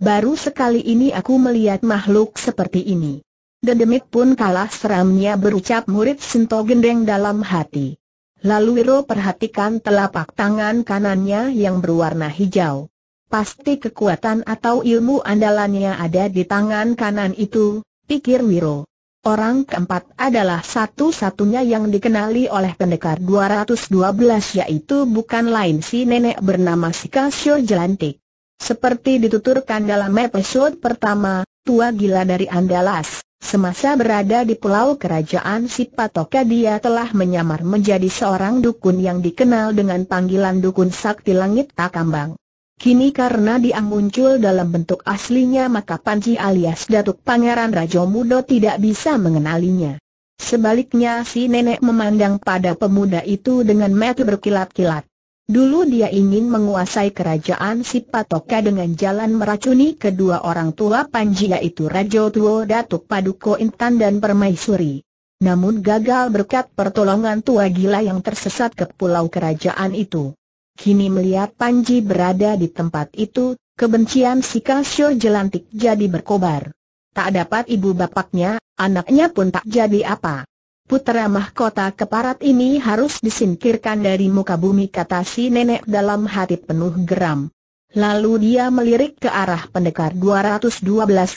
Baru sekali ini aku melihat makhluk seperti ini. Dedemit pun kalah seramnya berucap murid Sinto Gendeng dalam hati. Lalu Wiro perhatikan telapak tangan kanannya yang berwarna hijau. Pasti kekuatan atau ilmu andalannya ada di tangan kanan itu, pikir Wiro. Orang keempat adalah satu-satunya yang dikenali oleh pendekar 212 yaitu bukan lain si nenek bernama Sikasio Jelantik. Seperti dituturkan dalam episode pertama, tua gila dari Andalas, semasa berada di pulau kerajaan Sipatoka dia telah menyamar menjadi seorang dukun yang dikenal dengan panggilan dukun sakti langit Takambang. Kini karena dia muncul dalam bentuk aslinya maka Panji alias Datuk Pangeran Rajo Mudo tidak bisa mengenalinya. Sebaliknya si nenek memandang pada pemuda itu dengan mata berkilat-kilat. Dulu dia ingin menguasai kerajaan si Patoka dengan jalan meracuni kedua orang tua Panji yaitu Rajo Tuo Datuk Paduko Intan dan Permaisuri. Namun gagal berkat pertolongan tua gila yang tersesat ke pulau kerajaan itu. Kini melihat Panji berada di tempat itu, kebencian si Kasio jelantik jadi berkobar. Tak dapat ibu bapaknya, anaknya pun tak jadi apa. Putera mahkota keparat ini harus disingkirkan dari muka bumi kata si nenek dalam hati penuh geram. Lalu dia melirik ke arah pendekar 212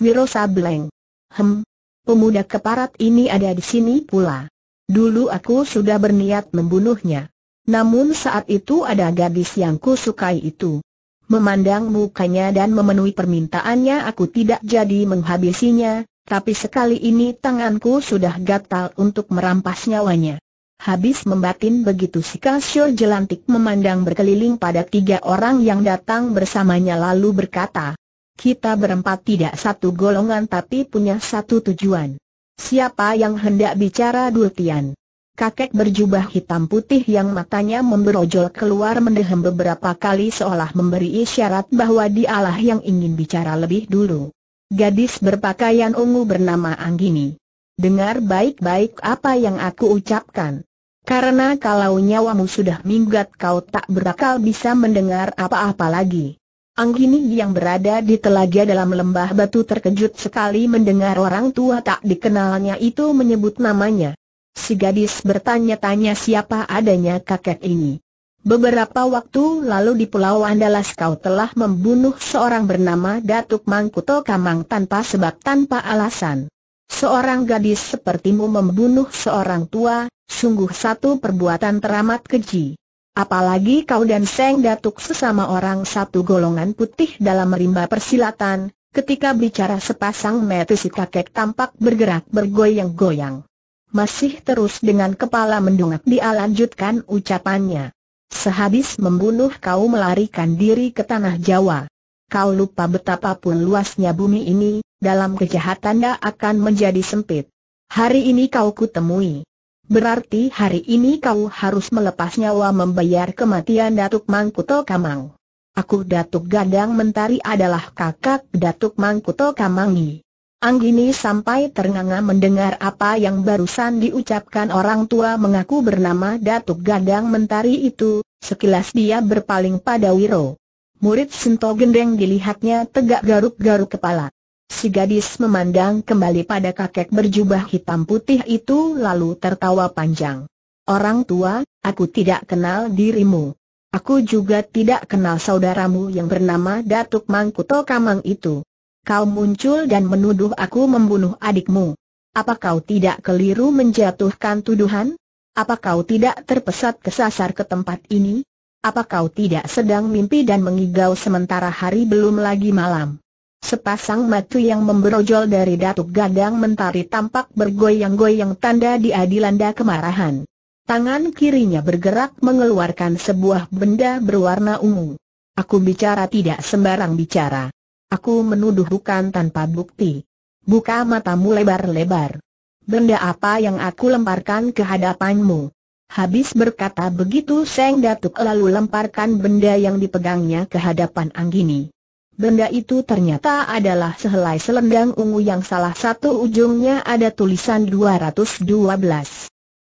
Wiro Sableng. Hem, pemuda keparat ini ada di sini pula. Dulu aku sudah berniat membunuhnya. Namun saat itu ada gadis yang kusukai itu. Memandang mukanya dan memenuhi permintaannya aku tidak jadi menghabisinya, tapi sekali ini tanganku sudah gatal untuk merampas nyawanya. Habis membatin begitu si Kasyo jelantik memandang berkeliling pada tiga orang yang datang bersamanya lalu berkata, kita berempat tidak satu golongan tapi punya satu tujuan. Siapa yang hendak bicara Dultian? kakek berjubah hitam putih yang matanya memberojol keluar mendehem beberapa kali seolah memberi isyarat bahwa dialah yang ingin bicara lebih dulu. Gadis berpakaian ungu bernama Anggini. Dengar baik-baik apa yang aku ucapkan. Karena kalau nyawamu sudah minggat kau tak berakal bisa mendengar apa-apa lagi. Anggini yang berada di telaga dalam lembah batu terkejut sekali mendengar orang tua tak dikenalnya itu menyebut namanya. Si gadis bertanya-tanya siapa adanya kakek ini. Beberapa waktu lalu di Pulau Andalas kau telah membunuh seorang bernama Datuk Mangkuto Kamang tanpa sebab tanpa alasan. Seorang gadis sepertimu membunuh seorang tua, sungguh satu perbuatan teramat keji. Apalagi kau dan Seng Datuk sesama orang satu golongan putih dalam rimba persilatan, ketika bicara sepasang metu si kakek tampak bergerak bergoyang-goyang. Masih terus dengan kepala mendongak dia lanjutkan ucapannya. Sehabis membunuh kau melarikan diri ke tanah Jawa. Kau lupa betapa pun luasnya bumi ini, dalam kejahatan dia akan menjadi sempit. Hari ini kau kutemui. Berarti hari ini kau harus melepas nyawa membayar kematian Datuk Mangkuto Kamang. Aku Datuk Gadang Mentari adalah kakak Datuk Mangkuto Kamangi. Anggini sampai ternganga mendengar apa yang barusan diucapkan orang tua mengaku bernama Datuk Gadang Mentari itu, sekilas dia berpaling pada Wiro. Murid Sento Gendeng dilihatnya tegak garuk-garuk kepala. Si gadis memandang kembali pada kakek berjubah hitam putih itu lalu tertawa panjang. Orang tua, aku tidak kenal dirimu. Aku juga tidak kenal saudaramu yang bernama Datuk Mangkuto Kamang itu kau muncul dan menuduh aku membunuh adikmu. Apa kau tidak keliru menjatuhkan tuduhan? Apa kau tidak terpesat kesasar ke tempat ini? Apa kau tidak sedang mimpi dan mengigau sementara hari belum lagi malam? Sepasang mata yang memberojol dari Datuk Gadang Mentari tampak bergoyang-goyang tanda diadilanda kemarahan. Tangan kirinya bergerak mengeluarkan sebuah benda berwarna ungu. Aku bicara tidak sembarang bicara. Aku menuduh bukan tanpa bukti. Buka matamu lebar-lebar. Benda apa yang aku lemparkan ke hadapanmu? Habis berkata begitu Seng Datuk lalu lemparkan benda yang dipegangnya ke hadapan Anggini. Benda itu ternyata adalah sehelai selendang ungu yang salah satu ujungnya ada tulisan 212.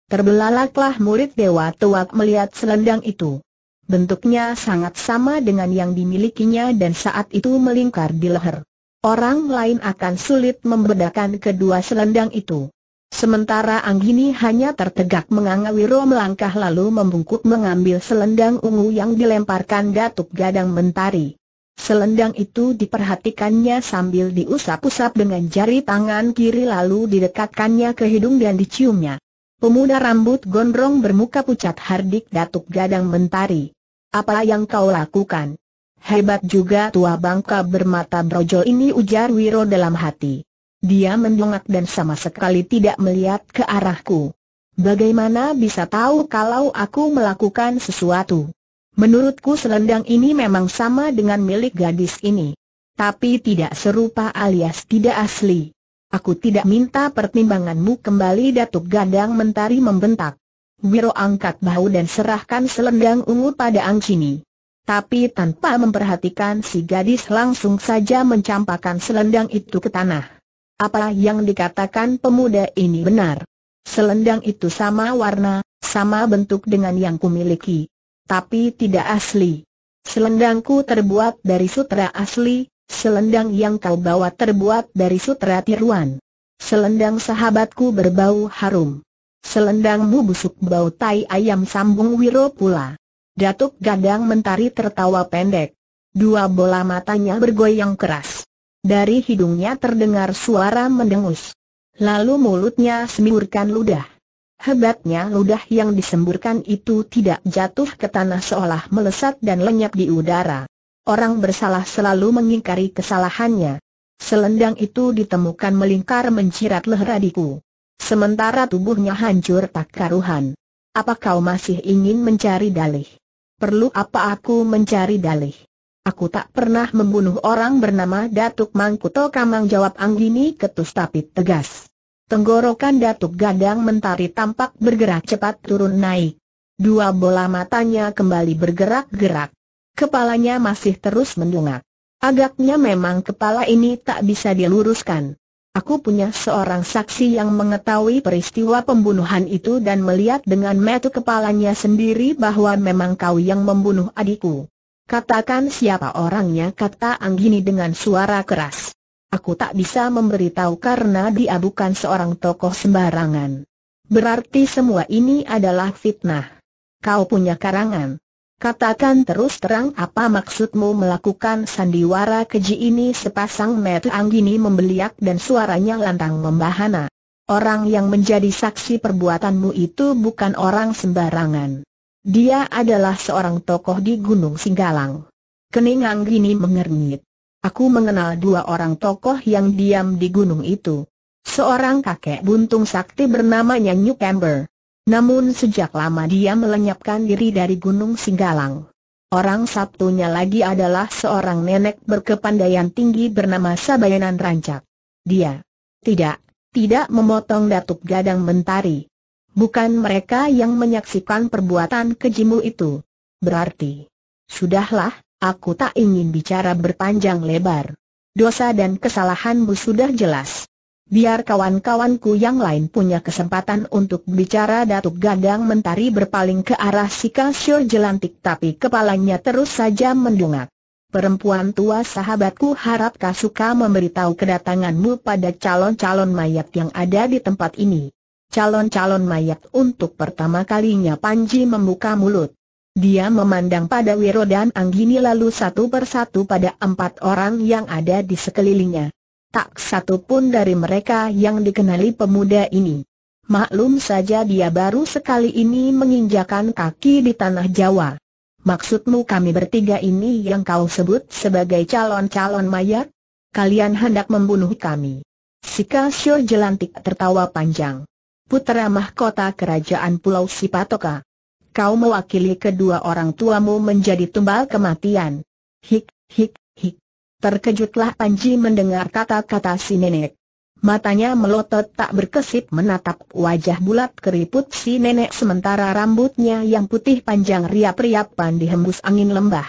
Terbelalaklah murid Dewa Tuak melihat selendang itu bentuknya sangat sama dengan yang dimilikinya dan saat itu melingkar di leher. Orang lain akan sulit membedakan kedua selendang itu. Sementara Anggini hanya tertegak Wiro melangkah lalu membungkuk mengambil selendang ungu yang dilemparkan Datuk Gadang Mentari. Selendang itu diperhatikannya sambil diusap-usap dengan jari tangan kiri lalu didekatkannya ke hidung dan diciumnya. Pemuda rambut gondrong bermuka pucat hardik Datuk Gadang Mentari. Apa yang kau lakukan? Hebat juga tua bangka bermata brojol ini ujar Wiro dalam hati. Dia mendongak dan sama sekali tidak melihat ke arahku. Bagaimana bisa tahu kalau aku melakukan sesuatu? Menurutku selendang ini memang sama dengan milik gadis ini. Tapi tidak serupa alias tidak asli. Aku tidak minta pertimbanganmu kembali Datuk Gandang Mentari membentak. Wiro angkat bahu dan serahkan selendang ungu pada Angcini. Tapi tanpa memperhatikan si gadis langsung saja mencampakkan selendang itu ke tanah. Apa yang dikatakan pemuda ini benar. Selendang itu sama warna, sama bentuk dengan yang kumiliki. Tapi tidak asli. Selendangku terbuat dari sutra asli, selendang yang kau bawa terbuat dari sutra tiruan. Selendang sahabatku berbau harum. Selendangmu busuk bau tai ayam sambung wiro pula. Datuk Gadang Mentari tertawa pendek. Dua bola matanya bergoyang keras. Dari hidungnya terdengar suara mendengus. Lalu mulutnya semburkan ludah. Hebatnya ludah yang disemburkan itu tidak jatuh ke tanah seolah melesat dan lenyap di udara. Orang bersalah selalu mengingkari kesalahannya. Selendang itu ditemukan melingkar mencirat leher adikku. Sementara tubuhnya hancur tak karuhan. Apa kau masih ingin mencari dalih? Perlu apa aku mencari dalih? Aku tak pernah membunuh orang bernama Datuk Mangkuto Kamang jawab Anggini ketus tapi tegas. Tenggorokan Datuk Gadang Mentari tampak bergerak cepat turun naik. Dua bola matanya kembali bergerak-gerak. Kepalanya masih terus mendungak. Agaknya memang kepala ini tak bisa diluruskan. Aku punya seorang saksi yang mengetahui peristiwa pembunuhan itu dan melihat dengan mata kepalanya sendiri bahwa memang kau yang membunuh adikku. Katakan siapa orangnya kata Anggini dengan suara keras. Aku tak bisa memberitahu karena dia bukan seorang tokoh sembarangan. Berarti semua ini adalah fitnah. Kau punya karangan. Katakan terus terang apa maksudmu melakukan sandiwara keji ini sepasang mata Anggini membeliak dan suaranya lantang membahana. Orang yang menjadi saksi perbuatanmu itu bukan orang sembarangan. Dia adalah seorang tokoh di Gunung Singgalang. Kening Anggini mengernyit. Aku mengenal dua orang tokoh yang diam di gunung itu. Seorang kakek buntung sakti bernama Nyanyu Kember namun sejak lama dia melenyapkan diri dari Gunung Singgalang. Orang Sabtunya lagi adalah seorang nenek berkepandaian tinggi bernama Sabayanan Rancak. Dia tidak, tidak memotong Datuk Gadang Mentari. Bukan mereka yang menyaksikan perbuatan kejimu itu. Berarti, sudahlah, aku tak ingin bicara berpanjang lebar. Dosa dan kesalahanmu sudah jelas. Biar kawan-kawanku yang lain punya kesempatan untuk bicara Datuk Gadang Mentari berpaling ke arah si kasur jelantik tapi kepalanya terus saja mendungak Perempuan tua sahabatku harap kau suka memberitahu kedatanganmu pada calon-calon mayat yang ada di tempat ini. Calon-calon mayat untuk pertama kalinya Panji membuka mulut. Dia memandang pada Wiro dan Anggini lalu satu persatu pada empat orang yang ada di sekelilingnya tak satu pun dari mereka yang dikenali pemuda ini. Maklum saja dia baru sekali ini menginjakan kaki di tanah Jawa. Maksudmu kami bertiga ini yang kau sebut sebagai calon-calon mayat? Kalian hendak membunuh kami. Sika jelantik tertawa panjang. Putera mahkota kerajaan Pulau Sipatoka. Kau mewakili kedua orang tuamu menjadi tumbal kematian. Hik, hik, Terkejutlah Panji mendengar kata-kata si nenek. Matanya melotot tak berkesip menatap wajah bulat keriput si nenek sementara rambutnya yang putih panjang riap-riapan dihembus angin lembah.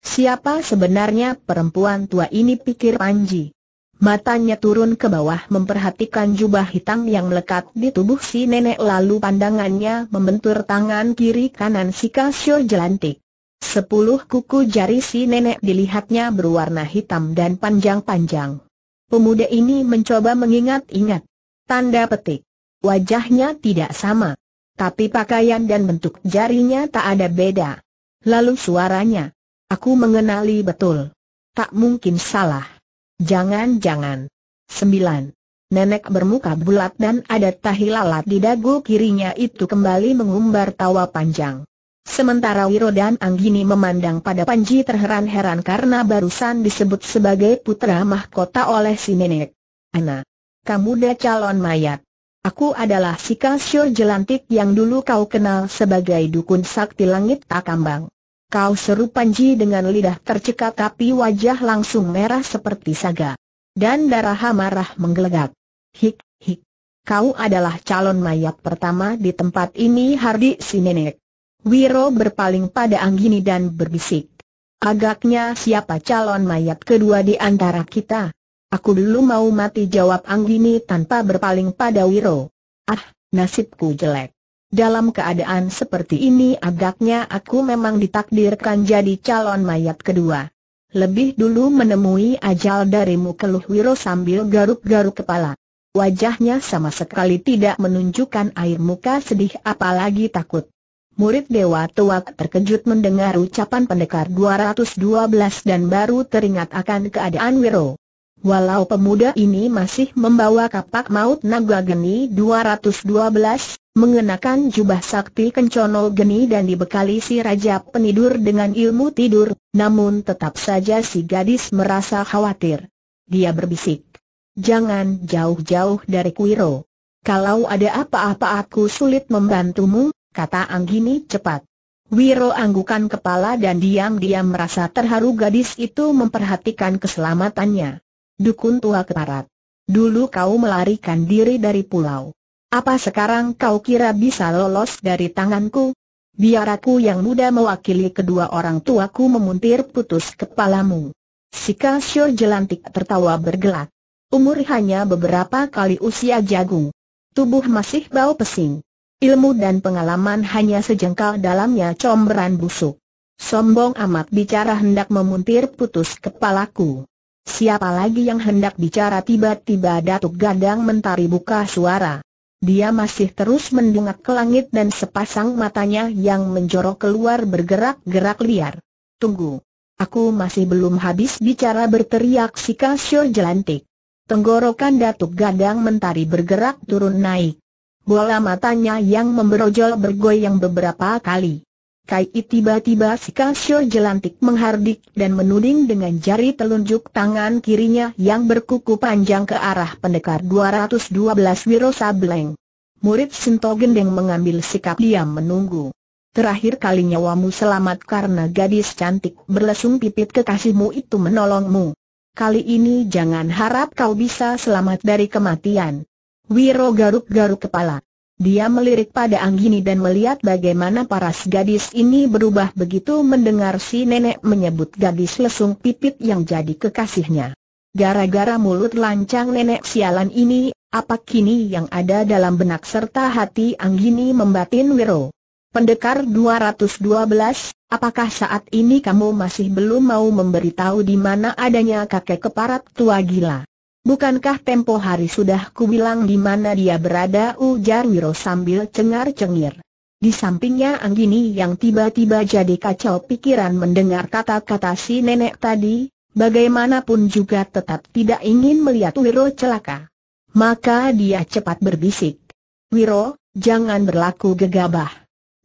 Siapa sebenarnya perempuan tua ini pikir Panji. Matanya turun ke bawah memperhatikan jubah hitam yang melekat di tubuh si nenek lalu pandangannya membentur tangan kiri kanan si Kasio jelantik. Sepuluh kuku jari si nenek dilihatnya berwarna hitam dan panjang-panjang. Pemuda ini mencoba mengingat-ingat. Tanda petik. Wajahnya tidak sama. Tapi pakaian dan bentuk jarinya tak ada beda. Lalu suaranya. Aku mengenali betul. Tak mungkin salah. Jangan-jangan. Sembilan. Nenek bermuka bulat dan ada tahi lalat di dagu kirinya itu kembali mengumbar tawa panjang. Sementara Wiro dan Anggini memandang pada Panji terheran-heran karena barusan disebut sebagai putra mahkota oleh si nenek. Ana, kamu dah calon mayat. Aku adalah si Kasyo Jelantik yang dulu kau kenal sebagai Dukun Sakti Langit Takambang. Kau seru Panji dengan lidah tercekat tapi wajah langsung merah seperti saga. Dan darah marah menggelegak. Hik, hik. Kau adalah calon mayat pertama di tempat ini Hardi si nenek. Wiro berpaling pada Anggini dan berbisik. Agaknya siapa calon mayat kedua di antara kita? Aku dulu mau mati jawab Anggini tanpa berpaling pada Wiro. Ah, nasibku jelek. Dalam keadaan seperti ini agaknya aku memang ditakdirkan jadi calon mayat kedua. Lebih dulu menemui ajal darimu keluh Wiro sambil garuk-garuk kepala. Wajahnya sama sekali tidak menunjukkan air muka sedih apalagi takut. Murid Dewa Tua terkejut mendengar ucapan pendekar 212 dan baru teringat akan keadaan Wiro. Walau pemuda ini masih membawa kapak maut naga geni 212, mengenakan jubah sakti kencono geni dan dibekali si raja penidur dengan ilmu tidur, namun tetap saja si gadis merasa khawatir. Dia berbisik, Jangan jauh-jauh dari Wiro. Kalau ada apa-apa aku sulit membantumu, kata Anggini cepat. Wiro anggukan kepala dan diam-diam merasa terharu gadis itu memperhatikan keselamatannya. Dukun tua keparat. Dulu kau melarikan diri dari pulau. Apa sekarang kau kira bisa lolos dari tanganku? Biar aku yang muda mewakili kedua orang tuaku memuntir putus kepalamu. Sika Syur jelantik tertawa bergelak. Umur hanya beberapa kali usia jagung. Tubuh masih bau pesing. Ilmu dan pengalaman hanya sejengkal dalamnya comberan busuk. Sombong amat bicara hendak memuntir putus kepalaku. Siapa lagi yang hendak bicara tiba-tiba Datuk Gadang mentari buka suara. Dia masih terus mendungak ke langit dan sepasang matanya yang menjorok keluar bergerak-gerak liar. Tunggu. Aku masih belum habis bicara berteriak si Kasyo jelantik. Tenggorokan Datuk Gadang Mentari bergerak turun naik bola matanya yang memberojol bergoyang beberapa kali. Kai tiba-tiba si Kasio jelantik menghardik dan menuding dengan jari telunjuk tangan kirinya yang berkuku panjang ke arah pendekar 212 Wiro Sableng. Murid Sinto Gendeng mengambil sikap diam menunggu. Terakhir kali nyawamu selamat karena gadis cantik berlesung pipit kekasihmu itu menolongmu. Kali ini jangan harap kau bisa selamat dari kematian. Wiro garuk-garuk kepala. Dia melirik pada Anggini dan melihat bagaimana paras gadis ini berubah begitu mendengar si nenek menyebut gadis lesung pipit yang jadi kekasihnya. Gara-gara mulut lancang nenek sialan ini, apa kini yang ada dalam benak serta hati Anggini membatin Wiro? Pendekar 212, apakah saat ini kamu masih belum mau memberitahu di mana adanya kakek keparat tua gila? Bukankah tempo hari sudah kubilang di mana dia berada ujar Wiro sambil cengar-cengir. Di sampingnya Anggini yang tiba-tiba jadi kacau pikiran mendengar kata-kata si nenek tadi, bagaimanapun juga tetap tidak ingin melihat Wiro celaka. Maka dia cepat berbisik. Wiro, jangan berlaku gegabah.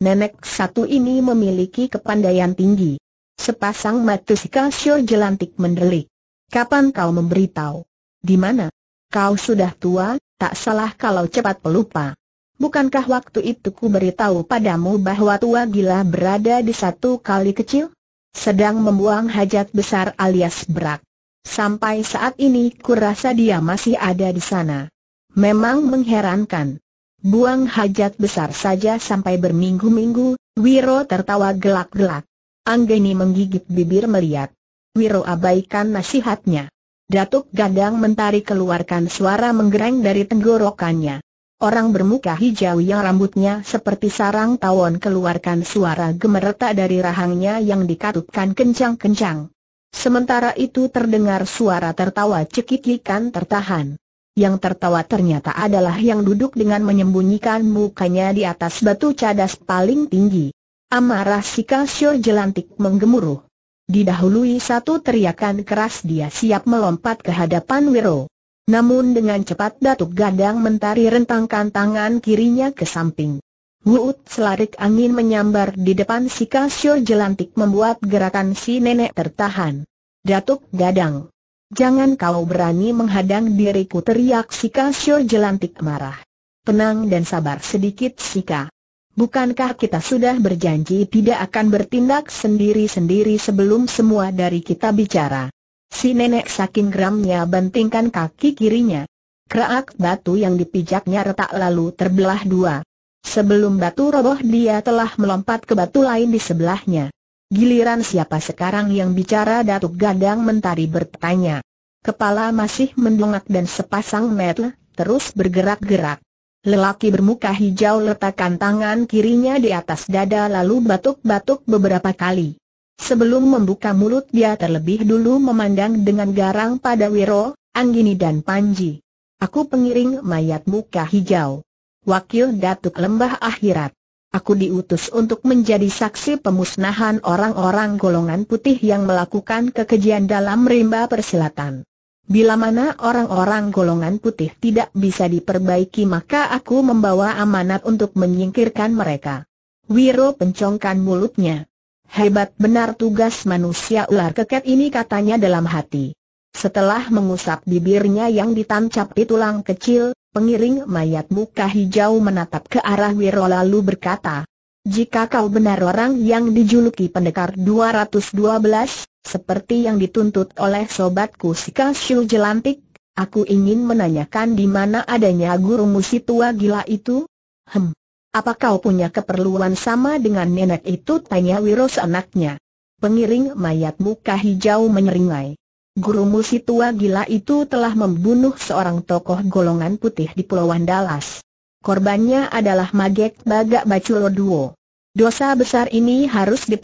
Nenek satu ini memiliki kepandaian tinggi. Sepasang mata si kasio jelantik mendelik. Kapan kau memberitahu? Di mana? Kau sudah tua, tak salah kalau cepat pelupa. Bukankah waktu itu ku beritahu padamu bahwa tua gila berada di satu kali kecil? Sedang membuang hajat besar alias berak. Sampai saat ini ku rasa dia masih ada di sana. Memang mengherankan. Buang hajat besar saja sampai berminggu-minggu, Wiro tertawa gelak-gelak. Anggeni menggigit bibir melihat. Wiro abaikan nasihatnya. Datuk Gadang Mentari keluarkan suara menggereng dari tenggorokannya. Orang bermuka hijau yang rambutnya seperti sarang tawon keluarkan suara gemeretak dari rahangnya yang dikatupkan kencang-kencang. Sementara itu terdengar suara tertawa cekikikan tertahan. Yang tertawa ternyata adalah yang duduk dengan menyembunyikan mukanya di atas batu cadas paling tinggi. Amarah si Kasio jelantik menggemuruh. Didahului satu teriakan keras dia siap melompat ke hadapan Wiro. Namun dengan cepat Datuk Gadang mentari rentangkan tangan kirinya ke samping. Wuut selarik angin menyambar di depan si Kasio jelantik membuat gerakan si nenek tertahan. Datuk Gadang. Jangan kau berani menghadang diriku teriak si Kasio jelantik marah. Tenang dan sabar sedikit Sika. Bukankah kita sudah berjanji tidak akan bertindak sendiri-sendiri sebelum semua dari kita bicara? Si nenek saking geramnya bentingkan kaki kirinya. Kerak batu yang dipijaknya retak lalu terbelah dua. Sebelum batu roboh dia telah melompat ke batu lain di sebelahnya. Giliran siapa sekarang yang bicara Datuk Gadang Mentari bertanya. Kepala masih mendongak dan sepasang mata terus bergerak-gerak. Lelaki bermuka hijau letakkan tangan kirinya di atas dada lalu batuk-batuk beberapa kali. Sebelum membuka mulut dia terlebih dulu memandang dengan garang pada Wiro, Anggini dan Panji. Aku pengiring mayat muka hijau. Wakil Datuk Lembah Akhirat. Aku diutus untuk menjadi saksi pemusnahan orang-orang golongan putih yang melakukan kekejian dalam rimba persilatan. Bila mana orang-orang golongan putih tidak bisa diperbaiki maka aku membawa amanat untuk menyingkirkan mereka. Wiro pencongkan mulutnya. Hebat benar tugas manusia ular keket ini katanya dalam hati. Setelah mengusap bibirnya yang ditancap di tulang kecil, pengiring mayat muka hijau menatap ke arah Wiro lalu berkata, jika kau benar orang yang dijuluki pendekar 212, seperti yang dituntut oleh sobatku si Kasyu Jelantik, aku ingin menanyakan di mana adanya guru musi tua gila itu? Hem, apa kau punya keperluan sama dengan nenek itu? Tanya Wiros anaknya. Pengiring mayat muka hijau menyeringai. Guru musi tua gila itu telah membunuh seorang tokoh golongan putih di Pulau Andalas korbannya adalah Magek Bagak Baculo Duo. Dosa besar ini harus ya.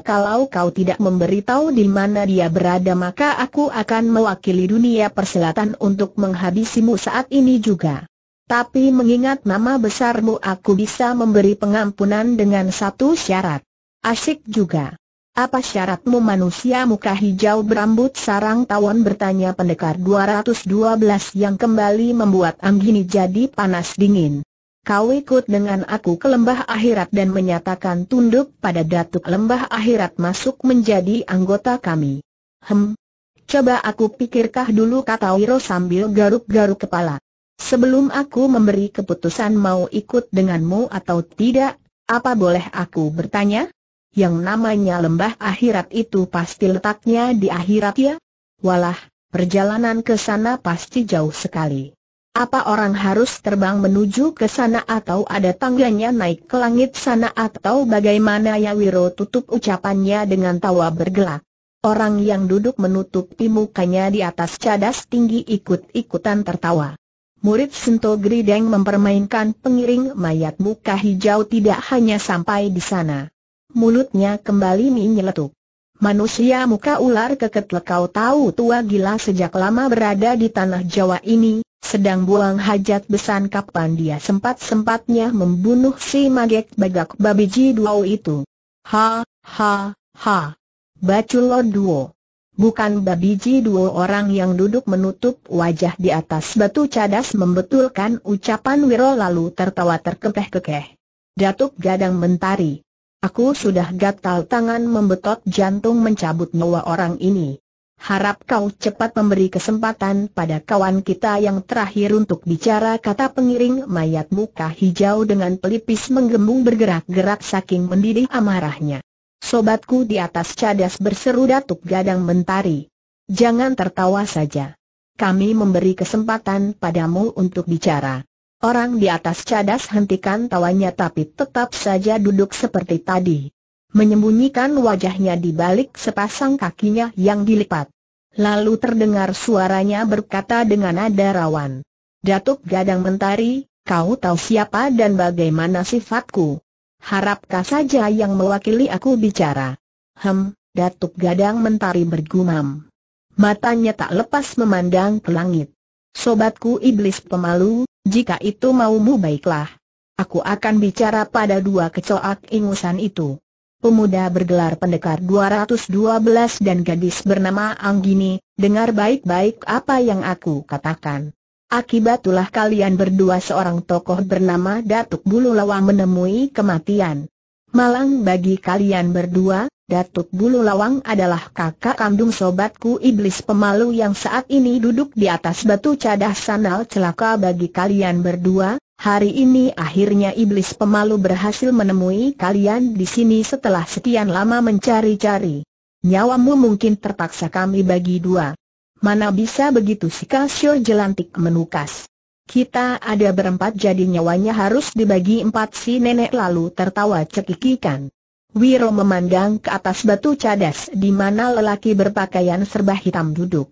kalau kau tidak memberitahu di mana dia berada maka aku akan mewakili dunia perselatan untuk menghabisimu saat ini juga. Tapi mengingat nama besarmu aku bisa memberi pengampunan dengan satu syarat. Asik juga. Apa syaratmu manusia muka hijau berambut sarang tawon bertanya pendekar 212 yang kembali membuat Anggini jadi panas dingin. Kau ikut dengan aku ke lembah akhirat dan menyatakan tunduk pada datuk lembah akhirat masuk menjadi anggota kami. Hem. Coba aku pikirkah dulu kata Wiro sambil garuk-garuk kepala. Sebelum aku memberi keputusan mau ikut denganmu atau tidak, apa boleh aku bertanya? yang namanya lembah akhirat itu pasti letaknya di akhirat ya? Walah, perjalanan ke sana pasti jauh sekali. Apa orang harus terbang menuju ke sana atau ada tangganya naik ke langit sana atau bagaimana ya Wiro tutup ucapannya dengan tawa bergelak. Orang yang duduk menutup mukanya di atas cadas tinggi ikut-ikutan tertawa. Murid Sento Grideng mempermainkan pengiring mayat muka hijau tidak hanya sampai di sana mulutnya kembali menyeletuk. Manusia muka ular keket lekau tahu tua gila sejak lama berada di tanah Jawa ini, sedang buang hajat besan kapan dia sempat-sempatnya membunuh si magek bagak babiji duo itu. Ha, ha, ha. Baculo duo. Bukan babiji duo orang yang duduk menutup wajah di atas batu cadas membetulkan ucapan Wiro lalu tertawa terkekeh-kekeh. Datuk Gadang Mentari, Aku sudah gatal tangan membetot jantung mencabut nyawa orang ini. Harap kau cepat memberi kesempatan pada kawan kita yang terakhir untuk bicara kata pengiring mayat muka hijau dengan pelipis menggembung bergerak-gerak saking mendidih amarahnya. Sobatku di atas cadas berseru Datuk Gadang Mentari. Jangan tertawa saja. Kami memberi kesempatan padamu untuk bicara. Orang di atas cadas hentikan tawanya tapi tetap saja duduk seperti tadi. Menyembunyikan wajahnya di balik sepasang kakinya yang dilipat. Lalu terdengar suaranya berkata dengan nada rawan. Datuk Gadang Mentari, kau tahu siapa dan bagaimana sifatku? Harapkah saja yang mewakili aku bicara? Hem, Datuk Gadang Mentari bergumam. Matanya tak lepas memandang ke langit. Sobatku iblis pemalu, jika itu maumu baiklah. Aku akan bicara pada dua kecoak ingusan itu. Pemuda bergelar pendekar 212 dan gadis bernama Anggini, dengar baik-baik apa yang aku katakan. Akibatulah kalian berdua seorang tokoh bernama Datuk Bulu Lawang menemui kematian. Malang bagi kalian berdua, Datuk Bulu Lawang adalah kakak kandung sobatku iblis pemalu yang saat ini duduk di atas batu cadah sanal celaka bagi kalian berdua. Hari ini akhirnya iblis pemalu berhasil menemui kalian di sini setelah sekian lama mencari-cari. Nyawamu mungkin terpaksa kami bagi dua. Mana bisa begitu si Kasio jelantik menukas. Kita ada berempat jadi nyawanya harus dibagi empat si nenek lalu tertawa cekikikan. Wiro memandang ke atas batu cadas di mana lelaki berpakaian serba hitam duduk.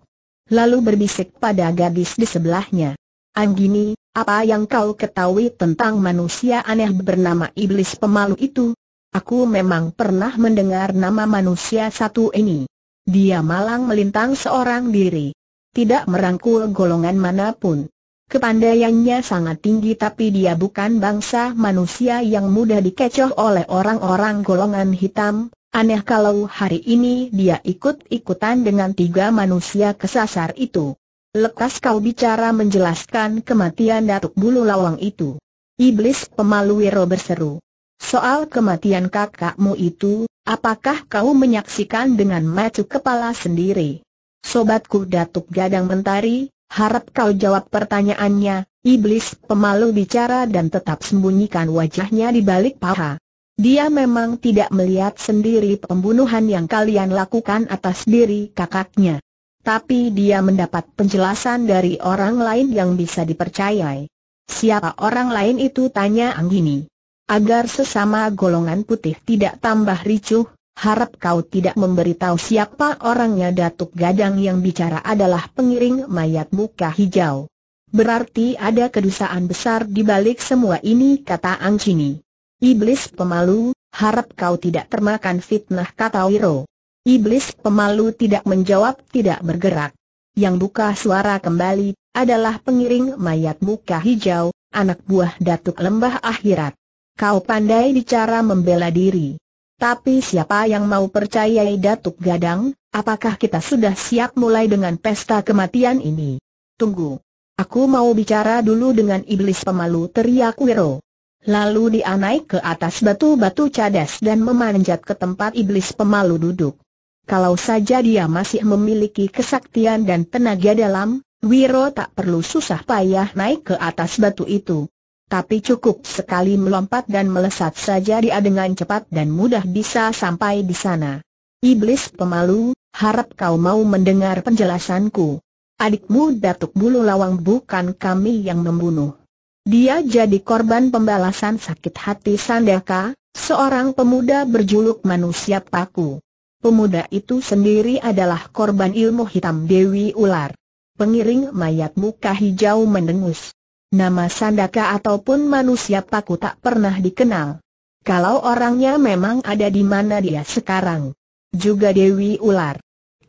Lalu berbisik pada gadis di sebelahnya. Anggini, apa yang kau ketahui tentang manusia aneh bernama iblis pemalu itu? Aku memang pernah mendengar nama manusia satu ini. Dia malang melintang seorang diri. Tidak merangkul golongan manapun. Kepandaiannya sangat tinggi tapi dia bukan bangsa manusia yang mudah dikecoh oleh orang-orang golongan hitam, aneh kalau hari ini dia ikut-ikutan dengan tiga manusia kesasar itu. Lekas kau bicara menjelaskan kematian Datuk Bulu Lawang itu. Iblis pemalu Wiro berseru. Soal kematian kakakmu itu, apakah kau menyaksikan dengan macu kepala sendiri? Sobatku Datuk Gadang Mentari, Harap kau jawab pertanyaannya, iblis pemalu bicara dan tetap sembunyikan wajahnya di balik paha. Dia memang tidak melihat sendiri pembunuhan yang kalian lakukan atas diri kakaknya. Tapi dia mendapat penjelasan dari orang lain yang bisa dipercayai. Siapa orang lain itu tanya Anggini. Agar sesama golongan putih tidak tambah ricuh, Harap kau tidak memberitahu siapa orangnya Datuk Gadang yang bicara adalah pengiring mayat muka hijau. Berarti ada kedusaan besar di balik semua ini kata Angcini. Iblis pemalu, harap kau tidak termakan fitnah kata Wiro. Iblis pemalu tidak menjawab tidak bergerak. Yang buka suara kembali, adalah pengiring mayat muka hijau, anak buah Datuk Lembah Akhirat. Kau pandai bicara membela diri. Tapi siapa yang mau percayai Datuk Gadang, apakah kita sudah siap mulai dengan pesta kematian ini? Tunggu. Aku mau bicara dulu dengan iblis pemalu teriak Wiro. Lalu dia naik ke atas batu-batu cadas dan memanjat ke tempat iblis pemalu duduk. Kalau saja dia masih memiliki kesaktian dan tenaga dalam, Wiro tak perlu susah payah naik ke atas batu itu tapi cukup sekali melompat dan melesat saja dia dengan cepat dan mudah bisa sampai di sana. Iblis pemalu, harap kau mau mendengar penjelasanku. Adikmu Datuk Bulu Lawang bukan kami yang membunuh. Dia jadi korban pembalasan sakit hati Sandaka, seorang pemuda berjuluk manusia paku. Pemuda itu sendiri adalah korban ilmu hitam Dewi Ular. Pengiring mayat muka hijau mendengus. Nama Sandaka ataupun manusia paku tak pernah dikenal. Kalau orangnya memang ada di mana dia sekarang. Juga Dewi Ular.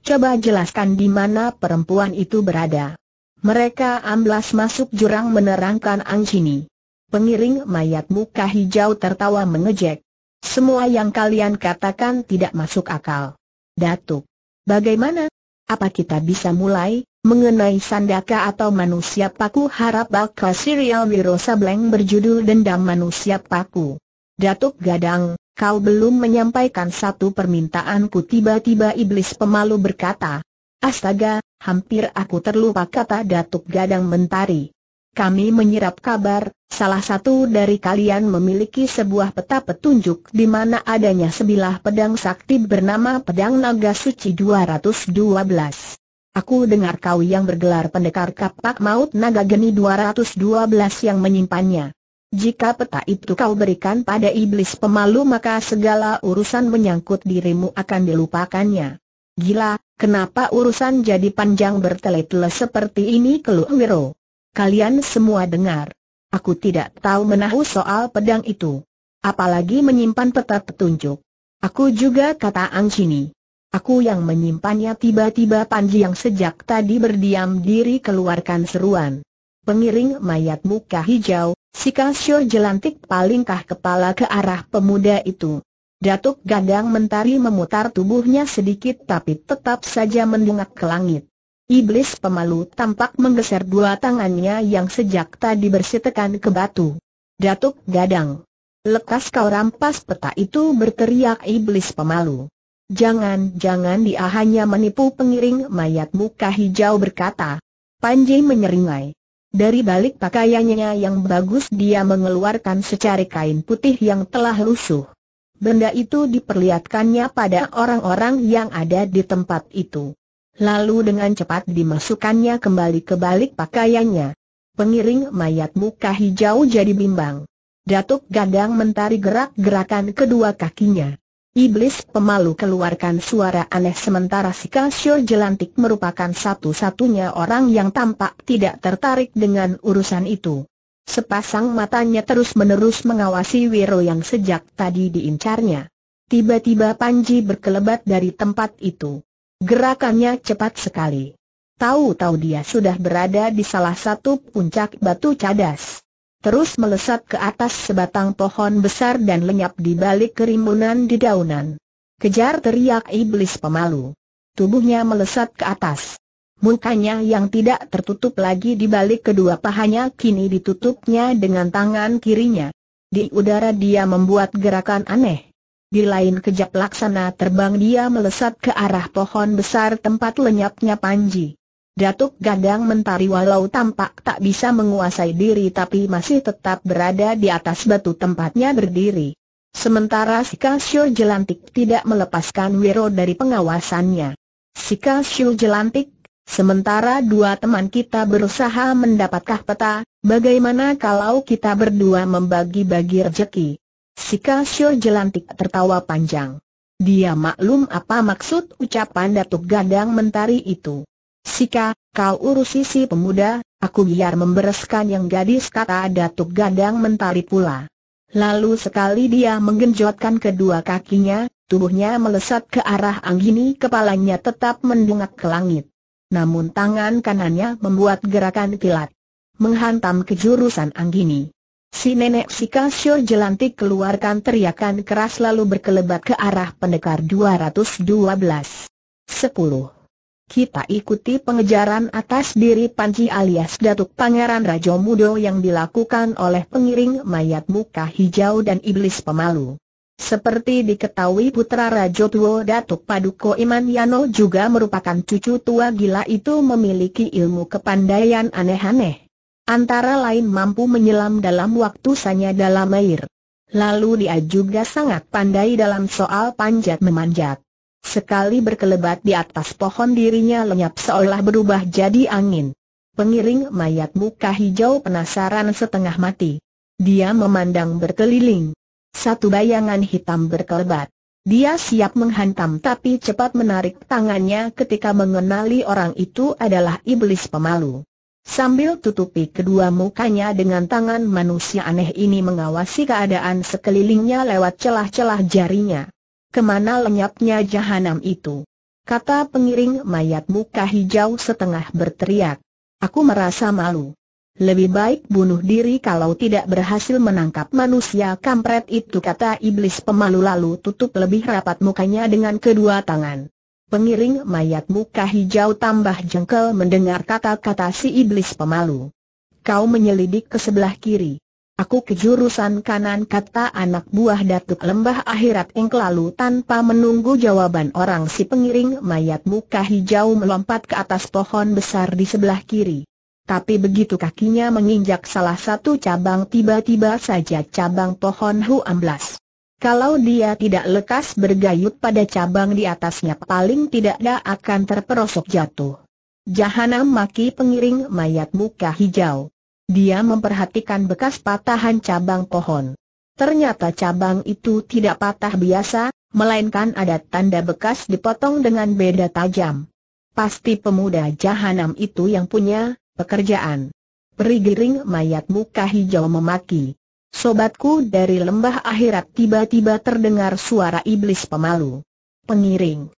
Coba jelaskan di mana perempuan itu berada. Mereka amblas masuk jurang menerangkan Angcini. Pengiring mayat muka hijau tertawa mengejek. Semua yang kalian katakan tidak masuk akal. Datuk, bagaimana? Apa kita bisa mulai? Mengenai sandaka atau manusia paku harap bakal serial Wiro Sableng berjudul Dendam Manusia Paku. Datuk Gadang, kau belum menyampaikan satu permintaanku tiba-tiba iblis pemalu berkata. Astaga, hampir aku terlupa kata Datuk Gadang Mentari. Kami menyerap kabar, salah satu dari kalian memiliki sebuah peta petunjuk di mana adanya sebilah pedang sakti bernama Pedang Naga Suci 212. Aku dengar kau yang bergelar pendekar kapak maut naga geni 212 yang menyimpannya. Jika peta itu kau berikan pada iblis pemalu maka segala urusan menyangkut dirimu akan dilupakannya. Gila, kenapa urusan jadi panjang bertele-tele seperti ini keluh Wiro? Kalian semua dengar. Aku tidak tahu menahu soal pedang itu. Apalagi menyimpan peta petunjuk. Aku juga kata Chini. Aku yang menyimpannya tiba-tiba Panji yang sejak tadi berdiam diri keluarkan seruan. Pengiring mayat muka hijau, si Kasio jelantik palingkah kepala ke arah pemuda itu. Datuk Gadang Mentari memutar tubuhnya sedikit tapi tetap saja mendengak ke langit. Iblis pemalu tampak menggeser dua tangannya yang sejak tadi bersitekan ke batu. Datuk Gadang. Lekas kau rampas peta itu berteriak iblis pemalu. Jangan-jangan dia hanya menipu pengiring mayat muka hijau berkata. Panji menyeringai. Dari balik pakaiannya yang bagus dia mengeluarkan secari kain putih yang telah lusuh. Benda itu diperlihatkannya pada orang-orang yang ada di tempat itu. Lalu dengan cepat dimasukkannya kembali ke balik pakaiannya. Pengiring mayat muka hijau jadi bimbang. Datuk Gadang mentari gerak-gerakan kedua kakinya. Iblis pemalu keluarkan suara aneh sementara si Kasyur Jelantik merupakan satu-satunya orang yang tampak tidak tertarik dengan urusan itu. Sepasang matanya terus-menerus mengawasi Wiro yang sejak tadi diincarnya. Tiba-tiba Panji berkelebat dari tempat itu. Gerakannya cepat sekali. Tahu-tahu dia sudah berada di salah satu puncak batu cadas terus melesat ke atas sebatang pohon besar dan lenyap di balik kerumunan di daunan. Kejar teriak iblis pemalu. Tubuhnya melesat ke atas. Mukanya yang tidak tertutup lagi di balik kedua pahanya kini ditutupnya dengan tangan kirinya. Di udara dia membuat gerakan aneh. Di lain kejap laksana terbang dia melesat ke arah pohon besar tempat lenyapnya Panji. Datuk Gadang Mentari walau tampak tak bisa menguasai diri tapi masih tetap berada di atas batu tempatnya berdiri. Sementara si Kasio Jelantik tidak melepaskan Wiro dari pengawasannya. Si Kasio Jelantik, sementara dua teman kita berusaha mendapatkah peta, bagaimana kalau kita berdua membagi-bagi rejeki? Si Kasio Jelantik tertawa panjang. Dia maklum apa maksud ucapan Datuk Gadang Mentari itu. Sika, kau urusi si pemuda, aku biar membereskan yang gadis kata Datuk Gandang mentari pula. Lalu sekali dia menggenjotkan kedua kakinya, tubuhnya melesat ke arah Anggini kepalanya tetap mendungak ke langit. Namun tangan kanannya membuat gerakan kilat. Menghantam ke jurusan Anggini. Si nenek Sika Syur jelantik keluarkan teriakan keras lalu berkelebat ke arah pendekar 212. 10 kita ikuti pengejaran atas diri Panji alias Datuk Pangeran Rajo Mudo yang dilakukan oleh pengiring mayat muka hijau dan iblis pemalu. Seperti diketahui putra Rajo Tuo Datuk Paduko Iman Yano juga merupakan cucu tua gila itu memiliki ilmu kepandaian aneh-aneh. Antara lain mampu menyelam dalam waktu sanya dalam air. Lalu dia juga sangat pandai dalam soal panjat memanjat. Sekali berkelebat di atas pohon dirinya lenyap seolah berubah jadi angin. Pengiring mayat muka hijau penasaran setengah mati. Dia memandang berkeliling. Satu bayangan hitam berkelebat. Dia siap menghantam tapi cepat menarik tangannya ketika mengenali orang itu adalah iblis pemalu. Sambil tutupi kedua mukanya dengan tangan manusia aneh ini mengawasi keadaan sekelilingnya lewat celah-celah jarinya kemana lenyapnya jahanam itu. Kata pengiring mayat muka hijau setengah berteriak. Aku merasa malu. Lebih baik bunuh diri kalau tidak berhasil menangkap manusia kampret itu kata iblis pemalu lalu tutup lebih rapat mukanya dengan kedua tangan. Pengiring mayat muka hijau tambah jengkel mendengar kata-kata si iblis pemalu. Kau menyelidik ke sebelah kiri. Aku ke jurusan kanan kata anak buah Datuk Lembah Akhirat yang lalu tanpa menunggu jawaban orang si pengiring mayat muka hijau melompat ke atas pohon besar di sebelah kiri. Tapi begitu kakinya menginjak salah satu cabang tiba-tiba saja cabang pohon Hu amblas. Kalau dia tidak lekas bergayut pada cabang di atasnya paling tidak dia akan terperosok jatuh. Jahanam maki pengiring mayat muka hijau dia memperhatikan bekas patahan cabang pohon. Ternyata cabang itu tidak patah biasa, melainkan ada tanda bekas dipotong dengan beda tajam. Pasti pemuda jahanam itu yang punya pekerjaan. Perigiring mayat muka hijau memaki. Sobatku dari lembah akhirat tiba-tiba terdengar suara iblis pemalu. Pengiring.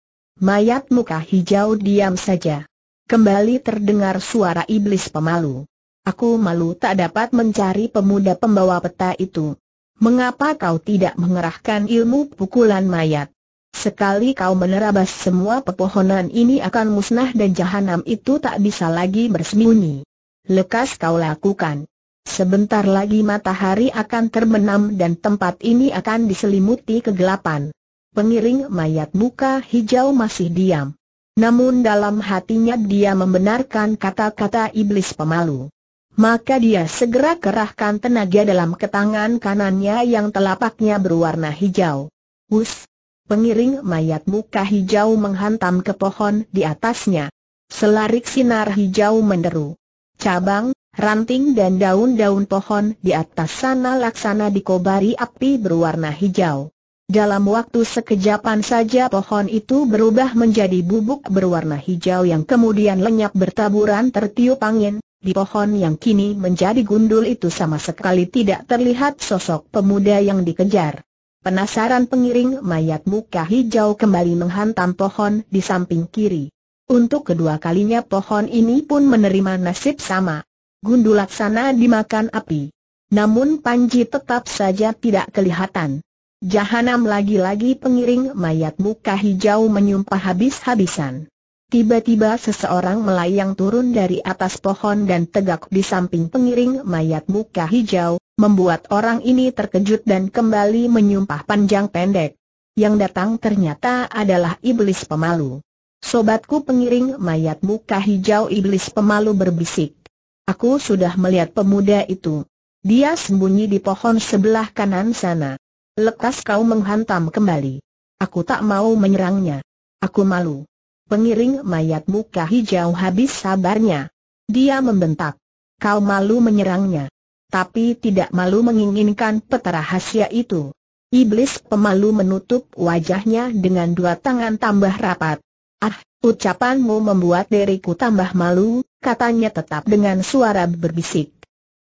Mayat muka hijau diam saja. Kembali terdengar suara iblis pemalu. Aku malu tak dapat mencari pemuda pembawa peta itu. Mengapa kau tidak mengerahkan ilmu pukulan mayat? Sekali kau menerabas semua pepohonan ini akan musnah dan jahanam itu tak bisa lagi bersembunyi. Lekas kau lakukan. Sebentar lagi matahari akan terbenam dan tempat ini akan diselimuti kegelapan. Pengiring mayat muka hijau masih diam. Namun dalam hatinya dia membenarkan kata-kata iblis pemalu. Maka dia segera kerahkan tenaga dalam ketangan kanannya yang telapaknya berwarna hijau. Wus! Pengiring mayat muka hijau menghantam ke pohon di atasnya. Selarik sinar hijau menderu. Cabang, ranting dan daun-daun pohon di atas sana laksana dikobari api berwarna hijau. Dalam waktu sekejapan saja pohon itu berubah menjadi bubuk berwarna hijau yang kemudian lenyap bertaburan tertiup angin, di pohon yang kini menjadi gundul itu sama sekali tidak terlihat sosok pemuda yang dikejar. Penasaran pengiring mayat muka hijau kembali menghantam pohon di samping kiri. Untuk kedua kalinya pohon ini pun menerima nasib sama. Gundul laksana dimakan api. Namun Panji tetap saja tidak kelihatan. Jahanam lagi-lagi pengiring mayat muka hijau menyumpah habis-habisan. Tiba-tiba seseorang melayang turun dari atas pohon dan tegak di samping pengiring mayat muka hijau, membuat orang ini terkejut dan kembali menyumpah panjang pendek. Yang datang ternyata adalah iblis pemalu. Sobatku pengiring mayat muka hijau iblis pemalu berbisik. Aku sudah melihat pemuda itu. Dia sembunyi di pohon sebelah kanan sana. Lekas kau menghantam kembali. Aku tak mau menyerangnya. Aku malu. Pengiring mayat muka hijau habis sabarnya. Dia membentak. Kau malu menyerangnya. Tapi tidak malu menginginkan peta rahasia itu. Iblis pemalu menutup wajahnya dengan dua tangan tambah rapat. Ah, ucapanmu membuat diriku tambah malu, katanya tetap dengan suara berbisik.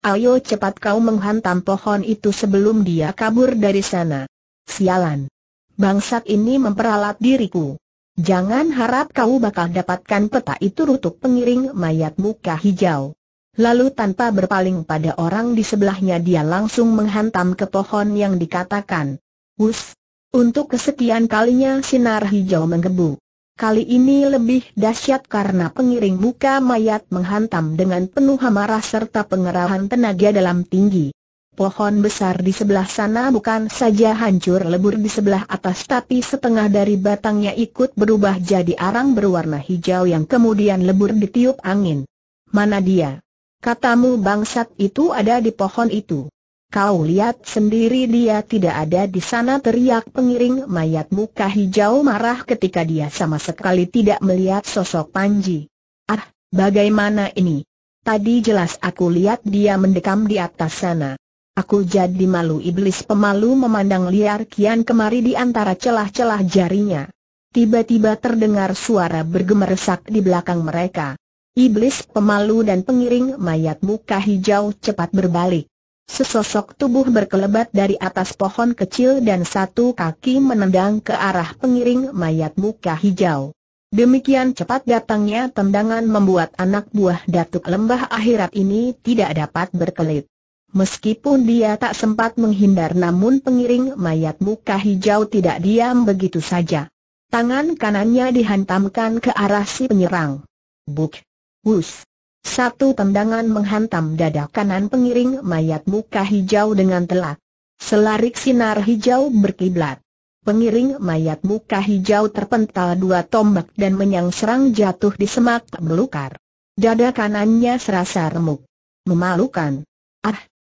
Ayo cepat kau menghantam pohon itu sebelum dia kabur dari sana. Sialan. Bangsat ini memperalat diriku. Jangan harap kau bakal dapatkan peta itu rutuk pengiring mayat muka hijau. Lalu tanpa berpaling pada orang di sebelahnya dia langsung menghantam ke pohon yang dikatakan. Wus! Untuk kesekian kalinya sinar hijau menggebu. Kali ini lebih dahsyat karena pengiring muka mayat menghantam dengan penuh amarah serta pengerahan tenaga dalam tinggi. Pohon besar di sebelah sana bukan saja hancur lebur di sebelah atas tapi setengah dari batangnya ikut berubah jadi arang berwarna hijau yang kemudian lebur ditiup angin. Mana dia? Katamu bangsat itu ada di pohon itu. Kau lihat sendiri dia tidak ada di sana teriak pengiring mayat muka hijau marah ketika dia sama sekali tidak melihat sosok Panji. Ah, bagaimana ini? Tadi jelas aku lihat dia mendekam di atas sana. Aku jadi malu iblis pemalu memandang liar kian kemari di antara celah-celah jarinya. Tiba-tiba terdengar suara bergemeresak di belakang mereka. Iblis pemalu dan pengiring mayat muka hijau cepat berbalik. Sesosok tubuh berkelebat dari atas pohon kecil dan satu kaki menendang ke arah pengiring mayat muka hijau. Demikian cepat datangnya tendangan membuat anak buah Datuk Lembah Akhirat ini tidak dapat berkelit. Meskipun dia tak sempat menghindar namun pengiring mayat muka hijau tidak diam begitu saja. Tangan kanannya dihantamkan ke arah si penyerang. Buk! Wus! Satu tendangan menghantam dada kanan pengiring mayat muka hijau dengan telak. Selarik sinar hijau berkiblat. Pengiring mayat muka hijau terpental dua tombak dan menyang serang jatuh di semak belukar. Dada kanannya serasa remuk. Memalukan.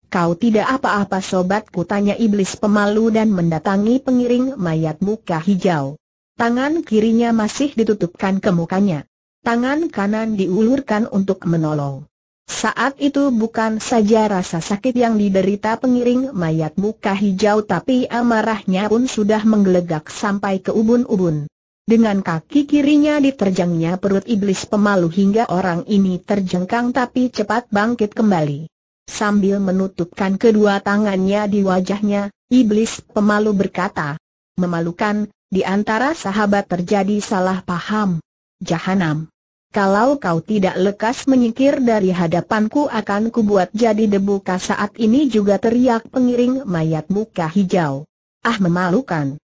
Kau tidak apa-apa sobatku tanya iblis pemalu dan mendatangi pengiring mayat muka hijau. Tangan kirinya masih ditutupkan ke mukanya. Tangan kanan diulurkan untuk menolong. Saat itu bukan saja rasa sakit yang diderita pengiring mayat muka hijau tapi amarahnya pun sudah menggelegak sampai ke ubun-ubun. Dengan kaki kirinya diterjangnya perut iblis pemalu hingga orang ini terjengkang tapi cepat bangkit kembali. Sambil menutupkan kedua tangannya di wajahnya, iblis pemalu berkata, Memalukan, di antara sahabat terjadi salah paham. Jahanam. Kalau kau tidak lekas menyingkir dari hadapanku akan kubuat jadi debu saat ini juga teriak pengiring mayat muka hijau. Ah memalukan.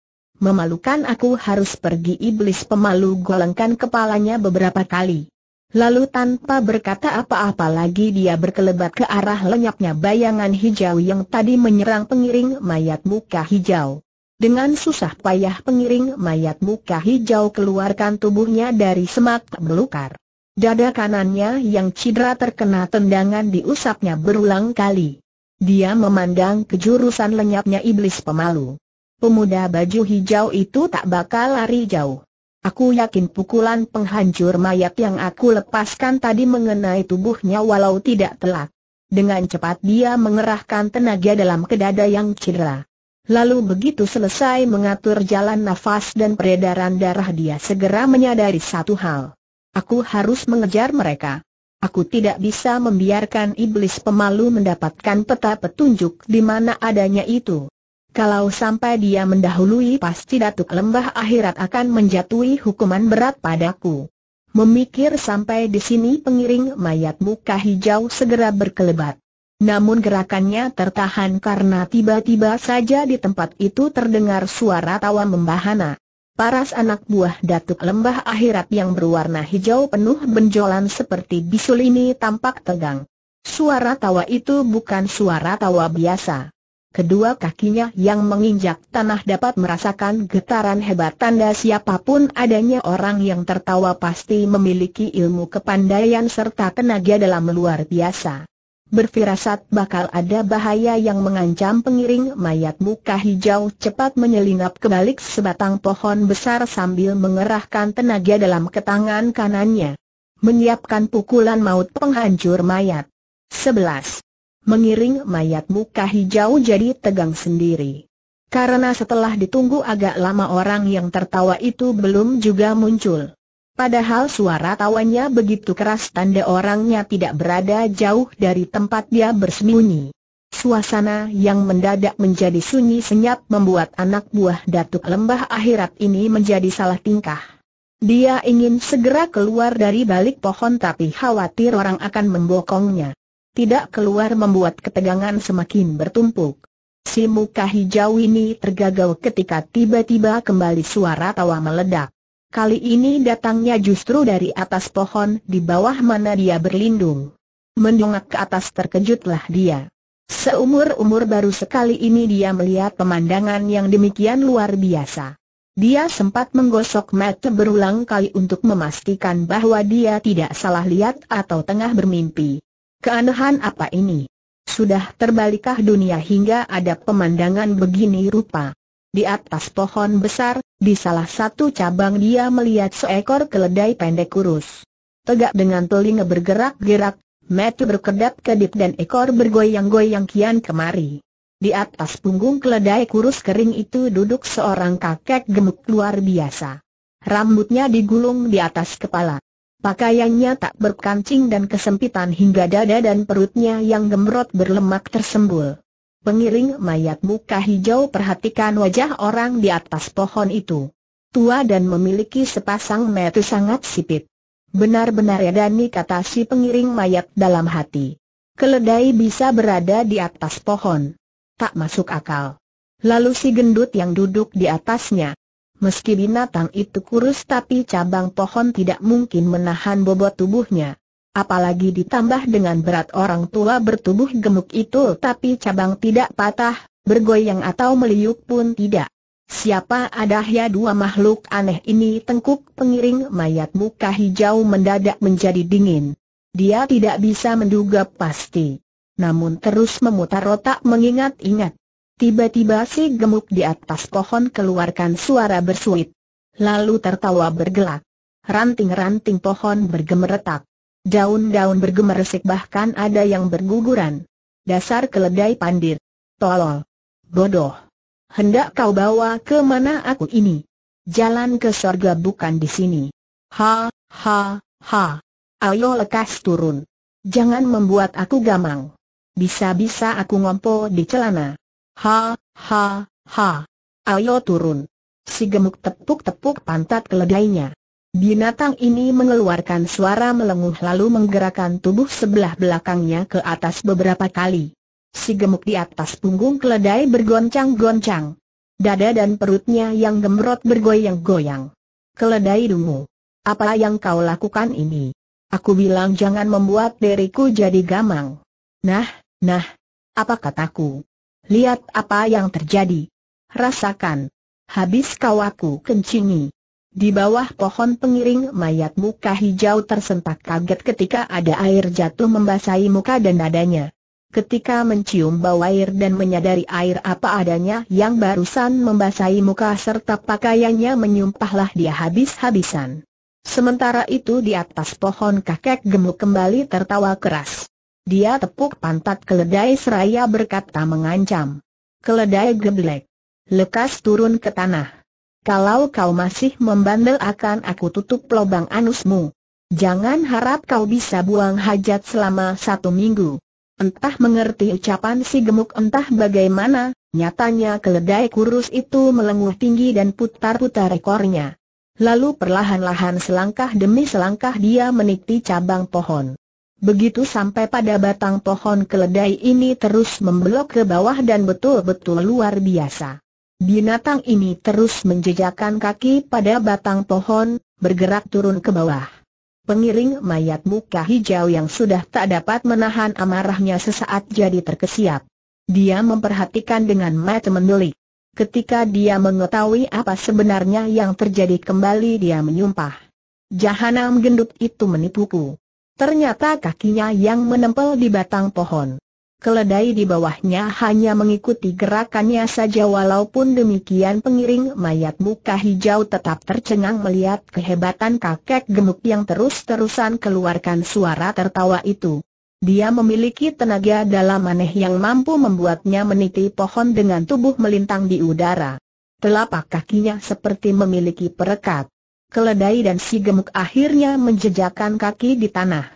Memalukan aku harus pergi iblis pemalu golengkan kepalanya beberapa kali. Lalu tanpa berkata apa-apa lagi dia berkelebat ke arah lenyapnya bayangan hijau yang tadi menyerang pengiring mayat muka hijau. Dengan susah payah pengiring mayat muka hijau keluarkan tubuhnya dari semak belukar. Dada kanannya yang cedera terkena tendangan diusapnya berulang kali. Dia memandang kejurusan lenyapnya iblis pemalu. Pemuda baju hijau itu tak bakal lari jauh. Aku yakin pukulan penghancur mayat yang aku lepaskan tadi mengenai tubuhnya walau tidak telak. Dengan cepat dia mengerahkan tenaga dalam kedada yang cedera. Lalu begitu selesai mengatur jalan nafas dan peredaran darah dia segera menyadari satu hal. Aku harus mengejar mereka. Aku tidak bisa membiarkan iblis pemalu mendapatkan peta petunjuk di mana adanya itu. Kalau sampai dia mendahului pasti Datuk Lembah Akhirat akan menjatuhi hukuman berat padaku. Memikir sampai di sini pengiring mayat muka hijau segera berkelebat. Namun gerakannya tertahan karena tiba-tiba saja di tempat itu terdengar suara tawa membahana. Paras anak buah Datuk Lembah Akhirat yang berwarna hijau penuh benjolan seperti bisul ini tampak tegang. Suara tawa itu bukan suara tawa biasa. Kedua kakinya yang menginjak tanah dapat merasakan getaran hebat tanda siapapun adanya orang yang tertawa pasti memiliki ilmu kepandaian serta tenaga dalam luar biasa. Berfirasat bakal ada bahaya yang mengancam pengiring mayat muka hijau cepat menyelinap ke balik sebatang pohon besar sambil mengerahkan tenaga dalam ke tangan kanannya. Menyiapkan pukulan maut penghancur mayat. 11 mengiring mayat muka hijau jadi tegang sendiri. Karena setelah ditunggu agak lama orang yang tertawa itu belum juga muncul. Padahal suara tawanya begitu keras tanda orangnya tidak berada jauh dari tempat dia bersembunyi. Suasana yang mendadak menjadi sunyi senyap membuat anak buah Datuk Lembah Akhirat ini menjadi salah tingkah. Dia ingin segera keluar dari balik pohon tapi khawatir orang akan membokongnya tidak keluar membuat ketegangan semakin bertumpuk. Si muka hijau ini tergagal ketika tiba-tiba kembali suara tawa meledak. Kali ini datangnya justru dari atas pohon di bawah mana dia berlindung. Mendongak ke atas terkejutlah dia. Seumur-umur baru sekali ini dia melihat pemandangan yang demikian luar biasa. Dia sempat menggosok mata berulang kali untuk memastikan bahwa dia tidak salah lihat atau tengah bermimpi. Keanehan apa ini? Sudah terbalikah dunia hingga ada pemandangan begini rupa? Di atas pohon besar, di salah satu cabang dia melihat seekor keledai pendek kurus. Tegak dengan telinga bergerak-gerak, metu berkedap-kedip dan ekor bergoyang-goyang kian kemari. Di atas punggung keledai kurus kering itu duduk seorang kakek gemuk luar biasa. Rambutnya digulung di atas kepala. Pakaiannya tak berkancing dan kesempitan hingga dada dan perutnya yang gemrot berlemak tersembul. Pengiring mayat muka hijau perhatikan wajah orang di atas pohon itu. Tua dan memiliki sepasang mata sangat sipit. Benar-benar ya, Dani kata si pengiring mayat dalam hati. Keledai bisa berada di atas pohon. Tak masuk akal. Lalu si gendut yang duduk di atasnya, Meski binatang itu kurus tapi cabang pohon tidak mungkin menahan bobot tubuhnya. Apalagi ditambah dengan berat orang tua bertubuh gemuk itu tapi cabang tidak patah, bergoyang atau meliuk pun tidak. Siapa ada ya dua makhluk aneh ini tengkuk pengiring mayat muka hijau mendadak menjadi dingin. Dia tidak bisa menduga pasti. Namun terus memutar otak mengingat-ingat. Tiba-tiba si gemuk di atas pohon keluarkan suara bersuit. Lalu tertawa bergelak. Ranting-ranting pohon bergemeretak. Daun-daun bergemeresik bahkan ada yang berguguran. Dasar keledai pandir. Tolol. Bodoh. Hendak kau bawa ke mana aku ini? Jalan ke sorga bukan di sini. Ha, ha, ha. Ayo lekas turun. Jangan membuat aku gamang. Bisa-bisa aku ngompo di celana. Ha, ha, ha. Ayo turun. Si gemuk tepuk-tepuk pantat keledainya. Binatang ini mengeluarkan suara melenguh lalu menggerakkan tubuh sebelah belakangnya ke atas beberapa kali. Si gemuk di atas punggung keledai bergoncang-goncang. Dada dan perutnya yang gemrot bergoyang-goyang. Keledai dungu. Apa yang kau lakukan ini? Aku bilang jangan membuat diriku jadi gamang. Nah, nah. Apa kataku? Lihat apa yang terjadi. Rasakan. Habis kau aku kencingi. Di bawah pohon pengiring mayat muka hijau tersentak kaget ketika ada air jatuh membasahi muka dan dadanya. Ketika mencium bau air dan menyadari air apa adanya yang barusan membasahi muka serta pakaiannya menyumpahlah dia habis-habisan. Sementara itu di atas pohon kakek gemuk kembali tertawa keras. Dia tepuk pantat keledai seraya berkata mengancam. Keledai geblek. Lekas turun ke tanah. Kalau kau masih membandel akan aku tutup lubang anusmu. Jangan harap kau bisa buang hajat selama satu minggu. Entah mengerti ucapan si gemuk entah bagaimana, nyatanya keledai kurus itu melenguh tinggi dan putar-putar ekornya. Lalu perlahan-lahan selangkah demi selangkah dia meniti cabang pohon. Begitu sampai pada batang pohon keledai ini terus membelok ke bawah dan betul-betul luar biasa. Binatang ini terus menjejakkan kaki pada batang pohon, bergerak turun ke bawah. Pengiring mayat muka hijau yang sudah tak dapat menahan amarahnya sesaat jadi terkesiap. Dia memperhatikan dengan mata mendelik. Ketika dia mengetahui apa sebenarnya yang terjadi kembali dia menyumpah. Jahanam gendut itu menipuku. Ternyata kakinya yang menempel di batang pohon. Keledai di bawahnya hanya mengikuti gerakannya saja walaupun demikian pengiring mayat muka hijau tetap tercengang melihat kehebatan kakek gemuk yang terus-terusan keluarkan suara tertawa itu. Dia memiliki tenaga dalam aneh yang mampu membuatnya meniti pohon dengan tubuh melintang di udara. Telapak kakinya seperti memiliki perekat keledai dan si gemuk akhirnya menjejakkan kaki di tanah.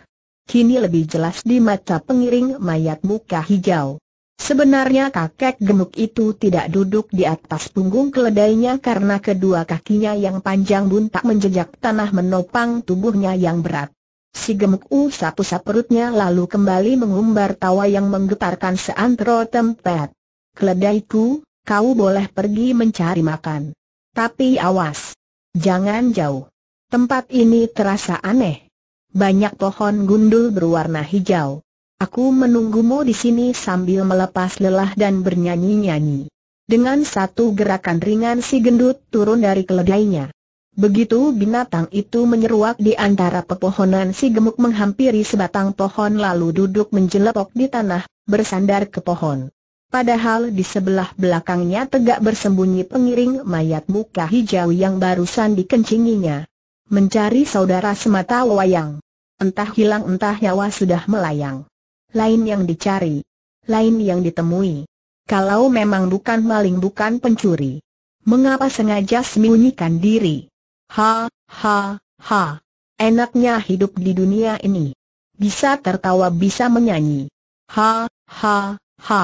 Kini lebih jelas di mata pengiring mayat muka hijau. Sebenarnya kakek gemuk itu tidak duduk di atas punggung keledainya karena kedua kakinya yang panjang buntak menjejak tanah menopang tubuhnya yang berat. Si gemuk usap-usap perutnya lalu kembali mengumbar tawa yang menggetarkan seantero tempat. Keledaiku, kau boleh pergi mencari makan. Tapi awas, Jangan jauh. Tempat ini terasa aneh. Banyak pohon gundul berwarna hijau. Aku menunggumu di sini sambil melepas lelah dan bernyanyi-nyanyi. Dengan satu gerakan ringan si gendut turun dari keledainya. Begitu binatang itu menyeruak di antara pepohonan si gemuk menghampiri sebatang pohon lalu duduk menjelepok di tanah, bersandar ke pohon. Padahal di sebelah belakangnya tegak bersembunyi pengiring mayat muka hijau yang barusan dikencinginya. Mencari saudara semata wayang. Entah hilang entah nyawa sudah melayang. Lain yang dicari. Lain yang ditemui. Kalau memang bukan maling bukan pencuri. Mengapa sengaja sembunyikan diri? Ha, ha, ha. Enaknya hidup di dunia ini. Bisa tertawa bisa menyanyi. Ha, ha, ha.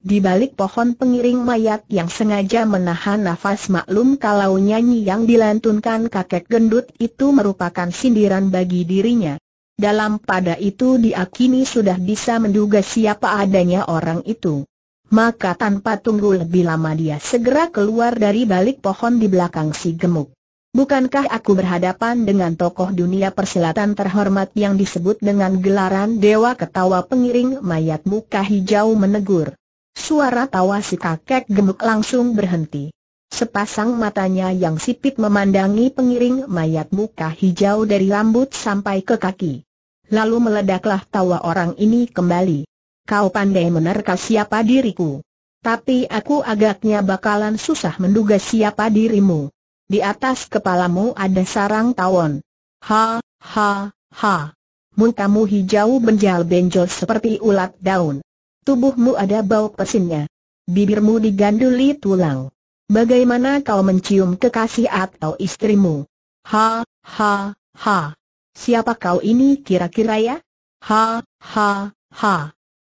Di balik pohon pengiring mayat yang sengaja menahan nafas maklum kalau nyanyi yang dilantunkan kakek gendut itu merupakan sindiran bagi dirinya. Dalam pada itu diakini sudah bisa menduga siapa adanya orang itu. Maka tanpa tunggu lebih lama dia segera keluar dari balik pohon di belakang si gemuk. Bukankah aku berhadapan dengan tokoh dunia persilatan terhormat yang disebut dengan gelaran Dewa Ketawa Pengiring Mayat Muka Hijau menegur. Suara tawa si kakek gemuk langsung berhenti. Sepasang matanya yang sipit memandangi pengiring mayat muka hijau dari rambut sampai ke kaki. Lalu meledaklah tawa orang ini kembali. Kau pandai menerka siapa diriku. Tapi aku agaknya bakalan susah menduga siapa dirimu. Di atas kepalamu ada sarang tawon. Ha, ha, ha. Mungkamu hijau benjal-benjol seperti ulat daun. Tubuhmu ada bau pesinnya. Bibirmu diganduli tulang. Bagaimana kau mencium kekasih atau istrimu? Ha, ha, ha. Siapa kau ini kira-kira ya? Ha, ha, ha.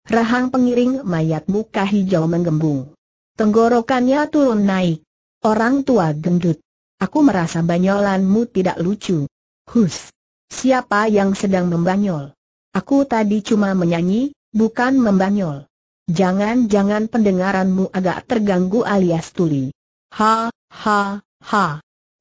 Rahang pengiring mayat muka hijau menggembung. Tenggorokannya turun naik. Orang tua gendut. Aku merasa banyolanmu tidak lucu. Hus. Siapa yang sedang membanyol? Aku tadi cuma menyanyi, bukan membanyol. Jangan-jangan pendengaranmu agak terganggu alias tuli. Ha, ha, ha.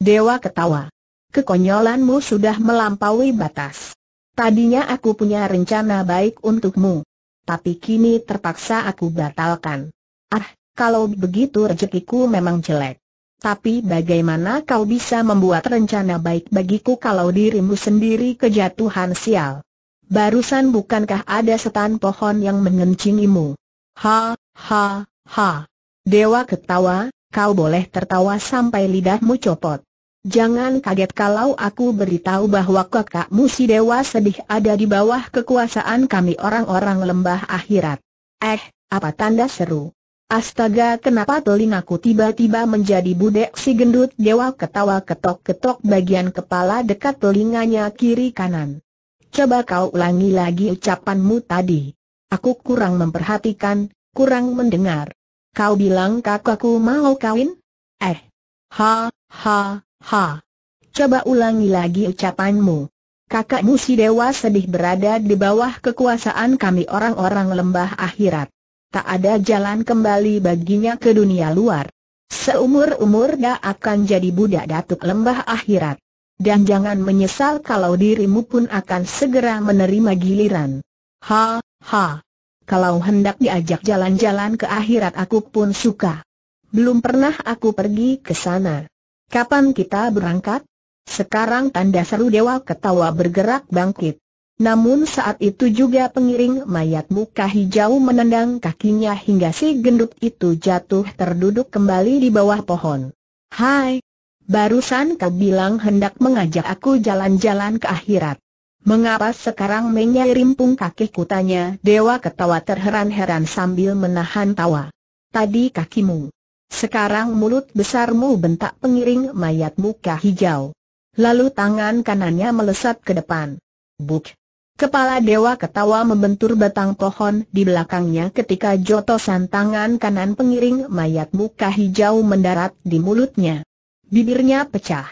Dewa ketawa. Kekonyolanmu sudah melampaui batas. Tadinya aku punya rencana baik untukmu. Tapi kini terpaksa aku batalkan. Ah, kalau begitu rezekiku memang jelek. Tapi bagaimana kau bisa membuat rencana baik bagiku kalau dirimu sendiri kejatuhan sial? Barusan bukankah ada setan pohon yang mengencingimu? Ha, ha, ha. Dewa ketawa, kau boleh tertawa sampai lidahmu copot. Jangan kaget kalau aku beritahu bahwa kakakmu si dewa sedih ada di bawah kekuasaan kami orang-orang lembah akhirat. Eh, apa tanda seru? Astaga kenapa telingaku tiba-tiba menjadi budek si gendut dewa ketawa ketok-ketok bagian kepala dekat telinganya kiri kanan. Coba kau ulangi lagi ucapanmu tadi. Aku kurang memperhatikan, kurang mendengar. Kau bilang kakakku mau kawin? Eh. Ha, ha, ha. Coba ulangi lagi ucapanmu. Kakakmu si dewa sedih berada di bawah kekuasaan kami orang-orang lembah akhirat. Tak ada jalan kembali baginya ke dunia luar. Seumur-umur dia akan jadi budak datuk lembah akhirat. Dan jangan menyesal kalau dirimu pun akan segera menerima giliran. Ha, ha. Kalau hendak diajak jalan-jalan ke akhirat aku pun suka. Belum pernah aku pergi ke sana. Kapan kita berangkat? Sekarang tanda seru dewa ketawa bergerak bangkit. Namun saat itu juga pengiring mayat muka hijau menendang kakinya hingga si gendut itu jatuh terduduk kembali di bawah pohon. Hai, Barusan kau bilang hendak mengajak aku jalan-jalan ke akhirat. Mengapa sekarang menyerimpung kaki kutanya? Dewa ketawa terheran-heran sambil menahan tawa. Tadi kakimu. Sekarang mulut besarmu bentak pengiring mayat muka hijau. Lalu tangan kanannya melesat ke depan. Buk. Kepala dewa ketawa membentur batang pohon di belakangnya ketika jotosan tangan kanan pengiring mayat muka hijau mendarat di mulutnya bibirnya pecah.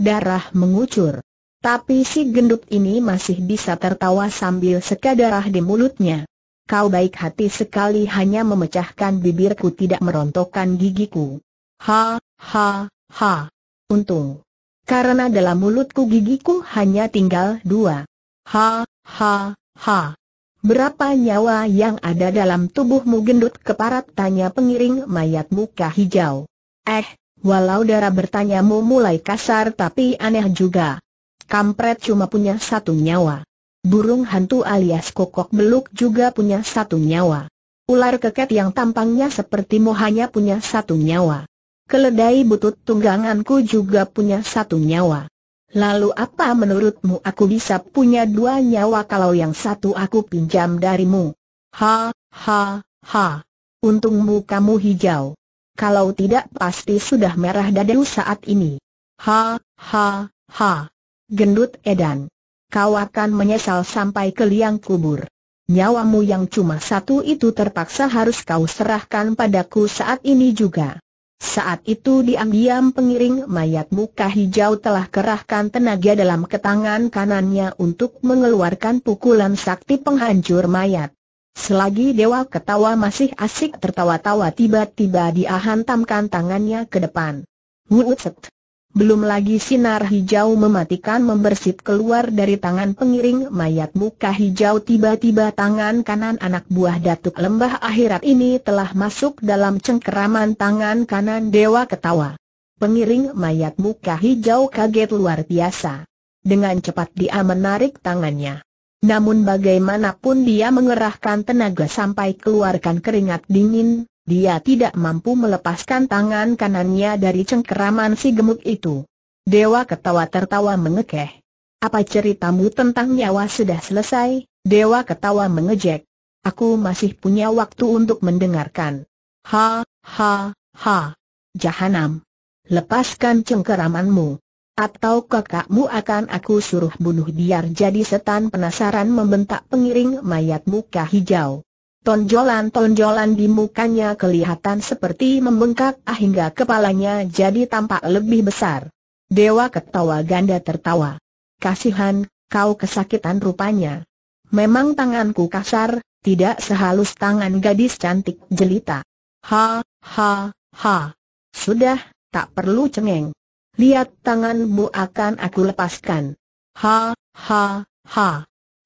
Darah mengucur. Tapi si gendut ini masih bisa tertawa sambil sekadarah di mulutnya. Kau baik hati sekali hanya memecahkan bibirku tidak merontokkan gigiku. Ha, ha, ha. Untung. Karena dalam mulutku gigiku hanya tinggal dua. Ha, ha, ha. Berapa nyawa yang ada dalam tubuhmu gendut keparat tanya pengiring mayat muka hijau. Eh, Walau darah bertanya bertanyamu mulai kasar tapi aneh juga. Kampret cuma punya satu nyawa. Burung hantu alias kokok beluk juga punya satu nyawa. Ular keket yang tampangnya seperti hanya punya satu nyawa. Keledai butut tungganganku juga punya satu nyawa. Lalu apa menurutmu aku bisa punya dua nyawa kalau yang satu aku pinjam darimu? Ha, ha, ha. Untungmu kamu hijau kalau tidak pasti sudah merah dadu saat ini. Ha, ha, ha. Gendut Edan. Kau akan menyesal sampai ke liang kubur. Nyawamu yang cuma satu itu terpaksa harus kau serahkan padaku saat ini juga. Saat itu diam-diam pengiring mayat muka hijau telah kerahkan tenaga dalam ketangan kanannya untuk mengeluarkan pukulan sakti penghancur mayat. Selagi Dewa Ketawa masih asik tertawa-tawa tiba-tiba dia hantamkan tangannya ke depan. Wuutset. Belum lagi sinar hijau mematikan membersit keluar dari tangan pengiring mayat muka hijau tiba-tiba tangan kanan anak buah Datuk Lembah Akhirat ini telah masuk dalam cengkeraman tangan kanan Dewa Ketawa. Pengiring mayat muka hijau kaget luar biasa. Dengan cepat dia menarik tangannya. Namun bagaimanapun dia mengerahkan tenaga sampai keluarkan keringat dingin, dia tidak mampu melepaskan tangan kanannya dari cengkeraman si gemuk itu. Dewa ketawa tertawa mengekeh. Apa ceritamu tentang nyawa sudah selesai? Dewa ketawa mengejek. Aku masih punya waktu untuk mendengarkan. Ha, ha, ha. Jahanam. Lepaskan cengkeramanmu. Atau kakakmu akan aku suruh bunuh biar jadi setan penasaran membentak pengiring mayat muka hijau. Tonjolan-tonjolan di mukanya kelihatan seperti membengkak ah, hingga kepalanya jadi tampak lebih besar. Dewa ketawa ganda tertawa. Kasihan, kau kesakitan rupanya. Memang tanganku kasar, tidak sehalus tangan gadis cantik jelita. Ha, ha, ha. Sudah, tak perlu cengeng. Lihat tanganmu akan aku lepaskan. Ha, ha, ha.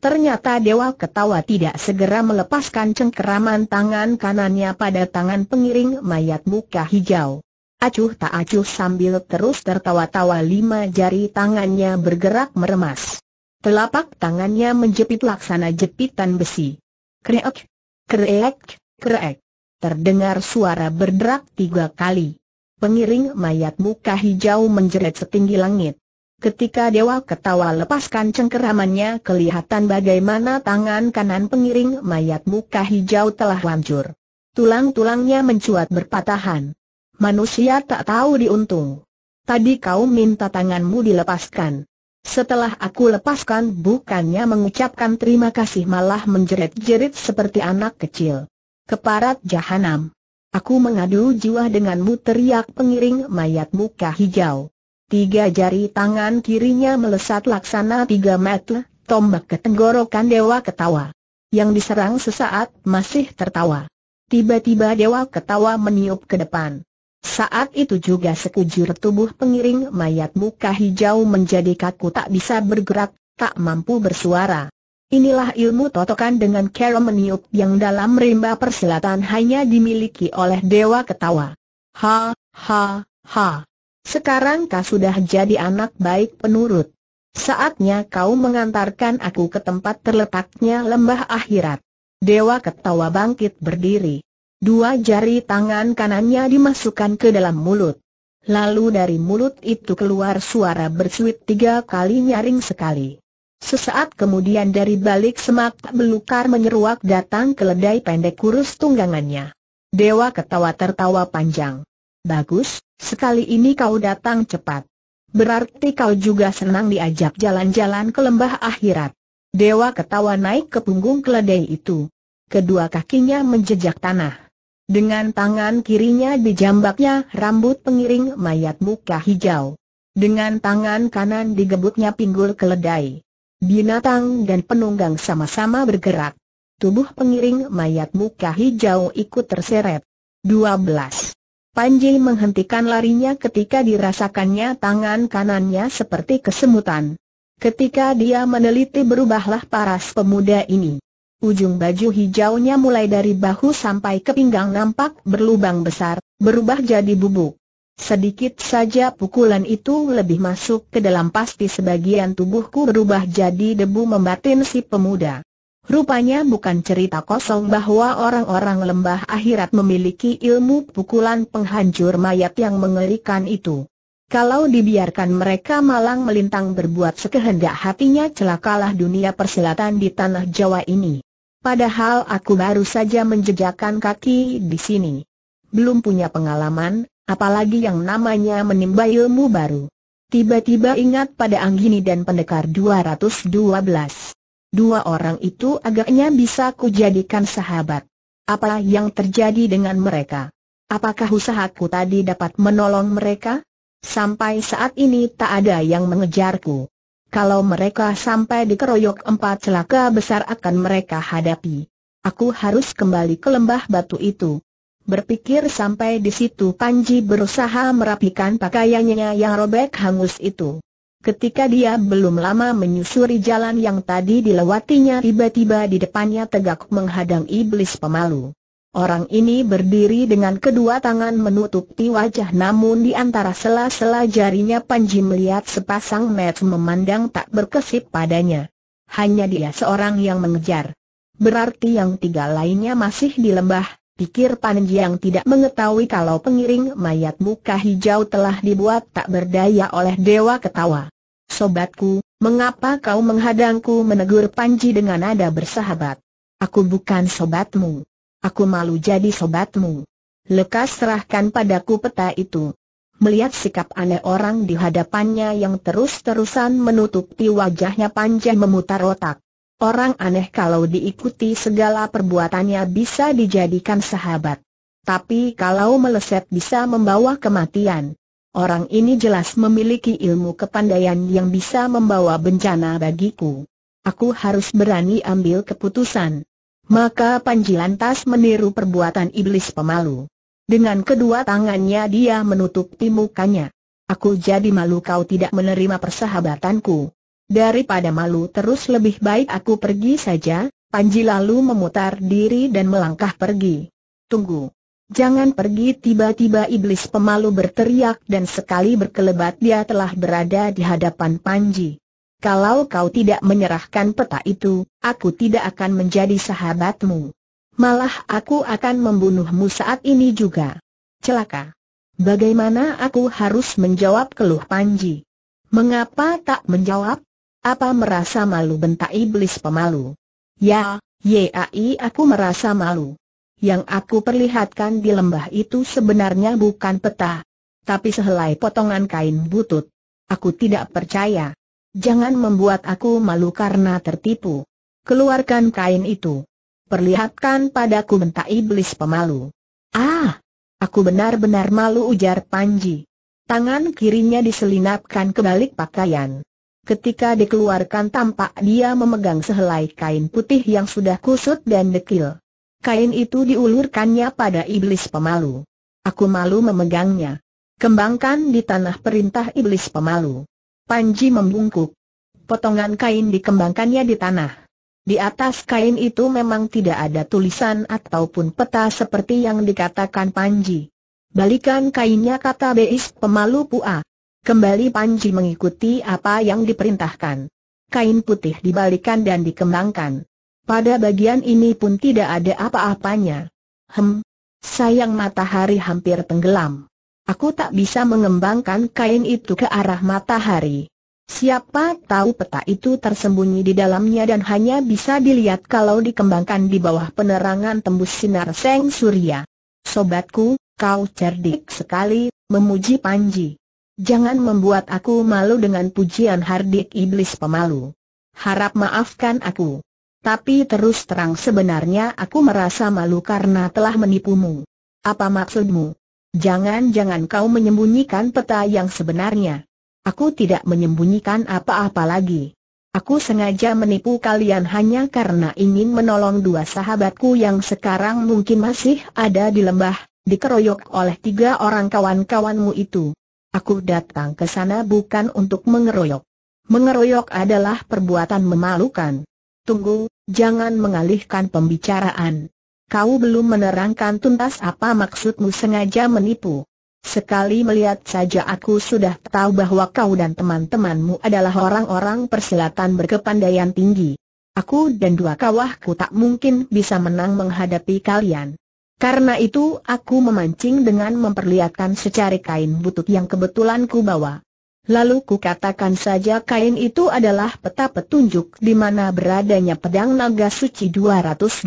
Ternyata dewa ketawa tidak segera melepaskan cengkeraman tangan kanannya pada tangan pengiring mayat muka hijau. Acuh tak acuh sambil terus tertawa-tawa lima jari tangannya bergerak meremas. Telapak tangannya menjepit laksana jepitan besi. Kreek, kreek, kreek. Terdengar suara berderak tiga kali. Pengiring mayat muka hijau menjerit setinggi langit. Ketika dewa ketawa lepaskan cengkeramannya kelihatan bagaimana tangan kanan pengiring mayat muka hijau telah hancur. Tulang-tulangnya mencuat berpatahan. Manusia tak tahu diuntung. Tadi kau minta tanganmu dilepaskan. Setelah aku lepaskan bukannya mengucapkan terima kasih malah menjerit-jerit seperti anak kecil. Keparat jahanam. Aku mengadu jiwa denganmu teriak pengiring mayat muka hijau. Tiga jari tangan kirinya melesat laksana tiga meter, tombak ke tenggorokan dewa ketawa. Yang diserang sesaat masih tertawa. Tiba-tiba dewa ketawa meniup ke depan. Saat itu juga sekujur tubuh pengiring mayat muka hijau menjadi kaku tak bisa bergerak, tak mampu bersuara. Inilah ilmu totokan dengan kera meniup yang dalam rimba persilatan hanya dimiliki oleh dewa ketawa. Ha, ha, ha. Sekarang kau sudah jadi anak baik penurut. Saatnya kau mengantarkan aku ke tempat terletaknya lembah akhirat. Dewa ketawa bangkit berdiri. Dua jari tangan kanannya dimasukkan ke dalam mulut. Lalu dari mulut itu keluar suara bersuit tiga kali nyaring sekali. Sesaat kemudian dari balik semak belukar menyeruak datang keledai pendek kurus tunggangannya. Dewa ketawa tertawa panjang. Bagus, sekali ini kau datang cepat. Berarti kau juga senang diajak jalan-jalan ke lembah akhirat. Dewa ketawa naik ke punggung keledai itu. Kedua kakinya menjejak tanah. Dengan tangan kirinya dijambaknya rambut pengiring mayat muka hijau. Dengan tangan kanan digebutnya pinggul keledai. Binatang dan penunggang sama-sama bergerak. Tubuh pengiring mayat muka hijau ikut terseret. 12. Panji menghentikan larinya ketika dirasakannya tangan kanannya seperti kesemutan. Ketika dia meneliti berubahlah paras pemuda ini. Ujung baju hijaunya mulai dari bahu sampai ke pinggang nampak berlubang besar, berubah jadi bubuk. Sedikit saja pukulan itu lebih masuk ke dalam pasti sebagian tubuhku berubah jadi debu membatin si pemuda. Rupanya bukan cerita kosong bahwa orang-orang lembah akhirat memiliki ilmu pukulan penghancur mayat yang mengerikan itu. Kalau dibiarkan mereka malang melintang berbuat sekehendak hatinya celakalah dunia persilatan di tanah Jawa ini. Padahal aku baru saja menjejakkan kaki di sini. Belum punya pengalaman, Apalagi yang namanya menimba ilmu baru. Tiba-tiba ingat pada Anggini dan pendekar 212. Dua orang itu agaknya bisa kujadikan sahabat. Apa yang terjadi dengan mereka? Apakah usahaku tadi dapat menolong mereka? Sampai saat ini tak ada yang mengejarku. Kalau mereka sampai dikeroyok empat celaka besar akan mereka hadapi. Aku harus kembali ke lembah batu itu. Berpikir sampai di situ Panji berusaha merapikan pakaiannya yang robek hangus itu. Ketika dia belum lama menyusuri jalan yang tadi dilewatinya tiba-tiba di depannya tegak menghadang iblis pemalu. Orang ini berdiri dengan kedua tangan menutupi wajah namun di antara sela-sela jarinya Panji melihat sepasang met memandang tak berkesip padanya. Hanya dia seorang yang mengejar. Berarti yang tiga lainnya masih di lembah, pikir Pan yang tidak mengetahui kalau pengiring mayat muka hijau telah dibuat tak berdaya oleh dewa ketawa. Sobatku, mengapa kau menghadangku menegur Panji dengan nada bersahabat? Aku bukan sobatmu. Aku malu jadi sobatmu. Lekas serahkan padaku peta itu. Melihat sikap aneh orang di hadapannya yang terus-terusan menutupi wajahnya Panji memutar otak. Orang aneh kalau diikuti segala perbuatannya bisa dijadikan sahabat. Tapi kalau meleset bisa membawa kematian. Orang ini jelas memiliki ilmu kepandaian yang bisa membawa bencana bagiku. Aku harus berani ambil keputusan. Maka Panji lantas meniru perbuatan iblis pemalu. Dengan kedua tangannya dia menutup mukanya. Aku jadi malu kau tidak menerima persahabatanku. Daripada malu terus lebih baik aku pergi saja, Panji lalu memutar diri dan melangkah pergi. Tunggu. Jangan pergi tiba-tiba iblis pemalu berteriak dan sekali berkelebat dia telah berada di hadapan Panji. Kalau kau tidak menyerahkan peta itu, aku tidak akan menjadi sahabatmu. Malah aku akan membunuhmu saat ini juga. Celaka. Bagaimana aku harus menjawab keluh Panji? Mengapa tak menjawab? Apa merasa malu bentak iblis pemalu? Ya, yai aku merasa malu. Yang aku perlihatkan di lembah itu sebenarnya bukan peta. Tapi sehelai potongan kain butut. Aku tidak percaya. Jangan membuat aku malu karena tertipu. Keluarkan kain itu. Perlihatkan padaku bentak iblis pemalu. Ah! Aku benar-benar malu ujar Panji. Tangan kirinya diselinapkan ke balik pakaian. Ketika dikeluarkan tampak dia memegang sehelai kain putih yang sudah kusut dan dekil. Kain itu diulurkannya pada iblis pemalu. Aku malu memegangnya. Kembangkan di tanah perintah iblis pemalu. Panji membungkuk. Potongan kain dikembangkannya di tanah. Di atas kain itu memang tidak ada tulisan ataupun peta seperti yang dikatakan Panji. Balikan kainnya kata Beis pemalu pua. Kembali Panji mengikuti apa yang diperintahkan. Kain putih dibalikan dan dikembangkan. Pada bagian ini pun tidak ada apa-apanya. Hem, sayang matahari hampir tenggelam. Aku tak bisa mengembangkan kain itu ke arah matahari. Siapa tahu peta itu tersembunyi di dalamnya dan hanya bisa dilihat kalau dikembangkan di bawah penerangan tembus sinar seng surya. Sobatku, kau cerdik sekali, memuji Panji. Jangan membuat aku malu dengan pujian hardik iblis pemalu. Harap maafkan aku. Tapi terus terang sebenarnya aku merasa malu karena telah menipumu. Apa maksudmu? Jangan-jangan kau menyembunyikan peta yang sebenarnya. Aku tidak menyembunyikan apa-apa lagi. Aku sengaja menipu kalian hanya karena ingin menolong dua sahabatku yang sekarang mungkin masih ada di lembah, dikeroyok oleh tiga orang kawan-kawanmu itu. Aku datang ke sana bukan untuk mengeroyok. Mengeroyok adalah perbuatan memalukan. Tunggu, jangan mengalihkan pembicaraan. Kau belum menerangkan tuntas apa maksudmu sengaja menipu. Sekali melihat saja aku sudah tahu bahwa kau dan teman-temanmu adalah orang-orang persilatan berkepandaian tinggi. Aku dan dua kawahku tak mungkin bisa menang menghadapi kalian. Karena itu aku memancing dengan memperlihatkan secari kain butut yang kebetulan ku bawa. Lalu ku katakan saja kain itu adalah peta petunjuk di mana beradanya pedang naga suci 212.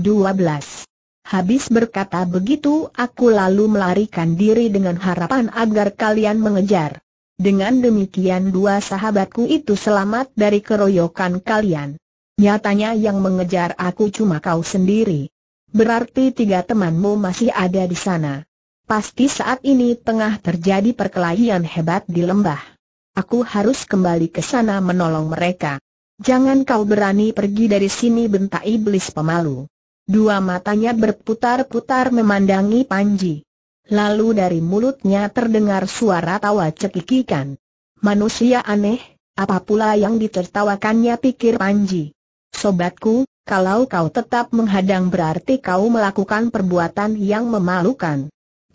Habis berkata begitu aku lalu melarikan diri dengan harapan agar kalian mengejar. Dengan demikian dua sahabatku itu selamat dari keroyokan kalian. Nyatanya yang mengejar aku cuma kau sendiri. Berarti tiga temanmu masih ada di sana. Pasti saat ini tengah terjadi perkelahian hebat di lembah. Aku harus kembali ke sana menolong mereka. Jangan kau berani pergi dari sini bentak iblis pemalu. Dua matanya berputar-putar memandangi Panji. Lalu dari mulutnya terdengar suara tawa cekikikan. Manusia aneh, apa pula yang ditertawakannya pikir Panji. Sobatku, kalau kau tetap menghadang berarti kau melakukan perbuatan yang memalukan.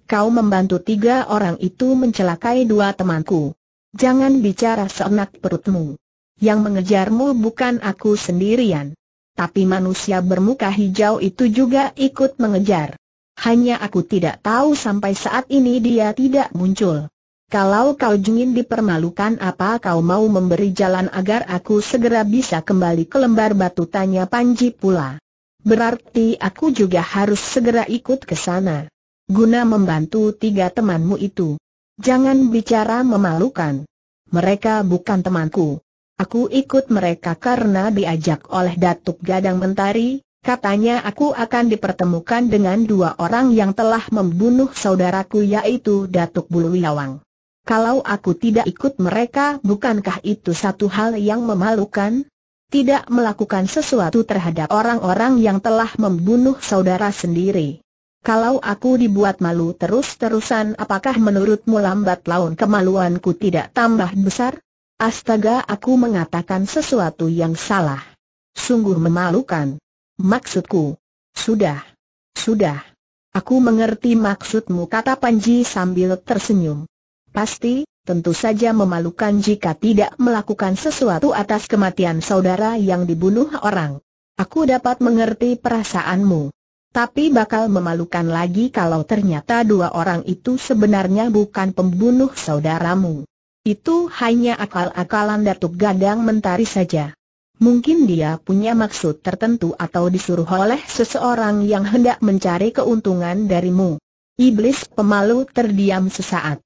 Kau membantu tiga orang itu mencelakai dua temanku. Jangan bicara seenak perutmu. Yang mengejarmu bukan aku sendirian. Tapi manusia bermuka hijau itu juga ikut mengejar. Hanya aku tidak tahu sampai saat ini dia tidak muncul. Kalau kau ingin dipermalukan apa kau mau memberi jalan agar aku segera bisa kembali ke lembar batu tanya Panji pula. Berarti aku juga harus segera ikut ke sana. Guna membantu tiga temanmu itu. Jangan bicara memalukan. Mereka bukan temanku. Aku ikut mereka karena diajak oleh Datuk Gadang Mentari, Katanya aku akan dipertemukan dengan dua orang yang telah membunuh saudaraku yaitu Datuk Buluwiawang. Kalau aku tidak ikut mereka bukankah itu satu hal yang memalukan? Tidak melakukan sesuatu terhadap orang-orang yang telah membunuh saudara sendiri. Kalau aku dibuat malu terus-terusan apakah menurutmu lambat laun kemaluanku tidak tambah besar? Astaga aku mengatakan sesuatu yang salah. Sungguh memalukan. Maksudku. Sudah. Sudah. Aku mengerti maksudmu kata Panji sambil tersenyum. Pasti, tentu saja memalukan jika tidak melakukan sesuatu atas kematian saudara yang dibunuh orang. Aku dapat mengerti perasaanmu. Tapi bakal memalukan lagi kalau ternyata dua orang itu sebenarnya bukan pembunuh saudaramu. Itu hanya akal-akalan Datuk Gadang Mentari saja. Mungkin dia punya maksud tertentu atau disuruh oleh seseorang yang hendak mencari keuntungan darimu. Iblis pemalu terdiam sesaat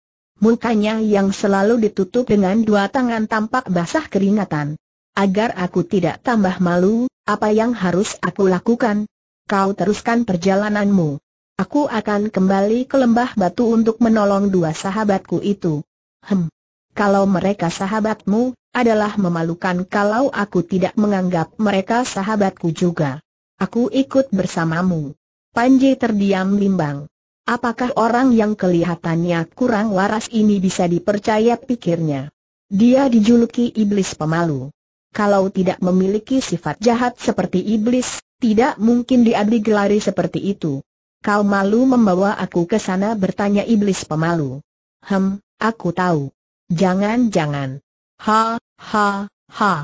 mukanya yang selalu ditutup dengan dua tangan tampak basah keringatan. Agar aku tidak tambah malu, apa yang harus aku lakukan? Kau teruskan perjalananmu. Aku akan kembali ke lembah batu untuk menolong dua sahabatku itu. Hem. Kalau mereka sahabatmu, adalah memalukan kalau aku tidak menganggap mereka sahabatku juga. Aku ikut bersamamu. Panji terdiam bimbang. Apakah orang yang kelihatannya kurang waras ini bisa dipercaya pikirnya? Dia dijuluki iblis pemalu. Kalau tidak memiliki sifat jahat seperti iblis, tidak mungkin dia digelari seperti itu. Kau malu membawa aku ke sana bertanya iblis pemalu. Hem, aku tahu. Jangan-jangan. Ha, ha, ha.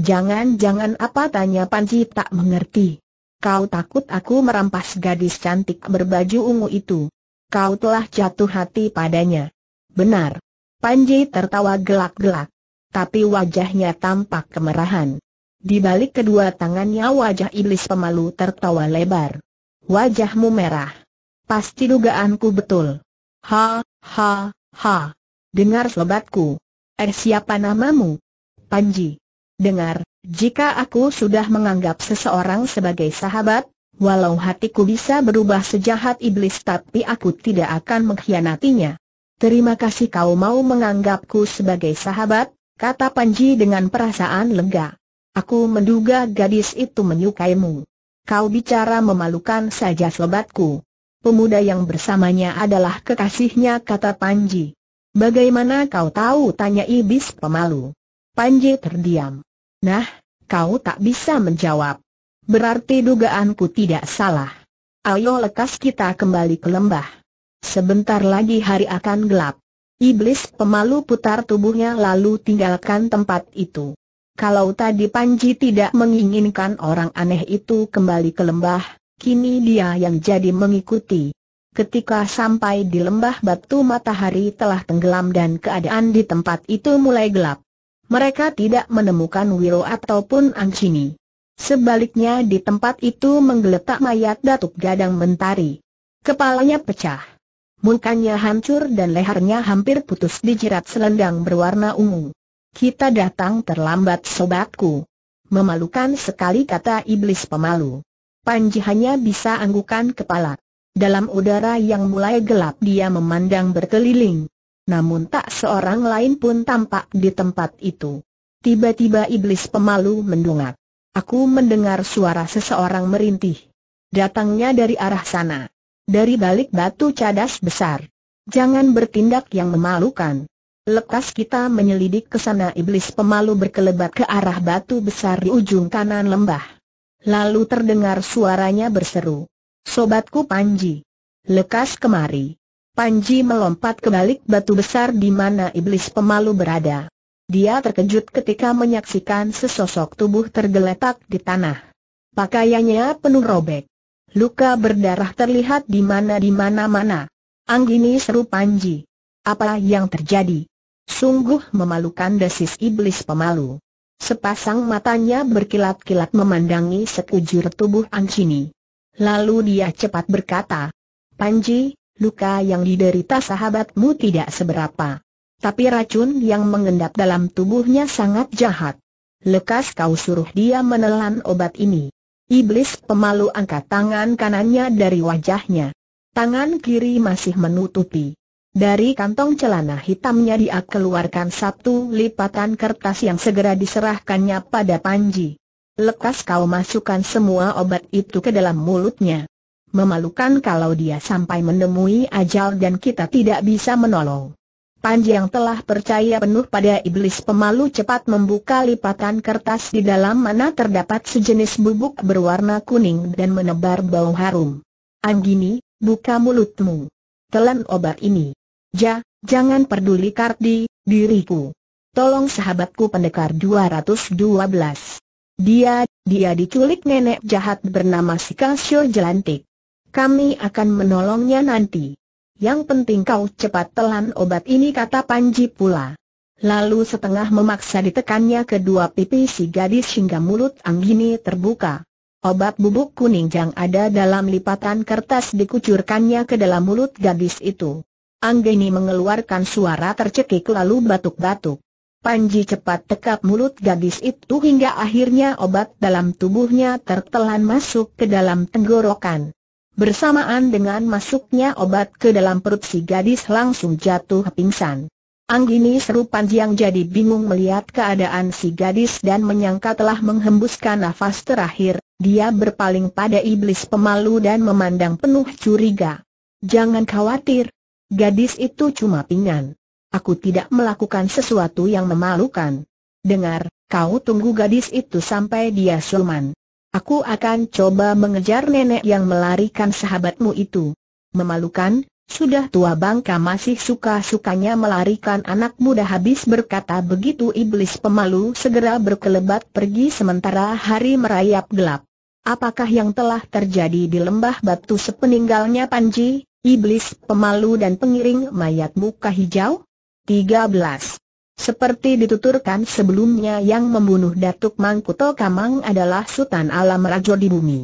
Jangan-jangan apa tanya Panji tak mengerti. Kau takut aku merampas gadis cantik berbaju ungu itu. Kau telah jatuh hati padanya. Benar. Panji tertawa gelak-gelak. Tapi wajahnya tampak kemerahan. Di balik kedua tangannya wajah iblis pemalu tertawa lebar. Wajahmu merah. Pasti dugaanku betul. Ha, ha, ha. Dengar sobatku. Eh siapa namamu? Panji. Dengar, jika aku sudah menganggap seseorang sebagai sahabat, walau hatiku bisa berubah sejahat iblis tapi aku tidak akan mengkhianatinya. Terima kasih kau mau menganggapku sebagai sahabat, kata Panji dengan perasaan lega. Aku menduga gadis itu menyukaimu. Kau bicara memalukan saja sobatku. Pemuda yang bersamanya adalah kekasihnya kata Panji. Bagaimana kau tahu? tanya iblis pemalu. Panji terdiam. Nah, kau tak bisa menjawab. Berarti dugaanku tidak salah. Ayo lekas kita kembali ke lembah. Sebentar lagi hari akan gelap. Iblis pemalu putar tubuhnya lalu tinggalkan tempat itu. Kalau tadi Panji tidak menginginkan orang aneh itu kembali ke lembah, kini dia yang jadi mengikuti. Ketika sampai di lembah batu matahari telah tenggelam dan keadaan di tempat itu mulai gelap mereka tidak menemukan Wiro ataupun Angcini. Sebaliknya di tempat itu menggeletak mayat Datuk Gadang Mentari. Kepalanya pecah. Mukanya hancur dan lehernya hampir putus dijerat selendang berwarna ungu. Kita datang terlambat sobatku. Memalukan sekali kata iblis pemalu. Panji hanya bisa anggukan kepala. Dalam udara yang mulai gelap dia memandang berkeliling namun tak seorang lain pun tampak di tempat itu. Tiba-tiba iblis pemalu mendongak. Aku mendengar suara seseorang merintih. Datangnya dari arah sana. Dari balik batu cadas besar. Jangan bertindak yang memalukan. Lekas kita menyelidik ke sana iblis pemalu berkelebat ke arah batu besar di ujung kanan lembah. Lalu terdengar suaranya berseru. Sobatku Panji. Lekas kemari. Panji melompat ke balik batu besar di mana iblis pemalu berada. Dia terkejut ketika menyaksikan sesosok tubuh tergeletak di tanah. Pakaiannya penuh robek. Luka berdarah terlihat di mana di mana-mana. Anggini seru Panji. Apa yang terjadi? Sungguh memalukan desis iblis pemalu. Sepasang matanya berkilat-kilat memandangi sekujur tubuh Anggini. Lalu dia cepat berkata, Panji, luka yang diderita sahabatmu tidak seberapa. Tapi racun yang mengendap dalam tubuhnya sangat jahat. Lekas kau suruh dia menelan obat ini. Iblis pemalu angkat tangan kanannya dari wajahnya. Tangan kiri masih menutupi. Dari kantong celana hitamnya dia keluarkan satu lipatan kertas yang segera diserahkannya pada Panji. Lekas kau masukkan semua obat itu ke dalam mulutnya. Memalukan kalau dia sampai menemui ajal dan kita tidak bisa menolong. Panji yang telah percaya penuh pada iblis pemalu cepat membuka lipatan kertas di dalam mana terdapat sejenis bubuk berwarna kuning dan menebar bau harum. Anggini, buka mulutmu. Telan obat ini. Ja, jangan peduli Kardi, diriku. Tolong sahabatku pendekar 212. Dia, dia diculik nenek jahat bernama Sikasyo Jelantik. Kami akan menolongnya nanti. Yang penting kau cepat telan obat ini kata Panji pula. Lalu setengah memaksa ditekannya kedua pipi si gadis hingga mulut Anggini terbuka. Obat bubuk kuning yang ada dalam lipatan kertas dikucurkannya ke dalam mulut gadis itu. Anggini mengeluarkan suara tercekik lalu batuk-batuk. Panji cepat tekap mulut gadis itu hingga akhirnya obat dalam tubuhnya tertelan masuk ke dalam tenggorokan. Bersamaan dengan masuknya obat ke dalam perut si gadis langsung jatuh pingsan. Anggini seru panjang jadi bingung melihat keadaan si gadis dan menyangka telah menghembuskan nafas terakhir, dia berpaling pada iblis pemalu dan memandang penuh curiga. Jangan khawatir, gadis itu cuma pingan. Aku tidak melakukan sesuatu yang memalukan. Dengar, kau tunggu gadis itu sampai dia suman. Aku akan coba mengejar nenek yang melarikan sahabatmu itu. Memalukan, sudah tua bangka masih suka-sukanya melarikan anak muda habis berkata begitu iblis pemalu segera berkelebat pergi sementara hari merayap gelap. Apakah yang telah terjadi di lembah batu sepeninggalnya Panji, iblis pemalu dan pengiring mayat muka hijau? 13. Seperti dituturkan sebelumnya yang membunuh Datuk Mangkuto Kamang adalah Sultan Alam Rajo di bumi.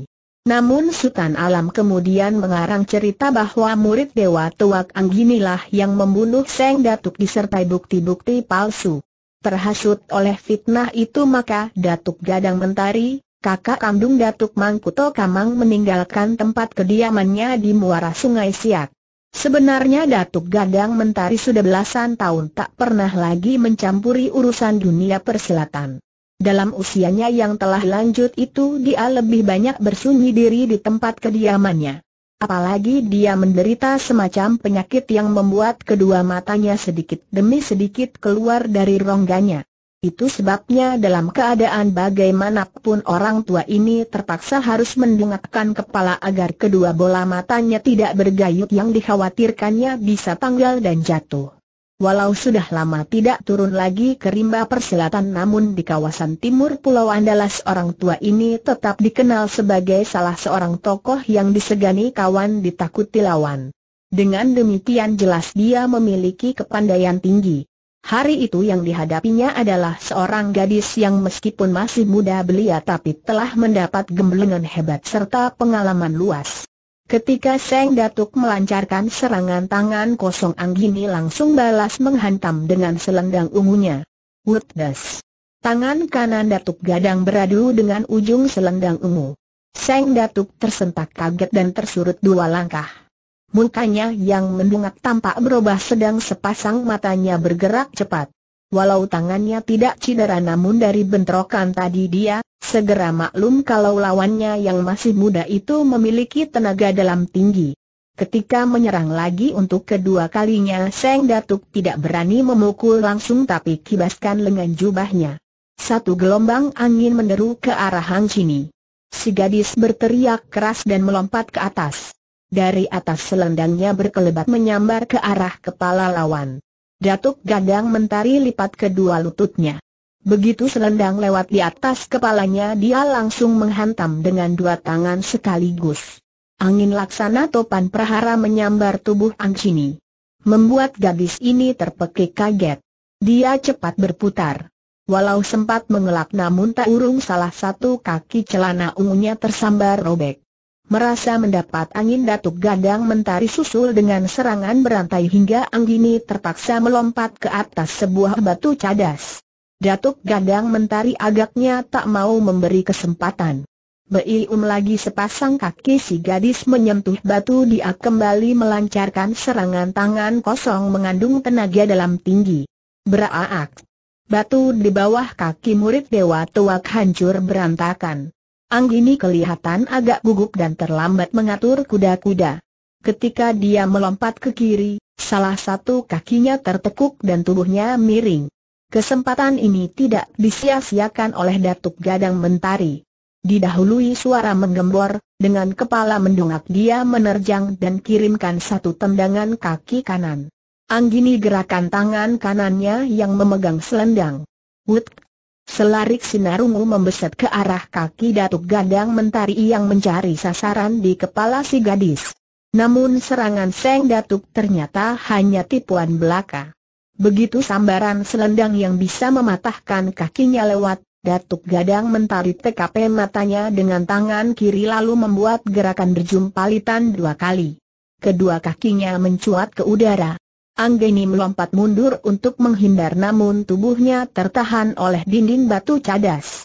Namun Sultan Alam kemudian mengarang cerita bahwa murid Dewa Tuak Angginilah yang membunuh Seng Datuk disertai bukti-bukti palsu. Terhasut oleh fitnah itu maka Datuk Gadang Mentari, kakak kandung Datuk Mangkuto Kamang meninggalkan tempat kediamannya di muara sungai Siak. Sebenarnya Datuk Gadang Mentari sudah belasan tahun tak pernah lagi mencampuri urusan dunia perselatan. Dalam usianya yang telah lanjut itu dia lebih banyak bersunyi diri di tempat kediamannya. Apalagi dia menderita semacam penyakit yang membuat kedua matanya sedikit demi sedikit keluar dari rongganya. Itu sebabnya dalam keadaan bagaimanapun orang tua ini terpaksa harus mendengarkan kepala agar kedua bola matanya tidak bergayut yang dikhawatirkannya bisa tanggal dan jatuh. Walau sudah lama tidak turun lagi ke rimba perselatan, namun di kawasan timur Pulau Andalas orang tua ini tetap dikenal sebagai salah seorang tokoh yang disegani kawan ditakuti lawan. Dengan demikian jelas dia memiliki kepandaian tinggi. Hari itu yang dihadapinya adalah seorang gadis yang meskipun masih muda belia tapi telah mendapat gemblengan hebat serta pengalaman luas. Ketika Seng Datuk melancarkan serangan tangan kosong Anggini langsung balas menghantam dengan selendang ungunya. Wutdas. Tangan kanan Datuk Gadang beradu dengan ujung selendang ungu. Seng Datuk tersentak kaget dan tersurut dua langkah. Mukanya yang mendungak tampak berubah sedang sepasang matanya bergerak cepat. Walau tangannya tidak cedera namun dari bentrokan tadi dia, segera maklum kalau lawannya yang masih muda itu memiliki tenaga dalam tinggi. Ketika menyerang lagi untuk kedua kalinya Seng Datuk tidak berani memukul langsung tapi kibaskan lengan jubahnya. Satu gelombang angin menderu ke arah Hang Chini. Si gadis berteriak keras dan melompat ke atas dari atas selendangnya berkelebat menyambar ke arah kepala lawan. Datuk Gadang mentari lipat kedua lututnya. Begitu selendang lewat di atas kepalanya dia langsung menghantam dengan dua tangan sekaligus. Angin laksana topan prahara menyambar tubuh Angcini. Membuat gadis ini terpekik kaget. Dia cepat berputar. Walau sempat mengelak namun tak urung salah satu kaki celana ungunya tersambar robek merasa mendapat angin datuk gadang mentari susul dengan serangan berantai hingga Anggini terpaksa melompat ke atas sebuah batu cadas. Datuk gadang mentari agaknya tak mau memberi kesempatan. Bium lagi sepasang kaki si gadis menyentuh batu dia kembali melancarkan serangan tangan kosong mengandung tenaga dalam tinggi. Beraak. Batu di bawah kaki murid Dewa Tuak hancur berantakan. Anggini kelihatan agak gugup dan terlambat mengatur kuda-kuda. Ketika dia melompat ke kiri, salah satu kakinya tertekuk dan tubuhnya miring. Kesempatan ini tidak disia-siakan oleh Datuk Gadang Mentari. Didahului suara menggembor, dengan kepala mendongak dia menerjang dan kirimkan satu tendangan kaki kanan. Anggini gerakan tangan kanannya yang memegang selendang. Wut Selarik sinar ungu membeset ke arah kaki Datuk Gadang Mentari yang mencari sasaran di kepala si gadis. Namun serangan Seng Datuk ternyata hanya tipuan belaka. Begitu sambaran selendang yang bisa mematahkan kakinya lewat, Datuk Gadang Mentari TKP matanya dengan tangan kiri lalu membuat gerakan berjumpalitan dua kali. Kedua kakinya mencuat ke udara, Anggeni melompat mundur untuk menghindar namun tubuhnya tertahan oleh dinding batu cadas.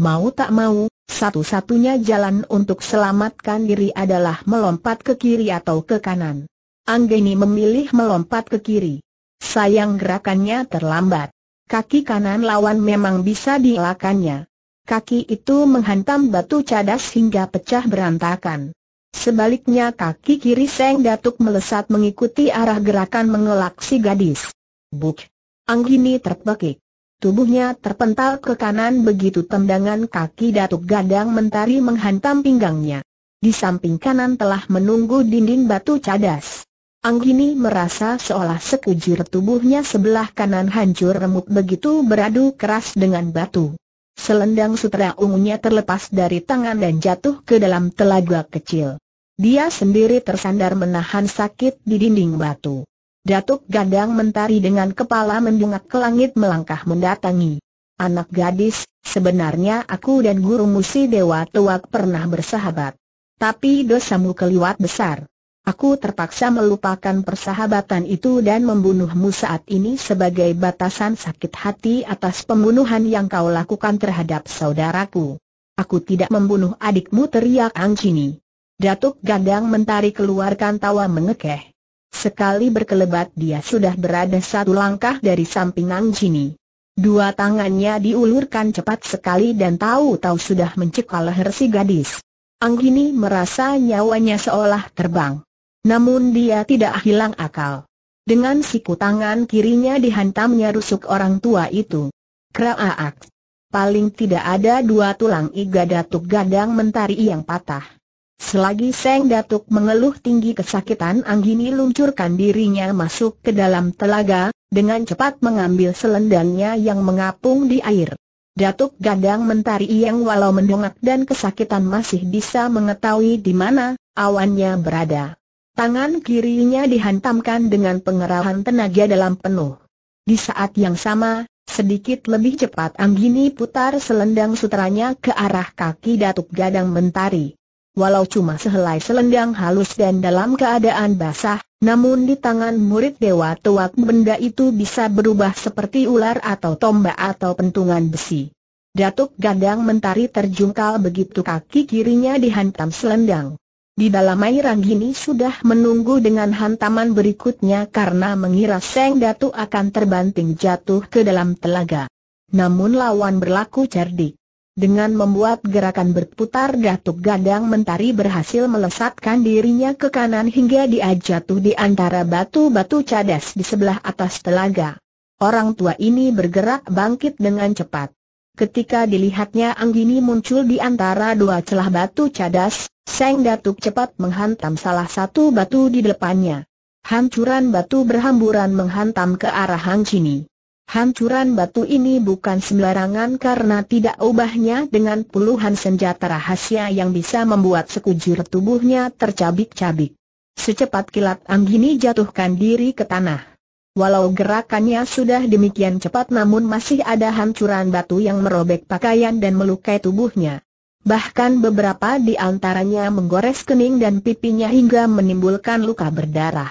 Mau tak mau, satu-satunya jalan untuk selamatkan diri adalah melompat ke kiri atau ke kanan. Anggeni memilih melompat ke kiri. Sayang gerakannya terlambat. Kaki kanan lawan memang bisa dielakannya. Kaki itu menghantam batu cadas hingga pecah berantakan. Sebaliknya kaki kiri Seng Datuk melesat mengikuti arah gerakan mengelak si gadis. Buk! Anggini terpekik. Tubuhnya terpental ke kanan begitu tendangan kaki Datuk Gadang Mentari menghantam pinggangnya. Di samping kanan telah menunggu dinding batu cadas. Anggini merasa seolah sekujur tubuhnya sebelah kanan hancur remuk begitu beradu keras dengan batu. Selendang sutra ungunya terlepas dari tangan dan jatuh ke dalam telaga kecil. Dia sendiri tersandar menahan sakit di dinding batu. Datuk Gadang Mentari dengan kepala mendungak ke langit melangkah mendatangi. Anak gadis, sebenarnya aku dan guru musi Dewa Tuak pernah bersahabat. Tapi dosamu keliwat besar. Aku terpaksa melupakan persahabatan itu dan membunuhmu saat ini sebagai batasan sakit hati atas pembunuhan yang kau lakukan terhadap saudaraku. Aku tidak membunuh adikmu teriak Angcini. Datuk Gandang Mentari keluarkan tawa mengekeh. Sekali berkelebat dia sudah berada satu langkah dari samping Angcini. Dua tangannya diulurkan cepat sekali dan tahu-tahu sudah mencekal leher si gadis. Anggini merasa nyawanya seolah terbang. Namun dia tidak hilang akal. Dengan siku tangan kirinya dihantamnya rusuk orang tua itu. Kraaak. Paling tidak ada dua tulang iga datuk gadang mentari yang patah. Selagi Seng Datuk mengeluh tinggi kesakitan Anggini luncurkan dirinya masuk ke dalam telaga, dengan cepat mengambil selendangnya yang mengapung di air. Datuk Gadang Mentari yang walau mendongak dan kesakitan masih bisa mengetahui di mana awannya berada. Tangan kirinya dihantamkan dengan pengerahan tenaga dalam penuh. Di saat yang sama, sedikit lebih cepat Anggini putar selendang sutranya ke arah kaki Datuk Gadang Mentari. Walau cuma sehelai selendang halus dan dalam keadaan basah, namun di tangan murid Dewa Tuak benda itu bisa berubah seperti ular atau tombak atau pentungan besi. Datuk Gadang Mentari terjungkal begitu kaki kirinya dihantam selendang. Di dalam air anggini sudah menunggu dengan hantaman berikutnya karena mengira Seng Datu akan terbanting jatuh ke dalam telaga. Namun lawan berlaku cerdik. Dengan membuat gerakan berputar Datuk Gadang Mentari berhasil melesatkan dirinya ke kanan hingga dia jatuh di antara batu-batu cadas di sebelah atas telaga. Orang tua ini bergerak bangkit dengan cepat. Ketika dilihatnya Anggini muncul di antara dua celah batu cadas, Seng Datuk cepat menghantam salah satu batu di depannya. Hancuran batu berhamburan menghantam ke arah Hang Chini. Hancuran batu ini bukan sembarangan karena tidak ubahnya dengan puluhan senjata rahasia yang bisa membuat sekujur tubuhnya tercabik-cabik. Secepat kilat Anggini jatuhkan diri ke tanah. Walau gerakannya sudah demikian cepat namun masih ada hancuran batu yang merobek pakaian dan melukai tubuhnya. Bahkan beberapa di antaranya menggores kening dan pipinya hingga menimbulkan luka berdarah.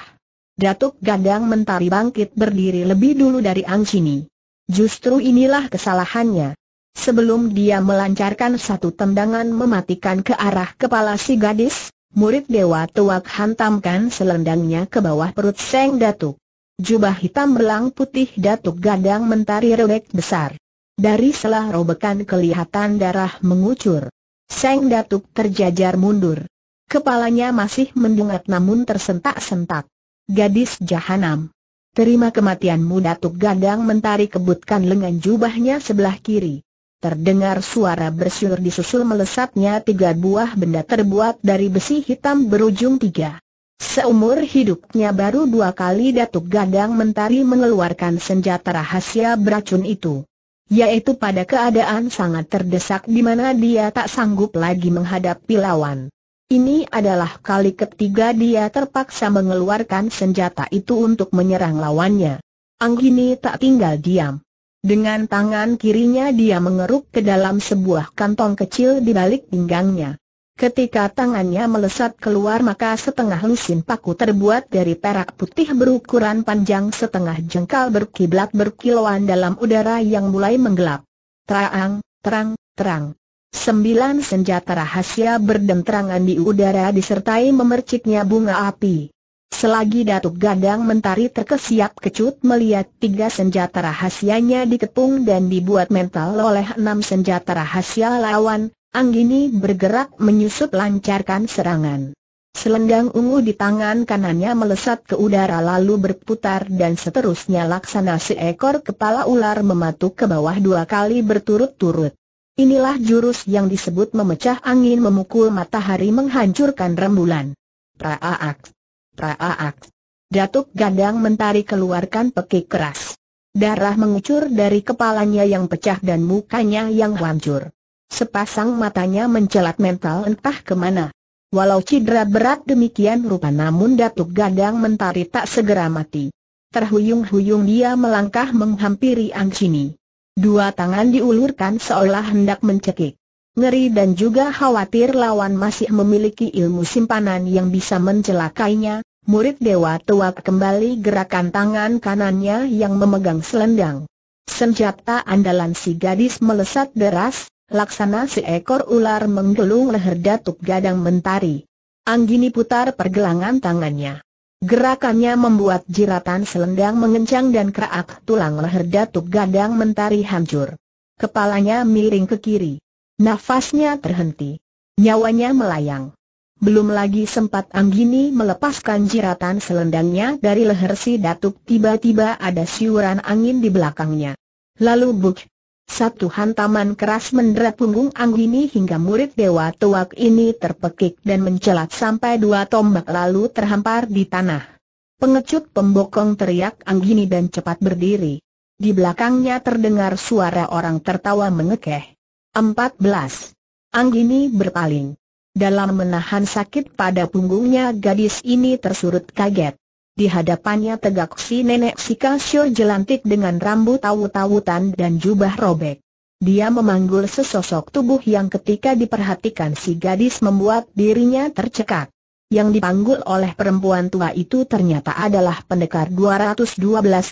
Datuk Gadang Mentari bangkit berdiri lebih dulu dari Angcini. Justru inilah kesalahannya. Sebelum dia melancarkan satu tendangan mematikan ke arah kepala si gadis, murid Dewa Tuak hantamkan selendangnya ke bawah perut Seng Datuk. Jubah hitam belang putih Datuk Gadang Mentari robek besar. Dari selah robekan kelihatan darah mengucur. Seng Datuk terjajar mundur. Kepalanya masih mendungat namun tersentak-sentak. Gadis jahanam. Terima kematianmu Datuk gadang. mentari kebutkan lengan jubahnya sebelah kiri. Terdengar suara bersyur disusul melesatnya tiga buah benda terbuat dari besi hitam berujung tiga. Seumur hidupnya baru dua kali Datuk Gadang Mentari mengeluarkan senjata rahasia beracun itu yaitu pada keadaan sangat terdesak di mana dia tak sanggup lagi menghadapi lawan. Ini adalah kali ketiga dia terpaksa mengeluarkan senjata itu untuk menyerang lawannya. Anggini tak tinggal diam. Dengan tangan kirinya dia mengeruk ke dalam sebuah kantong kecil di balik pinggangnya. Ketika tangannya melesat keluar maka setengah lusin paku terbuat dari perak putih berukuran panjang setengah jengkal berkiblat berkilauan dalam udara yang mulai menggelap. Terang, terang, terang. Sembilan senjata rahasia berdenterangan di udara disertai memerciknya bunga api. Selagi Datuk Gadang Mentari terkesiap kecut melihat tiga senjata rahasianya dikepung dan dibuat mental oleh enam senjata rahasia lawan, Anggini bergerak menyusut lancarkan serangan. Selendang ungu di tangan kanannya melesat ke udara lalu berputar dan seterusnya laksana seekor kepala ular mematuk ke bawah dua kali berturut-turut. Inilah jurus yang disebut memecah angin memukul matahari menghancurkan rembulan. Praaak! Praaak! Datuk Gandang Mentari keluarkan pekik keras. Darah mengucur dari kepalanya yang pecah dan mukanya yang hancur. Sepasang matanya mencelat mental entah kemana. Walau cedera berat demikian rupa namun Datuk Gadang Mentari tak segera mati. Terhuyung-huyung dia melangkah menghampiri Angcini. Dua tangan diulurkan seolah hendak mencekik. Ngeri dan juga khawatir lawan masih memiliki ilmu simpanan yang bisa mencelakainya, murid dewa tua kembali gerakan tangan kanannya yang memegang selendang. Senjata andalan si gadis melesat deras, laksana seekor ular menggelung leher Datuk Gadang Mentari. Anggini putar pergelangan tangannya. Gerakannya membuat jiratan selendang mengencang dan kerak tulang leher Datuk Gadang Mentari hancur. Kepalanya miring ke kiri. Nafasnya terhenti. Nyawanya melayang. Belum lagi sempat Anggini melepaskan jiratan selendangnya dari leher si Datuk tiba-tiba ada siuran angin di belakangnya. Lalu buk, satu hantaman keras mendera punggung Anggini hingga murid dewa tuak ini terpekik dan mencelat sampai dua tombak lalu terhampar di tanah. Pengecut pembokong teriak Anggini dan cepat berdiri. Di belakangnya terdengar suara orang tertawa mengekeh. 14. Anggini berpaling. Dalam menahan sakit pada punggungnya gadis ini tersurut kaget. Di hadapannya tegak si nenek si Kasio jelantik dengan rambut tawu-tawutan dan jubah robek. Dia memanggul sesosok tubuh yang ketika diperhatikan si gadis membuat dirinya tercekak. Yang dipanggul oleh perempuan tua itu ternyata adalah pendekar 212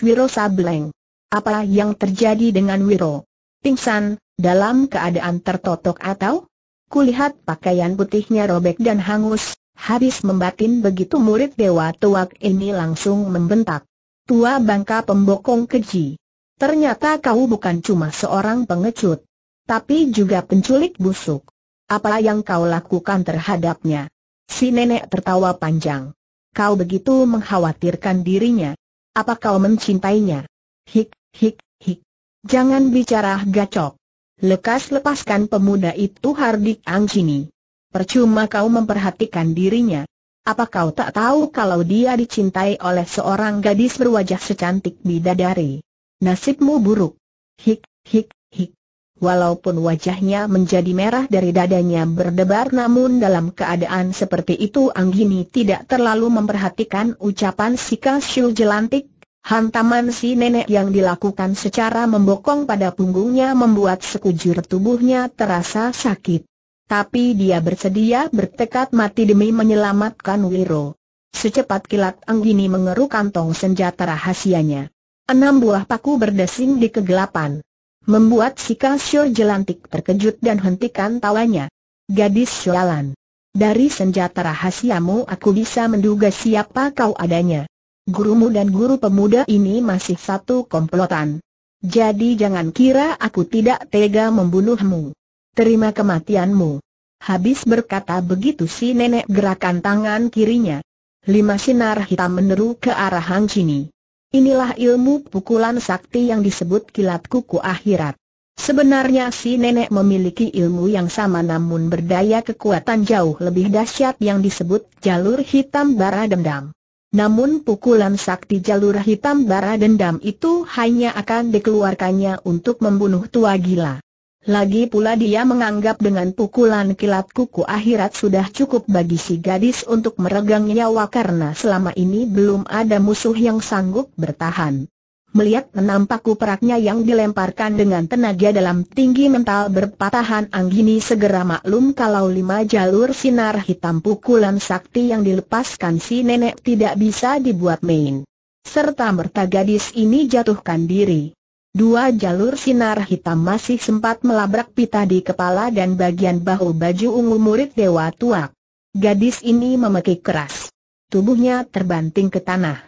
Wiro Sableng. Apa yang terjadi dengan Wiro? Pingsan, dalam keadaan tertotok atau? Kulihat pakaian putihnya robek dan hangus, Habis membatin begitu murid dewa tuak ini langsung membentak. Tua bangka pembokong keji. Ternyata kau bukan cuma seorang pengecut. Tapi juga penculik busuk. Apa yang kau lakukan terhadapnya? Si nenek tertawa panjang. Kau begitu mengkhawatirkan dirinya. Apa kau mencintainya? Hik, hik, hik. Jangan bicara gacok. Lekas lepaskan pemuda itu Hardik Angcini. Percuma kau memperhatikan dirinya. Apa kau tak tahu kalau dia dicintai oleh seorang gadis berwajah secantik bidadari? Nasibmu buruk. Hik, hik, hik. Walaupun wajahnya menjadi merah dari dadanya berdebar namun dalam keadaan seperti itu Anggini tidak terlalu memperhatikan ucapan si Kasyu jelantik. Hantaman si nenek yang dilakukan secara membokong pada punggungnya membuat sekujur tubuhnya terasa sakit tapi dia bersedia bertekad mati demi menyelamatkan Wiro. Secepat kilat Anggini mengeruk kantong senjata rahasianya. Enam buah paku berdesing di kegelapan. Membuat si Kasio jelantik terkejut dan hentikan tawanya. Gadis syualan. Dari senjata rahasiamu aku bisa menduga siapa kau adanya. Gurumu dan guru pemuda ini masih satu komplotan. Jadi jangan kira aku tidak tega membunuhmu terima kematianmu. Habis berkata begitu si nenek gerakan tangan kirinya. Lima sinar hitam meneru ke arah Hang Chini. Inilah ilmu pukulan sakti yang disebut kilat kuku akhirat. Sebenarnya si nenek memiliki ilmu yang sama namun berdaya kekuatan jauh lebih dahsyat yang disebut jalur hitam bara dendam. Namun pukulan sakti jalur hitam bara dendam itu hanya akan dikeluarkannya untuk membunuh tua gila. Lagi pula dia menganggap dengan pukulan kilat kuku akhirat sudah cukup bagi si gadis untuk meregang nyawa karena selama ini belum ada musuh yang sanggup bertahan. Melihat nampak kuperaknya yang dilemparkan dengan tenaga dalam tinggi mental berpatahan Anggini segera maklum kalau lima jalur sinar hitam pukulan sakti yang dilepaskan si nenek tidak bisa dibuat main. Serta merta gadis ini jatuhkan diri. Dua jalur sinar hitam masih sempat melabrak pita di kepala dan bagian bahu baju ungu murid Dewa tua. Gadis ini memekik keras. Tubuhnya terbanting ke tanah.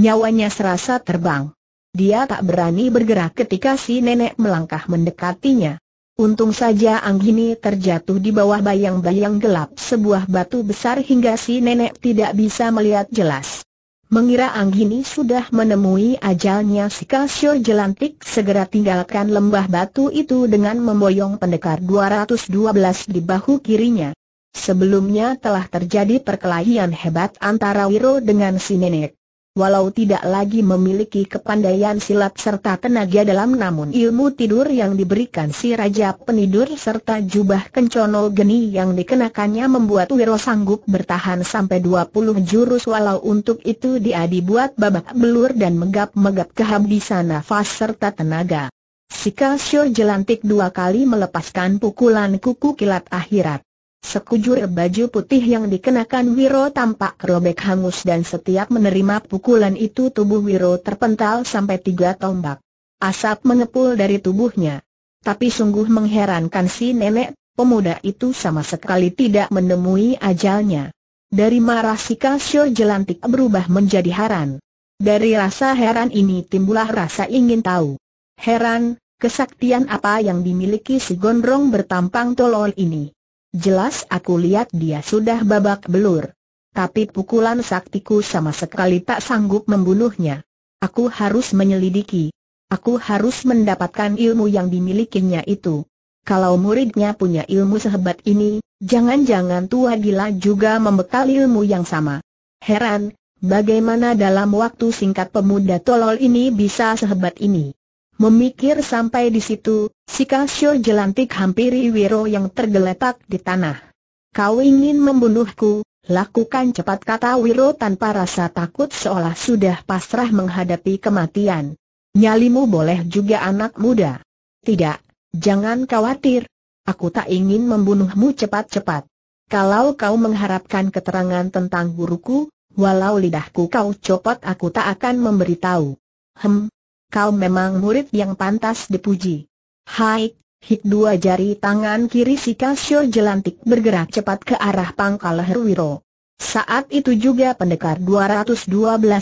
Nyawanya serasa terbang. Dia tak berani bergerak ketika si nenek melangkah mendekatinya. Untung saja Anggini terjatuh di bawah bayang-bayang gelap sebuah batu besar hingga si nenek tidak bisa melihat jelas. Mengira Anggini sudah menemui ajalnya si Kasur Jelantik segera tinggalkan lembah batu itu dengan memboyong pendekar 212 di bahu kirinya. Sebelumnya telah terjadi perkelahian hebat antara Wiro dengan si nenek. Walau tidak lagi memiliki kepandaian silat serta tenaga dalam namun ilmu tidur yang diberikan si Raja Penidur serta jubah kencono geni yang dikenakannya membuat Wiro sanggup bertahan sampai 20 jurus walau untuk itu dia dibuat babak belur dan megap-megap kehabisan nafas serta tenaga. Si Kalsio jelantik dua kali melepaskan pukulan kuku kilat akhirat. Sekujur baju putih yang dikenakan Wiro tampak robek hangus dan setiap menerima pukulan itu tubuh Wiro terpental sampai tiga tombak. Asap mengepul dari tubuhnya. Tapi sungguh mengherankan si nenek, pemuda itu sama sekali tidak menemui ajalnya. Dari marah si Kasio jelantik berubah menjadi heran. Dari rasa heran ini timbullah rasa ingin tahu. Heran, kesaktian apa yang dimiliki si gondrong bertampang tolol ini. Jelas aku lihat dia sudah babak belur. Tapi pukulan saktiku sama sekali tak sanggup membunuhnya. Aku harus menyelidiki. Aku harus mendapatkan ilmu yang dimilikinya itu. Kalau muridnya punya ilmu sehebat ini, jangan-jangan tua gila juga membekal ilmu yang sama. Heran, bagaimana dalam waktu singkat pemuda tolol ini bisa sehebat ini? Memikir sampai di situ, si Kasio jelantik hampiri Wiro yang tergeletak di tanah. Kau ingin membunuhku, lakukan cepat kata Wiro tanpa rasa takut seolah sudah pasrah menghadapi kematian. Nyalimu boleh juga anak muda. Tidak, jangan khawatir. Aku tak ingin membunuhmu cepat-cepat. Kalau kau mengharapkan keterangan tentang guruku, walau lidahku kau copot aku tak akan memberitahu. Hem, kau memang murid yang pantas dipuji. Hai, hit dua jari tangan kiri si Kasio jelantik bergerak cepat ke arah pangkal Wiro. Saat itu juga pendekar 212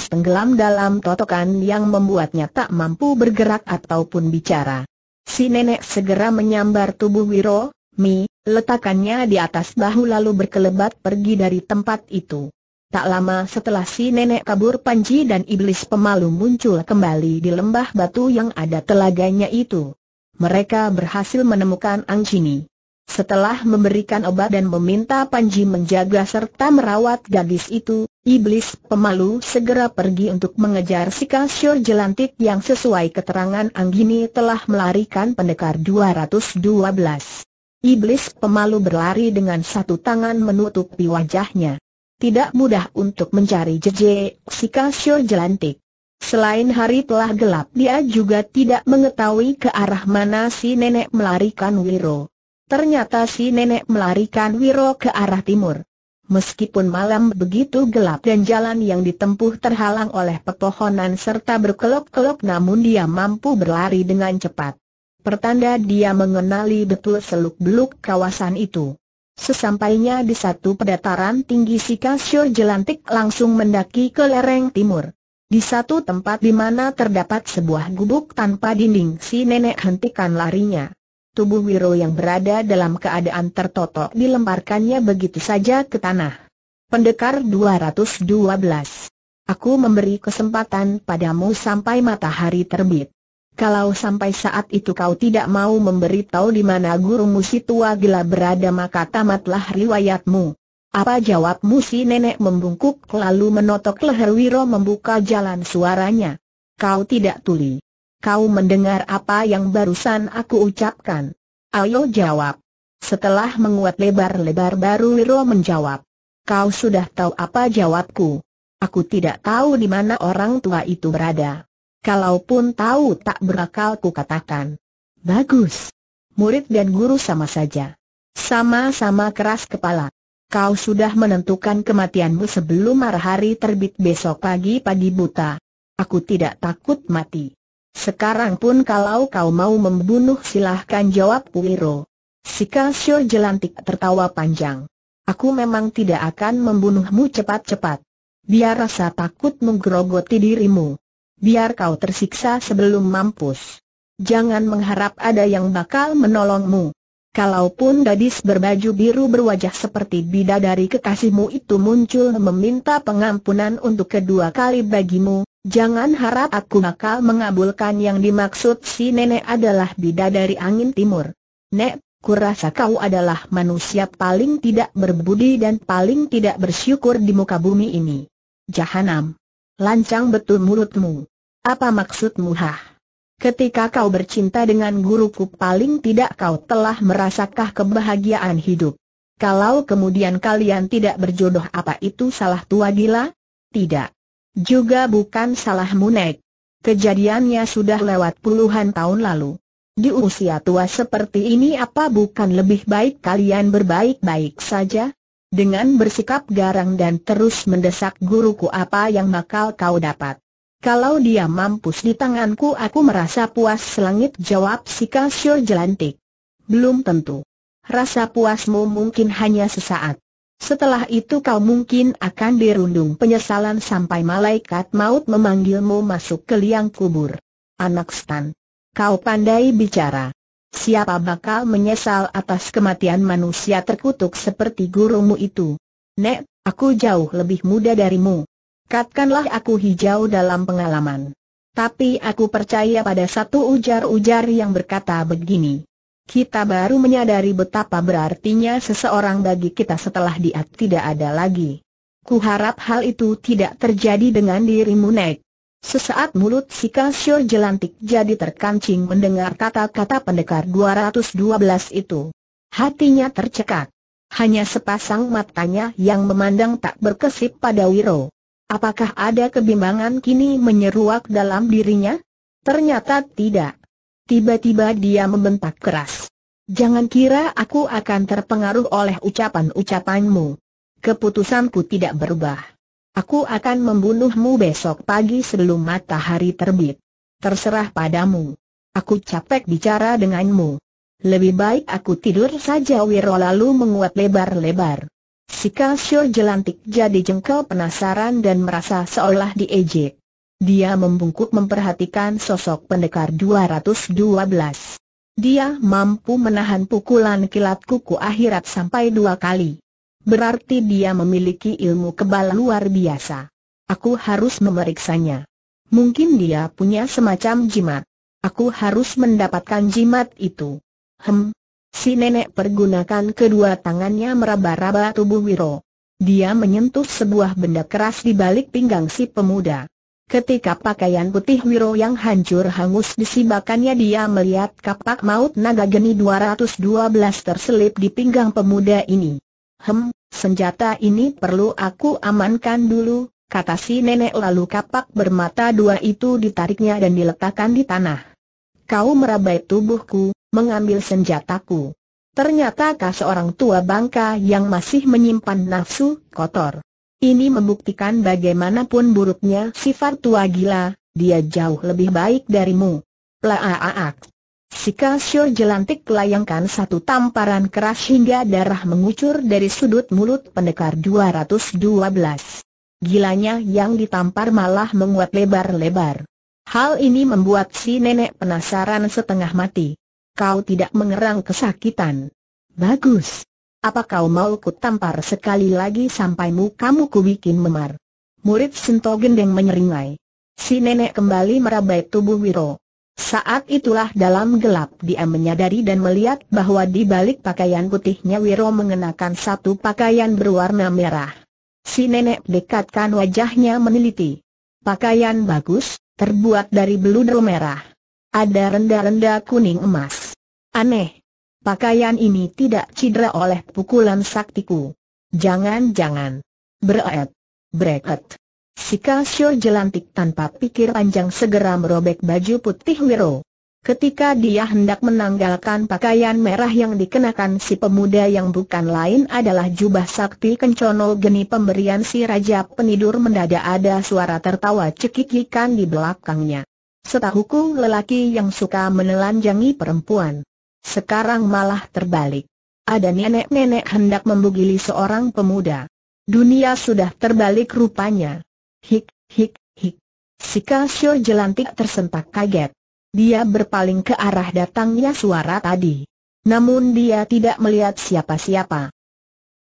tenggelam dalam totokan yang membuatnya tak mampu bergerak ataupun bicara. Si nenek segera menyambar tubuh Wiro, Mi, Letakannya di atas bahu lalu berkelebat pergi dari tempat itu. Tak lama setelah si nenek kabur Panji dan iblis pemalu muncul kembali di lembah batu yang ada telaganya itu. Mereka berhasil menemukan Anggini. Setelah memberikan obat dan meminta Panji menjaga serta merawat gadis itu, iblis pemalu segera pergi untuk mengejar si kasyur jelantik yang sesuai keterangan Anggini telah melarikan pendekar 212. Iblis pemalu berlari dengan satu tangan menutupi wajahnya tidak mudah untuk mencari si Kasio jelantik. Selain hari telah gelap dia juga tidak mengetahui ke arah mana si nenek melarikan Wiro. Ternyata si nenek melarikan Wiro ke arah timur. Meskipun malam begitu gelap dan jalan yang ditempuh terhalang oleh pepohonan serta berkelok-kelok namun dia mampu berlari dengan cepat. Pertanda dia mengenali betul seluk-beluk kawasan itu. Sesampainya di satu pedataran tinggi si kasur jelantik langsung mendaki ke lereng timur. Di satu tempat di mana terdapat sebuah gubuk tanpa dinding si nenek hentikan larinya. Tubuh Wiro yang berada dalam keadaan tertotok dilemparkannya begitu saja ke tanah. Pendekar 212. Aku memberi kesempatan padamu sampai matahari terbit. Kalau sampai saat itu kau tidak mau memberitahu di mana guru musi tua gila berada maka tamatlah riwayatmu. Apa jawabmu si nenek membungkuk lalu menotok leher Wiro membuka jalan suaranya. Kau tidak tuli. Kau mendengar apa yang barusan aku ucapkan. Ayo jawab. Setelah menguat lebar-lebar baru Wiro menjawab. Kau sudah tahu apa jawabku. Aku tidak tahu di mana orang tua itu berada. Kalaupun tahu tak berakal ku katakan. Bagus. Murid dan guru sama saja. Sama-sama keras kepala. Kau sudah menentukan kematianmu sebelum matahari terbit besok pagi pagi buta. Aku tidak takut mati. Sekarang pun kalau kau mau membunuh silahkan jawab Puiro. Si Kalsio jelantik tertawa panjang. Aku memang tidak akan membunuhmu cepat-cepat. Biar rasa takut menggerogoti dirimu biar kau tersiksa sebelum mampus. Jangan mengharap ada yang bakal menolongmu. Kalaupun gadis berbaju biru berwajah seperti bidadari kekasihmu itu muncul meminta pengampunan untuk kedua kali bagimu, jangan harap aku bakal mengabulkan yang dimaksud si nenek adalah bidadari angin timur. Nek, kurasa kau adalah manusia paling tidak berbudi dan paling tidak bersyukur di muka bumi ini. Jahanam. Lancang betul mulutmu. Apa maksudmu hah? Ketika kau bercinta dengan guruku paling tidak kau telah merasakah kebahagiaan hidup. Kalau kemudian kalian tidak berjodoh apa itu salah tua gila? Tidak. Juga bukan salah munek. Kejadiannya sudah lewat puluhan tahun lalu. Di usia tua seperti ini apa bukan lebih baik kalian berbaik-baik saja? Dengan bersikap garang dan terus mendesak guruku apa yang bakal kau dapat? Kalau dia mampus di tanganku aku merasa puas selangit jawab si Kasio jelantik. Belum tentu. Rasa puasmu mungkin hanya sesaat. Setelah itu kau mungkin akan dirundung penyesalan sampai malaikat maut memanggilmu masuk ke liang kubur. Anak Stan. Kau pandai bicara. Siapa bakal menyesal atas kematian manusia terkutuk seperti gurumu itu? Nek, aku jauh lebih muda darimu. Katakanlah aku hijau dalam pengalaman. Tapi aku percaya pada satu ujar-ujar yang berkata begini. Kita baru menyadari betapa berartinya seseorang bagi kita setelah dia tidak ada lagi. Kuharap hal itu tidak terjadi dengan dirimu Nek. Sesaat mulut si Kasio jelantik jadi terkancing mendengar kata-kata pendekar 212 itu. Hatinya tercekak. Hanya sepasang matanya yang memandang tak berkesip pada Wiro. Apakah ada kebimbangan kini menyeruak dalam dirinya? Ternyata tidak. Tiba-tiba dia membentak keras. Jangan kira aku akan terpengaruh oleh ucapan-ucapanmu. Keputusanku tidak berubah. Aku akan membunuhmu besok pagi sebelum matahari terbit. Terserah padamu. Aku capek bicara denganmu. Lebih baik aku tidur saja Wiro lalu menguat lebar-lebar. Si Kalsio jelantik jadi jengkel penasaran dan merasa seolah diejek. Dia membungkuk memperhatikan sosok pendekar 212. Dia mampu menahan pukulan kilat kuku akhirat sampai dua kali. Berarti dia memiliki ilmu kebal luar biasa. Aku harus memeriksanya. Mungkin dia punya semacam jimat. Aku harus mendapatkan jimat itu. Hem, Si nenek pergunakan kedua tangannya meraba-raba tubuh Wiro. Dia menyentuh sebuah benda keras di balik pinggang si pemuda. Ketika pakaian putih Wiro yang hancur hangus disibakannya dia melihat kapak maut naga geni 212 terselip di pinggang pemuda ini. Hem, senjata ini perlu aku amankan dulu, kata si nenek lalu kapak bermata dua itu ditariknya dan diletakkan di tanah. Kau merabai tubuhku, mengambil senjataku. Ternyata seorang tua bangka yang masih menyimpan nafsu kotor. Ini membuktikan bagaimanapun buruknya sifat tua gila, dia jauh lebih baik darimu. Laaak. Si Kasio jelantik layangkan satu tamparan keras hingga darah mengucur dari sudut mulut pendekar 212. Gilanya yang ditampar malah menguat lebar-lebar. Hal ini membuat si nenek penasaran setengah mati kau tidak mengerang kesakitan. Bagus. Apa kau mau ku tampar sekali lagi sampai mukamu ku bikin memar? Murid Sento Gendeng menyeringai. Si nenek kembali merabai tubuh Wiro. Saat itulah dalam gelap dia menyadari dan melihat bahwa di balik pakaian putihnya Wiro mengenakan satu pakaian berwarna merah. Si nenek dekatkan wajahnya meneliti. Pakaian bagus, terbuat dari beludru merah. Ada renda-renda kuning emas. Aneh. Pakaian ini tidak cedera oleh pukulan saktiku. Jangan-jangan. Breet. Breet. Si Kasio jelantik tanpa pikir panjang segera merobek baju putih Wiro. Ketika dia hendak menanggalkan pakaian merah yang dikenakan si pemuda yang bukan lain adalah jubah sakti kencono geni pemberian si Raja Penidur mendadak ada suara tertawa cekikikan di belakangnya. Setahuku lelaki yang suka menelanjangi perempuan. Sekarang malah terbalik. Ada nenek-nenek hendak membugili seorang pemuda. Dunia sudah terbalik rupanya. Hik, hik, hik. Si Kasio jelantik tersentak kaget. Dia berpaling ke arah datangnya suara tadi. Namun dia tidak melihat siapa-siapa.